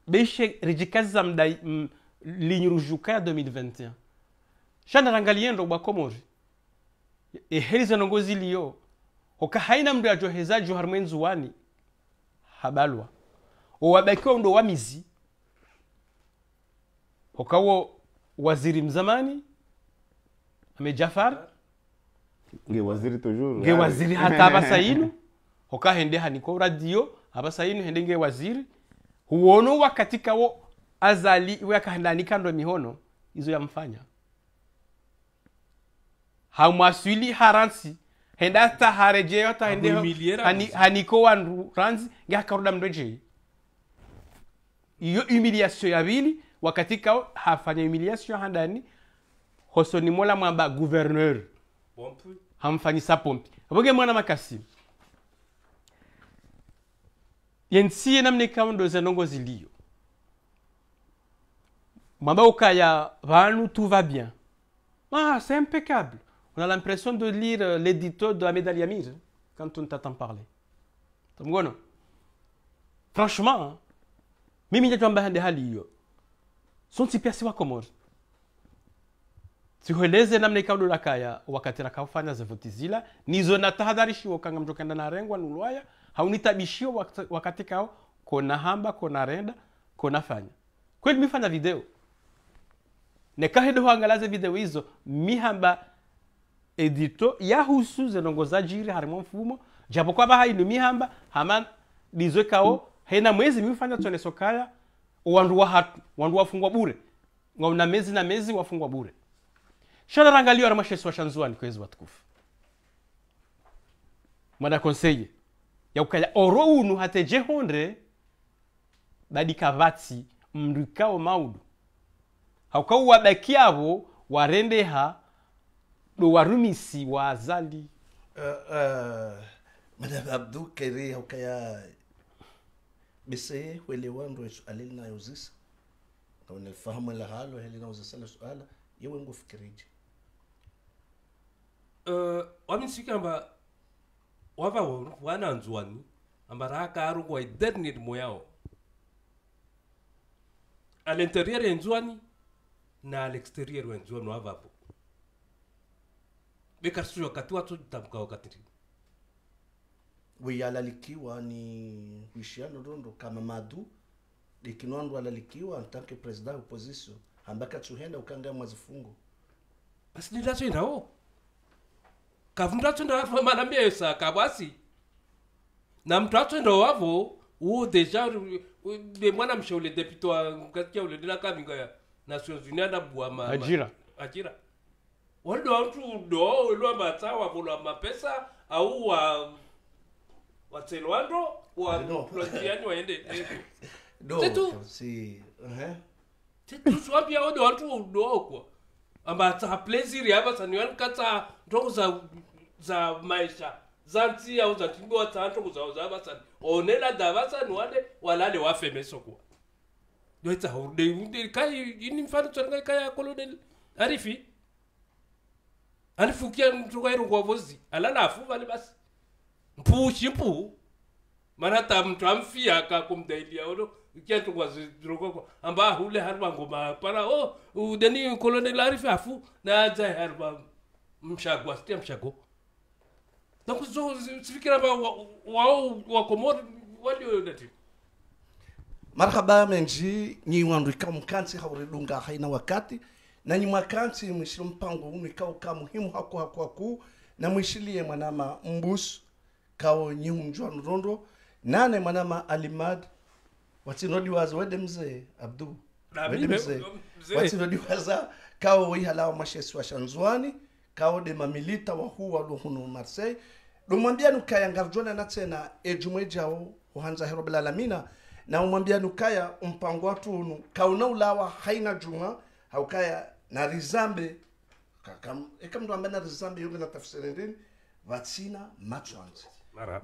beshe rijikaza mda linyurujuka ya 2021 shandarangaliendo bwa komori eheri zanongozi liyo hoka haina mndu yajohezaji harimwenzuwani habalwa owabakiwa ndo wamizi hokawo waziri mzamani ame jafar nge waziri toujours nge waziri hata abasainu oka hende haniko radio abasainu hende nge waziri huono wakati kawo azali wakahanda akahandanika mihono izo yamfanya hamwaswili haransi henda atahare ranzi ngehakaruda mndo jeyi iyo humiliation yavili wakati kao hafanya humiliation handani hosoni mola mwamba gouverneur hamfanyisa pompi aboge mwana makasi yensiye namne kao ndo zanongozi ziliyo mwamba ukaya vanu tuva bien ah c'est impeccable on a l'impression de lire euh, l'éditeur de Ahmed Ali Amir quand on t'entend parler. Franchement, mimi najua hali hali hiyo. Sonsipiasiwa komori. tikueleze namna ikaudolakaya wakati nakafanya zivoti zila nizo natahadharishiwo kanga mtu kenda narengwa nulwaya haunitabishiwo wakati kao kona hamba kona renda kona fanya kweli mifanya video nekahedoho angalaze video hizo mihamba edito za jiri harimo mfumo japokuwa bahayinu mihamba hama dizwe kao hena mwezi mifanya tone sokaya wandu wa hatu wandu wafungwa bure na mezi na mezi wafungwa bure shanarangalio aramashesi washanzuani kwezi watukufu mwana konseye yaukaya oro unu hatejehonde badikavatsi mndu ikao maudu haukauwabakiavo warendeha ɗo warumisi wa azali eh, eh, madame abdu kairi hokaya bise welewa ndo suali linayozisa au nalifahamu la halo hili naozisa la suala yewe ngufikirije uh, wamisikamba wava wananzwani amba raka arungwa moyao à l'intérieur ya na à l'extérieur wavapo beka wakati weyalalikiwa ni huishiano rondo kama madu dikinwandu alalikiwa ntanke presida opposition ambaka tuhenda ukanga mwazifungo basi ndindachoindawo kavu kabwasi na mtu achoindawo wavo uwo deja de mwana msha ule depitoa mkatikia uledela kavinga ajira ajira walido wanthudo welwa matsa wavulwa mapesa au wa watselwando waplatiani waende tetu tetu swapya wode wanthuudokwa ambatsa pleziri apa saniwanikatsa nthongo za za maisha zansi au zatimbiwa tsa nthongo zawo za vasani onela da vasani wale walale wafemesokuwa doetsa kai ini mfano tsonengai kaya kolonel arifi anifukia mtu kwa irungwa vozi alala afu vale basi mpu chimpu maana ta mtu amfia akakumdailia ono kiatu kwa ziroko amba hule harba ngoma para o oh, udeni koloni larifi afu na aja harba mshago astia mshago na zo sifikira ba wao wa komori walio nati marhaba menji nyi wandu ikamkansi hauridunga haina wakati na nanyuma kansi mwishili mpango umi ikao ka muhimu haku haku haku na mwishilie manama mbus kao nyihu mjua nurondo nane manama alimad waza wede mzee abdu wede mzee watsinodiwaza kao ihalao mashesu wa shanzwani kao de mamilita wa huu wahu walohunu marsei lumwambia nukaya ngarjona na tsena ejumwe jao uhanza herobel alamina na umwambia nukaya umpango watu unu kauna ulawa haina juma haukaya na rizambe ekamndombe e na rizambe yonge natafsira ndini vatsina matsvanzi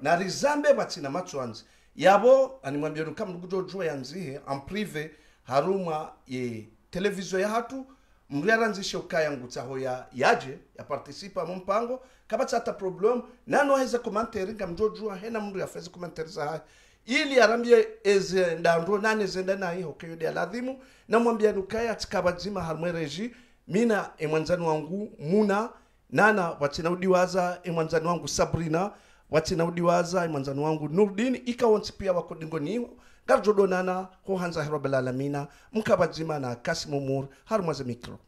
na rizambe vatsina matsvanzi yavo animwambia nikamnikutojua yanzihe amprive harumwa ye televiziyo yahatu mri yaranzishe ukayangutsaho ya yaje yapartisipa mu mpango kabatsata problem nanoaheza komanteri ngamjojua hena mri afeze komanteriza hayi ili arambie eze ndandro nane zenda nayi hokeyode aladhimu namwambia nukaye atika vazima harumwereji mina emwanzani wangu muna nana watinaudiwaza emwanzani wangu sabrina watinaudiwaza emwanzani wangu nurdin ikawonsi pia wakodingoniho ngarjodonana hohanza herobelalamina mkavazima na kasimumur harumwaze mikro